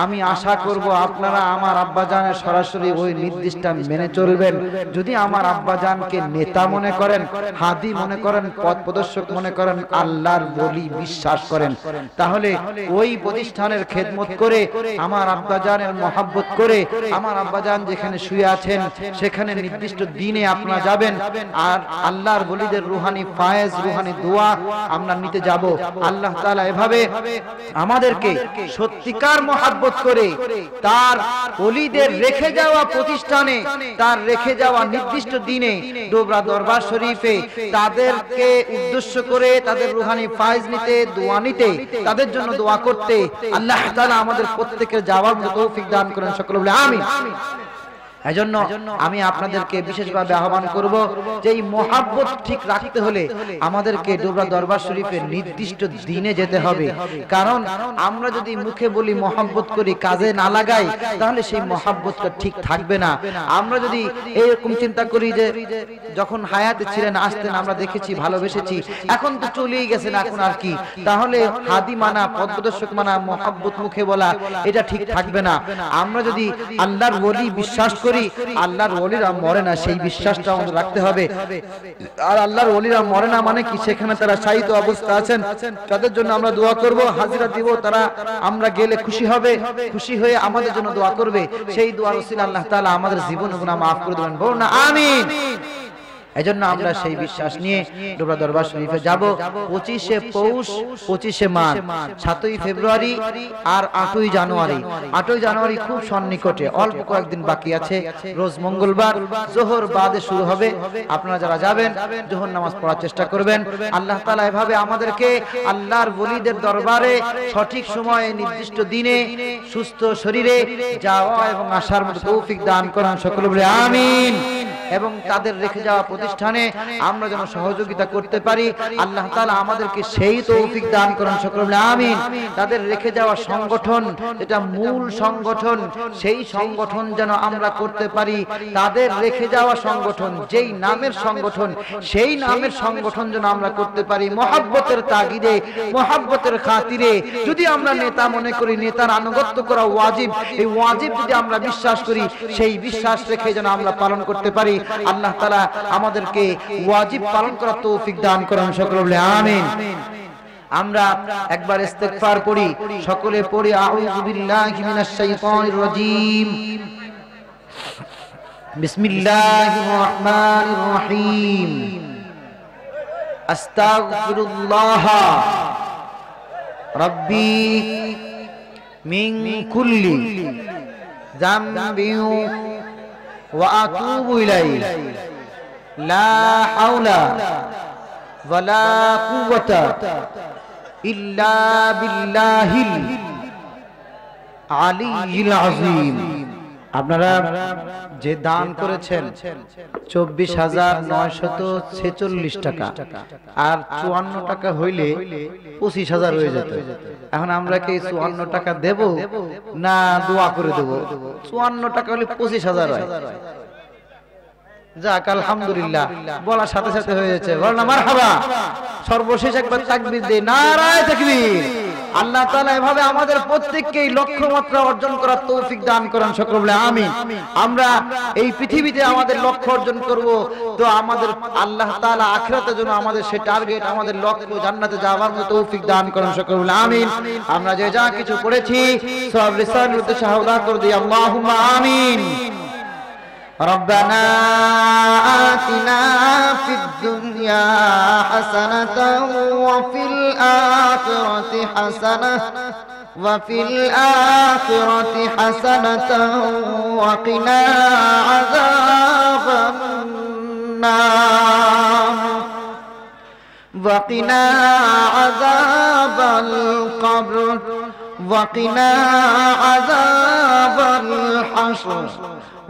আমি আশা করব আপনারা আমার আব্বা জানের সরাসরি ওই নির্দেশটা মেনে চলবেন করবেন যদি আমার আব্বাজানকে নেতা মনে করেন হাদি মনে করেন পথ প্রদর্শক মনে করেন আল্লাহর বলি বিশ্বাস করেন তাহলে ওই প্রতিষ্ঠানের খেদমত করে আমার আব্বাজানের মহাব্বত করে আমার আব্বাজান যেখানে শুয়ে আছেন সেখানে নির্দিষ্ট দিনে আপনারা যাবেন আর আল্লাহর বলিদের রুহানি ফায়েজ রুহানি দোয়া আমরা নিতে যাব আল্লাহ তাআলা এভাবে আমাদেরকে সত্যিকার মহাব্বত করে তার বলিদের রেখে যাওয়া প্রতিষ্ঠানে তার রেখে যাওয়া দেওয়া নির্দিষ্ট দিনে ডোবরা দরবার শরীফে তাদেরকে উদ্দেশ্য করে তাদের রুহানি ফাইজ নিতে দোয়া নিতে তাদের জন্য দোয়া করতে আল্লাহ আমাদের প্রত্যেকের যাওয়ার মতো তৌফিক দান করেন সকলে বলে আমি এজন্য আমি আপনাদেরকে বিশেষভাবে আহ্বান করব যে এই মহাব্বত ঠিক রাখতে হলে আমাদেরকে ডোবরা দরবার শরীফের নির্দিষ্ট দিনে যেতে হবে কারণ আমরা যদি মুখে বলি মহাব্বত করি কাজে না লাগাই তাহলে সেই মহাব্বতটা ঠিক থাকবে না আমরা যদি এরকম চিন্তা করি যে যখন হায়াতে ছিলেন আসতেন আমরা দেখেছি ভালোবেসেছি এখন তো চলেই গেছেন এখন আর কি তাহলে হাদি মানা পদ্মদর্শক মানা মহাব্বত মুখে বলা এটা ঠিক থাকবে না আমরা যদি আল্লাহর বলি বিশ্বাস করি করি আল্লাহর অলিরা মরে না সেই বিশ্বাসটা আমাদের রাখতে হবে আর আল্লাহর অলিরা মরে না মানে কি সেখানে তারা সাহিত অবস্থা আছেন তাদের জন্য আমরা দোয়া করব হাজিরা দিব তারা আমরা গেলে খুশি হবে খুশি হয়ে আমাদের জন্য দোয়া করবে সেই দোয়া রসিল আল্লাহ তালা আমাদের জীবন গুনাহ মাফ করে দেবেন বলুন না আমিন এজন্য আমরা সেই বিশ্বাস নিয়ে ডোবরা দরবার শরীফে যাব পঁচিশে পৌষ পঁচিশে মার্চ সাতই ফেব্রুয়ারি আর আটই জানুয়ারি আটই জানুয়ারি খুব সন্নিকটে অল্প কয়েকদিন বাকি আছে রোজ মঙ্গলবার জোহর বাদে শুরু হবে আপনারা যারা যাবেন জোহর নামাজ পড়ার চেষ্টা করবেন আল্লাহ তালা এভাবে আমাদেরকে আল্লাহর বলিদের দরবারে সঠিক সময়ে নির্দিষ্ট দিনে সুস্থ শরীরে যাওয়া এবং আসার মতো কৌফিক দান করান সকল বলে আমিন এবং তাদের রেখে যাওয়া প্রতিষ্ঠানে আমরা যেন সহযোগিতা করতে পারি আল্লাহ তালা আমাদেরকে সেই তৌফিক দান করেন সকল আমিন তাদের রেখে যাওয়া সংগঠন এটা মূল সংগঠন সেই সংগঠন যেন আমরা করতে পারি তাদের রেখে যাওয়া সংগঠন যেই নামের সংগঠন সেই নামের সংগঠন যেন আমরা করতে পারি মহাব্বতের তাগিদে মহাব্বতের খাতিরে যদি আমরা নেতা মনে করি নেতার আনুগত্য করা ওয়াজিব এই ওয়াজিব যদি আমরা বিশ্বাস করি সেই বিশ্বাস রেখে যেন আমরা পালন করতে পারি আল্লাহ তালা আমাদের আমাদেরকে ওয়াজিব পালন করার তৌফিক দান করেন সকলে আমিন আমরা একবার ইস্তেগফার করি সকলে পড়ি আউযু বিল্লাহি মিনাশ শাইতানির রাজীম বিসমিল্লাহির রহমানির রহিম আস্তাগফিরুল্লাহ রব্বি মিন কুল্লি যামবি ওয়া আতুবু ইলাইহি লা হাওলা ওয়ালা কুওয়াতা ইল্লা বিল্লাহিল আলিয়্যিল আপনারা যে দান করেছেন চব্বিশ হাজার নয়শত ছেচল্লিশ টাকা আর চুয়ান্ন টাকা হইলে পঁচিশ হাজার হয়ে যেত এখন আমরা কি চুয়ান্ন টাকা দেব না দোয়া করে দেব চুয়ান্ন টাকা হলে পঁচিশ হাজার হয় যাক আলহামদুলিল্লাহ বলার সাথে সাথে বল না মারহাবা সর্বশেষ একবার তাকবীর নারায় তাকবীর আল্লাহ তাআলা এভাবে আমাদের প্রত্যেককেই লক্ষ্যমাত্রা অর্জন করার তৌফিক দান করেন আমরা এই পৃথিবীতে আমাদের লক্ষ্য অর্জন করব তো আমাদের আল্লাহ তাআলা আখিরাতের জন্য আমাদের সেই টার্গেট আমাদের লক্ষ্য জান্নাতে যাওয়ার মতো তৌফিক দান করেন বলে আমিন আমরা যে যা কিছু করেছি সব রিসালাত উদ্দেশ্যে করে দিই আল্লাহুম্মা আমিন ربنا آتنا في الدنيا حسنة وفي الآخرة حسنة وفي الآخرة حسنة وقنا عذاب النار وقنا عذاب القبر وقنا عذاب الحشر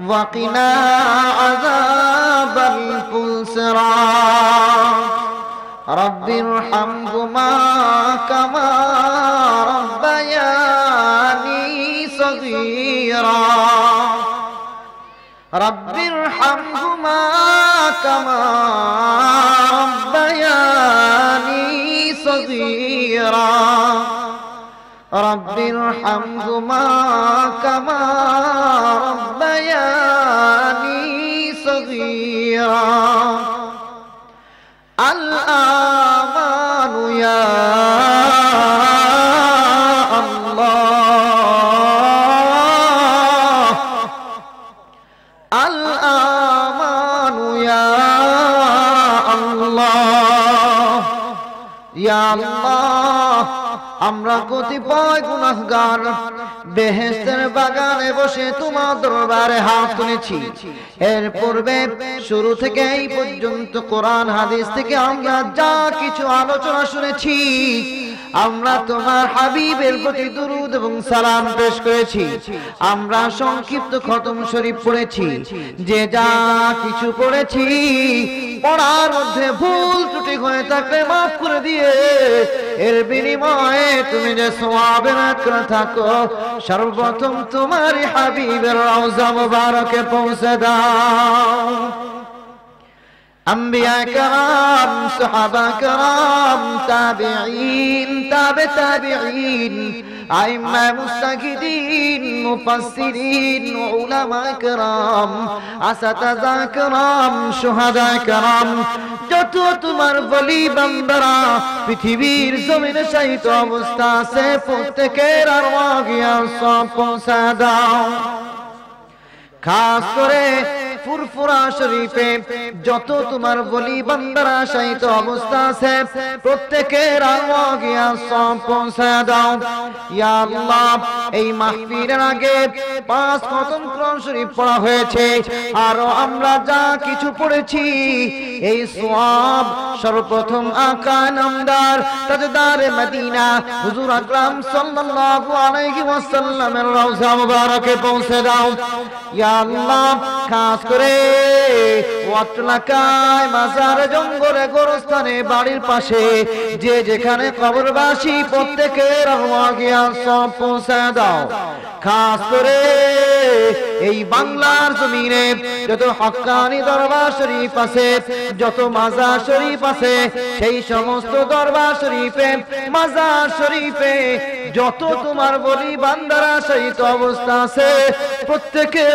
وقنا عذاب الكسران رب ارحمهما كما ربياني صغيرا رب ارحمهما كما ربياني صغيرا رب ارحمهما كما ربياني صغيرا الآمان يا الله الآمان يا الله يا الله আমরা কতিপয় গুনাহগার বেহেস্তের বাগানে বসে তোমার দরবারে হাত তুলেছি এর পূর্বে শুরু থেকে এই পর্যন্ত কোরআন হাদিস থেকে আমরা যা কিছু আলোচনা শুনেছি আমরা তোমার হাবিবের প্রতি দুরুদ এবং সালাম পেশ করেছি আমরা সংক্ষিপ্ত খতম শরীফ পড়েছি যে যা কিছু পড়েছি পড়ার মধ্যে ভুল ত্রুটি হয়ে থাকলে মাফ করে দিয়ে এর বিনিময়ে তুমি যে সোয়াবের থাকো সর্বপ্রথম তোমার হাবিবের রওজা মুবারকে পৌঁছে দাও আম্বিয়া کرام সাহাবা کرام তাবেঈন তাবে তাবেঈন আইম্মা মুস্তাগিদিন মুফাসসিরিন উলামা کرام আসাতাজা کرام শুহাদা کرام যত তোমার বলি বান্দারা পৃথিবীর জমিনে সাহিত অবস্থা আছে প্রত্যেকের আরওয়াগিয়া সব পৌঁছা দাও খাস করে ফুরফুরা শরীফে যত তোমার বলি বান্দারা সাহিত অবস্থা আছে প্রত্যেকের পৌঁছে দাও এই মাহফিলের আগে পাঁচ খতম শরীফ পড়া হয়েছে আর আমরা যা কিছু পড়েছি এই সওয়াব সর্বপ্রথম আকা নামদার তাজদারে মদিনা হুজুর আকরাম সাল্লাল্লাহু আলাইহি ওয়াসাল্লামের রওজা মুবারকে পৌঁছে দাও ইয়া আল্লাহ খাস করে মাজার জঙ্গলে গোরস্থানে বাড়ির পাশে যে যেখানে কবরবাসী প্রত্যেকের দাও খাস করে এই বাংলার জমিনে যত হকানি দরবার শরীফ আছে যত মাজার শরীফ আছে সেই সমস্ত দরবার শরীফে মাজার শরীফে যত তোমার বলি বান্দারা সেই অবস্থা আছে প্রত্যেকের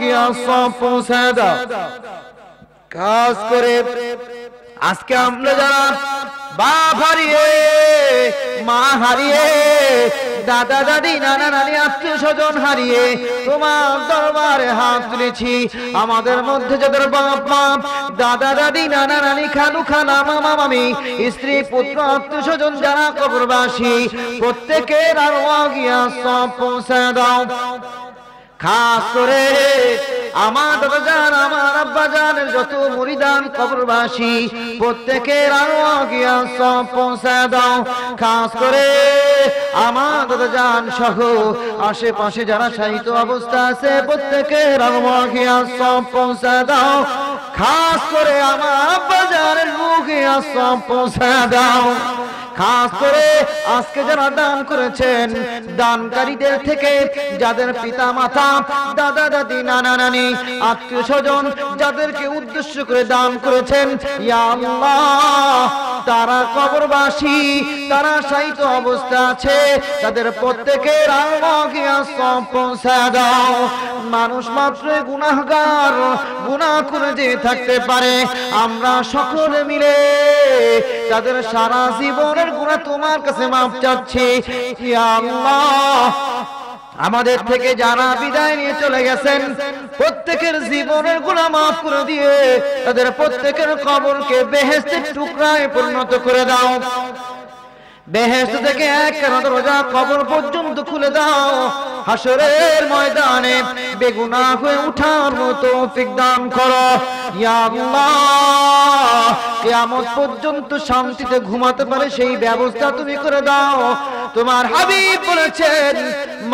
গিয়া সব কাজ করে আজকে আমরা যারা হারিয়ে মা হারিয়ে দাদা দাদি নানা নানি আত্মীয় স্বজন হারিয়ে তোমার দরবারে হাত তুলেছি আমাদের মধ্যে যাদের বাপ বাপ দাদা দাদি নানা নানি খালু খালা মামা মামি স্ত্রী পুত্র আত্মীয় স্বজন যারা কবরবাসী প্রত্যেকের আর গিয়া সব পৌঁছে দাও খাস করে আমার দাদাজান আমার আব্বাজান যত মরিদান কবরবাসী প্রত্যেকের আরো গিয়া সব পৌঁছা দাও খাস করে আমার দাদাজান সহ আশেপাশে যারা সাহিত্য অবস্থা আছে প্রত্যেকের আরো গিয়া সব পৌঁছা দাও খাস করে আমার আব্বাজানের মুখে আসম পৌঁছা দাও খাস করে আজকে যারা দান করেছেন দানকারীদের থেকে যাদের পিতা মাতা দাদা দাদি নানা নানি আত্মীয় স্বজন যাদেরকে উদ্দেশ্য করে দান করেছেন তারা কবরবাসী তারা অবস্থা আছে তাদের প্রত্যেকের মানুষ মাত্র গুণাহগার গুণা করে যে থাকতে পারে আমরা সকলে মিলে তাদের সারা জীবনের গুণা তোমার কাছে মাপ চাচ্ছি আমাদের থেকে যারা বিদায় নিয়ে চলে গেছেন প্রত্যেকের জীবনের গুণা মাফ করে দিয়ে তাদের প্রত্যেকের কবরকে বেহেস্তের টুকরায় পরিণত করে দাও বেহেস্ত থেকে এক রোজা কবর পর্যন্ত খুলে দাও হাসরের ময়দানে বেগুনা হয়ে উঠার মতো দান করো কেমন পর্যন্ত শান্তিতে ঘুমাতে পারে সেই ব্যবস্থা তুমি করে দাও তোমার হাবি বলেছেন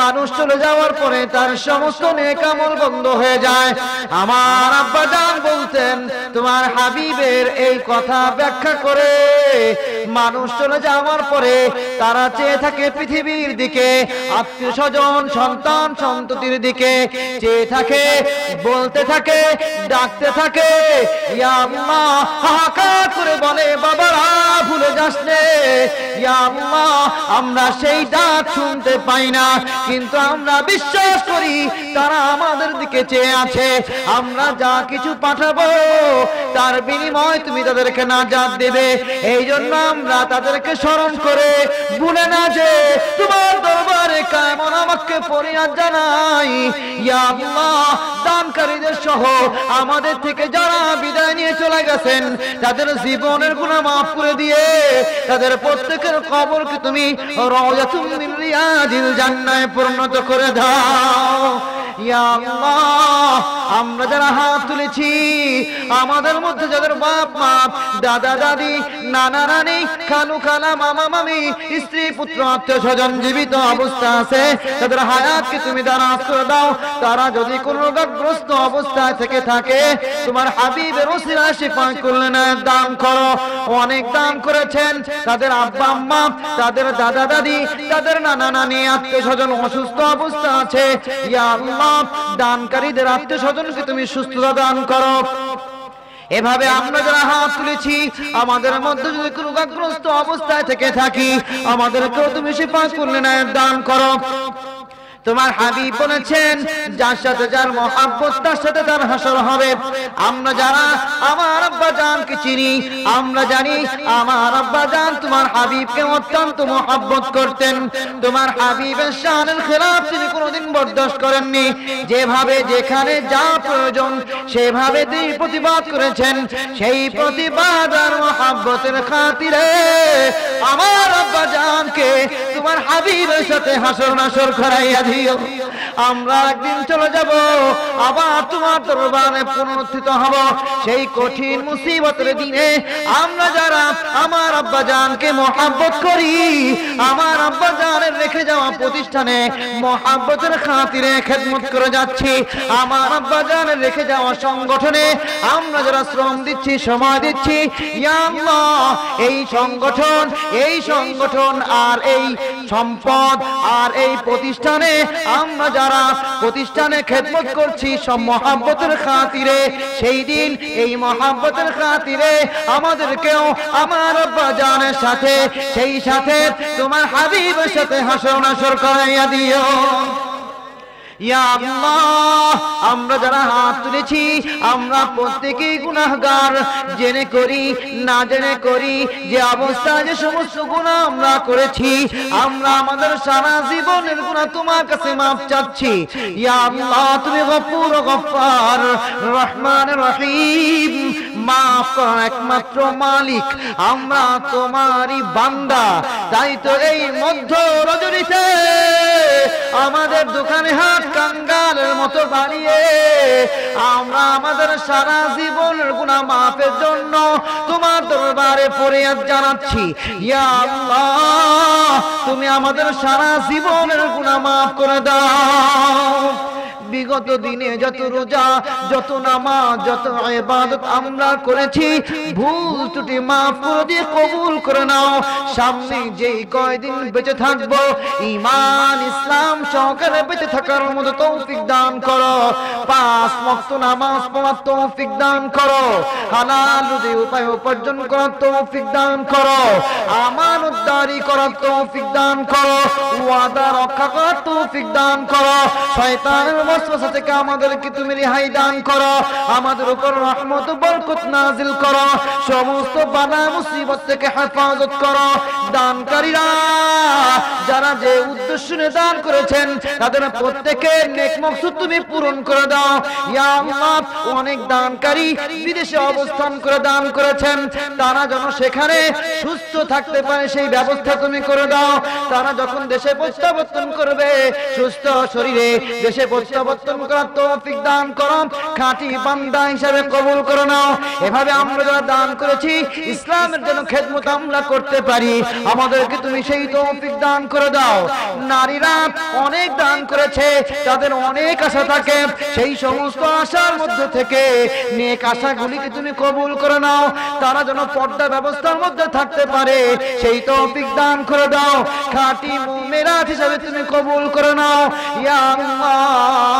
মানুষ চলে যাওয়ার পরে তার সমস্ত নেকামল বন্ধ হয়ে যায় আমার আব্বা জান বলতেন তোমার হাবিবের এই কথা ব্যাখ্যা করে মানুষ চলে যাওয়ার পরে করে তারা চেয়ে থাকে পৃথিবীর দিকে আত্মীয় স্বজন সন্তান সন্ততির দিকে চেয়ে থাকে বলতে থাকে ডাকতে থাকে ইয়া আল্লাহ হাহাকার করে বলে বাবারা ভুলে যাস রে আমরা সেই ডাক শুনতে পাই না কিন্তু আমরা বিশ্বাস করি তারা আমাদের দিকে চেয়ে আছে আমরা যা কিছু পাঠাবো তার বিনিময় তুমি তাদেরকে নাজাত দেবে এই জন্য আমরা তাদেরকে স্মরণ করে ভুলে না যে তোমার দরবারে কেমন আমাকে পরিহার জানাই আল্লাহ দানকারীদের সহ আমাদের থেকে যারা বিদায় নিয়ে চলে গেছেন তাদের জীবনের গুণা মাফ করে দিয়ে দিয়ে তাদের প্রত্যেকের কবরকে তুমি জান্নায় পরিণত করে দাও আমরা যারা হাত তুলেছি আমাদের মধ্যে যাদের বাপ মা দাদা দাদি নানা রানি খালু খালা মামা মামি স্ত্রী পুত্র আত্মীয় স্বজন জীবিত অবস্থা আছে তাদের হায়াতকে তুমি দ্বারা আশ্রয় দাও তারা যদি কোন রোগগ্রস্ত অবস্থায় থেকে থাকে তোমার হাবিবের ওসিরা শিফা করলে না দান করো অনেক দাম করেছেন তাদের আব্বা আম্মা তাদের দাদা দাদি তাদের নানা নানি আত্মীয় স্বজন অসুস্থ অবস্থা আছে দানকারীদের আত্মীয় স্বজনকে তুমি সুস্থতা দান করো এভাবে আমরা যারা হাত তুলেছি আমাদের মধ্যে যদি রোগাগ্রস্ত অবস্থায় থেকে থাকি আমাদেরকেও তুমি সে পাঁচ পূর্ণ দান করো তোমার হাবি বলেছেন যার সাথে যার মহাব্বত তার সাথে তার হাসর হবে আমরা যারা আমার আব্বা জানকে চিনি আমরা জানি আমার আব্বা জান তোমার হাবিবকে অত্যন্ত মহাব্বত করতেন তোমার হাবিবের শানের খেলাফ তিনি কোনোদিন বরদাস্ত করেননি যেভাবে যেখানে যা প্রয়োজন সেভাবে তিনি প্রতিবাদ করেছেন সেই প্রতিবাদ আর মহাব্বতের খাতিরে আমার আব্বা জানকে তোমার হাবিবের সাথে হাসর নাসর করাইয়া দিও আমরা একদিন চলে যাব আবার তোমার দরবারে পুনরুত্থিত হব সেই কঠিন মুসিবতের দিনে আমরা যারা আমার আব্বা জানকে মহাব্বত করি আমার আব্বা জানের রেখে যাওয়া প্রতিষ্ঠানে মহাব্বতের খাতিরে খেদমত করে যাচ্ছি আমার আব্বা জানের রেখে যাওয়া সংগঠনে আমরা যারা শ্রম দিচ্ছি সময় দিচ্ছি এই সংগঠন এই সংগঠন আর এই সম্পদ আর এই প্রতিষ্ঠানে মানে আমরা যারা প্রতিষ্ঠানে খেদমত করছি সব মহাব্বতের খাতিরে সেই দিন এই মহাব্বতের খাতিরে আমাদেরকেও আমার জানের সাথে সেই সাথে তোমার হাবিবের সাথে হাসনাসর করাইয়া দিও আমরা যারা হাত তুলেছি আমরা প্রত্যেকেই গুণাহার জেনে করি না জেনে করি যে অবস্থা যে সমস্ত গুণা আমরা করেছি আমরা আমাদের সারা জীবনের গুণা তোমার কাছে মাপ চাচ্ছি তুমি গপুর গফার রহমান রহিম মাফ একমাত্র মালিক আমরা তোমারই বান্দা তাই তো এই মধ্য রজনীতে আমাদের দোকানে হাত কাঙ্গালের মতো বাড়িয়ে আমরা আমাদের সারা জীবনের গুণা মাফের জন্য তোমার দরবারে ফরিয়াদ জানাচ্ছি তুমি আমাদের সারা জীবনের গুণা মাফ করে দাও বিগত দিনে যত রোজা যত নামাজ যত ইবাদত আমরা করেছি ভুল ত্রুটি মাফ করে দিয়ে কবুল করে নাও সামনে যেই কয়দিন বেঁচে থাকবো ইমান ইসলাম সহকারে বেঁচে থাকার মতো তৌফিক দান করো পাঁচ ওয়াক্ত নামাজ পড়ার তৌফিক দান করো হালাল রুজি উপায় উপার্জন করার তৌফিক দান করো আমার আমানতদারি করার তৌফিক দান করো ওয়াদা রক্ষা করার তৌফিক দান করো শয়তানের ওয়াসওয়াসা থেকে আমাদেরকে তুমি রেহাই দান করো আমাদের উপর রহমত বরকত নাযিল করো সমস্ত বালা মুসিবত থেকে হেফাজত করো দানকারীরা যারা যে উদ্দেশ্য নিয়ে দান করেছেন তাদের প্রত্যেকের নেক মকসুদ তুমি পূরণ করে দাও ইয়া আল্লাহ অনেক দানকারী বিদেশে অবস্থান করে দান করেছেন তারা যেন সেখানে সুস্থ থাকতে পারে সেই ব্যবস্থা তুমি করে দাও তারা যখন দেশে প্রত্যাবর্তন করবে সুস্থ শরীরে দেশে প্রত্যাবর্তন পরিবর্তন করার তৌফিক দান করো খাঁটি বান্দা কবুল করে নাও এভাবে আমরা যারা দান করেছি ইসলামের জন্য খেদমত আমরা করতে পারি আমাদেরকে তুমি সেই তৌফিক দান করে দাও নারীরা অনেক দান করেছে তাদের অনেক আশা থাকে সেই সমস্ত আশার মধ্যে থেকে নেক আশাগুলিকে তুমি কবুল করে নাও তারা যেন পর্দা ব্যবস্থার মধ্যে থাকতে পারে সেই তৌফিক দান করে দাও খাঁটি মেরাজ হিসাবে তুমি কবুল করে নাও ইয়া আল্লাহ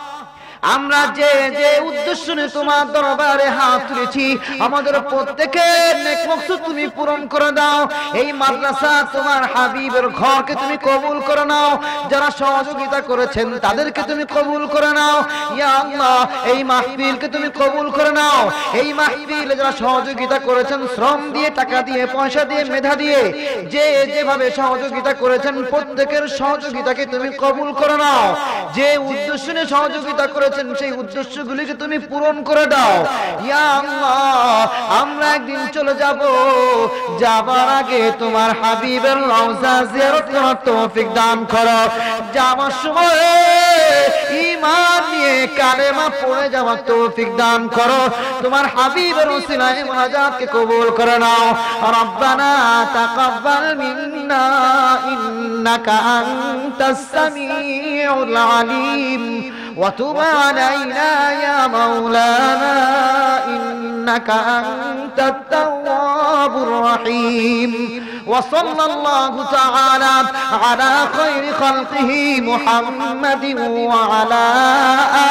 আমরা যে যে উদ্দেশ্য নিয়ে তোমার দরবারে হাত তুলেছি আমাদের প্রত্যেকের তুমি পূরণ করে দাও এই মাদ্রাসা তোমার হাবিবের ঘরকে তুমি কবুল করে নাও যারা সহযোগিতা করেছেন তাদেরকে তুমি কবুল করে নাও ইয়া আল্লাহ এই মাহফিলকে তুমি কবুল করে নাও এই মাহবিল যারা সহযোগিতা করেছেন শ্রম দিয়ে টাকা দিয়ে পয়সা দিয়ে মেধা দিয়ে যে যেভাবে সহযোগিতা করেছেন প্রত্যেকের সহযোগিতাকে তুমি কবুল করে নাও যে উদ্দেশ্য নিয়ে সহযোগিতা করে করেছেন সেই গুলিকে তুমি পূরণ করে দাও আমরা একদিন চলে যাব যাবার আগে তোমার হাবিবের তৌফিক দান করো যাবার সময় ঈমান নিয়ে কালেমা পড়ে যাওয়ার তৌফিক দান করো তোমার হাবিবের কবুল করে নাও রব্বানা তাকাব্বাল মিন্না ইন্নাকা আনতাস সামিউল আলিম وتب علينا يا مولانا إنك أنت التواب الرحيم وصلى الله تعالى على خير خلقه محمد وعلى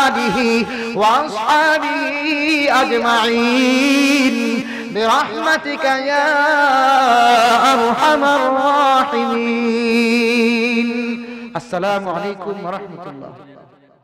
آله وأصحابه أجمعين برحمتك يا أرحم الراحمين السلام عليكم ورحمة الله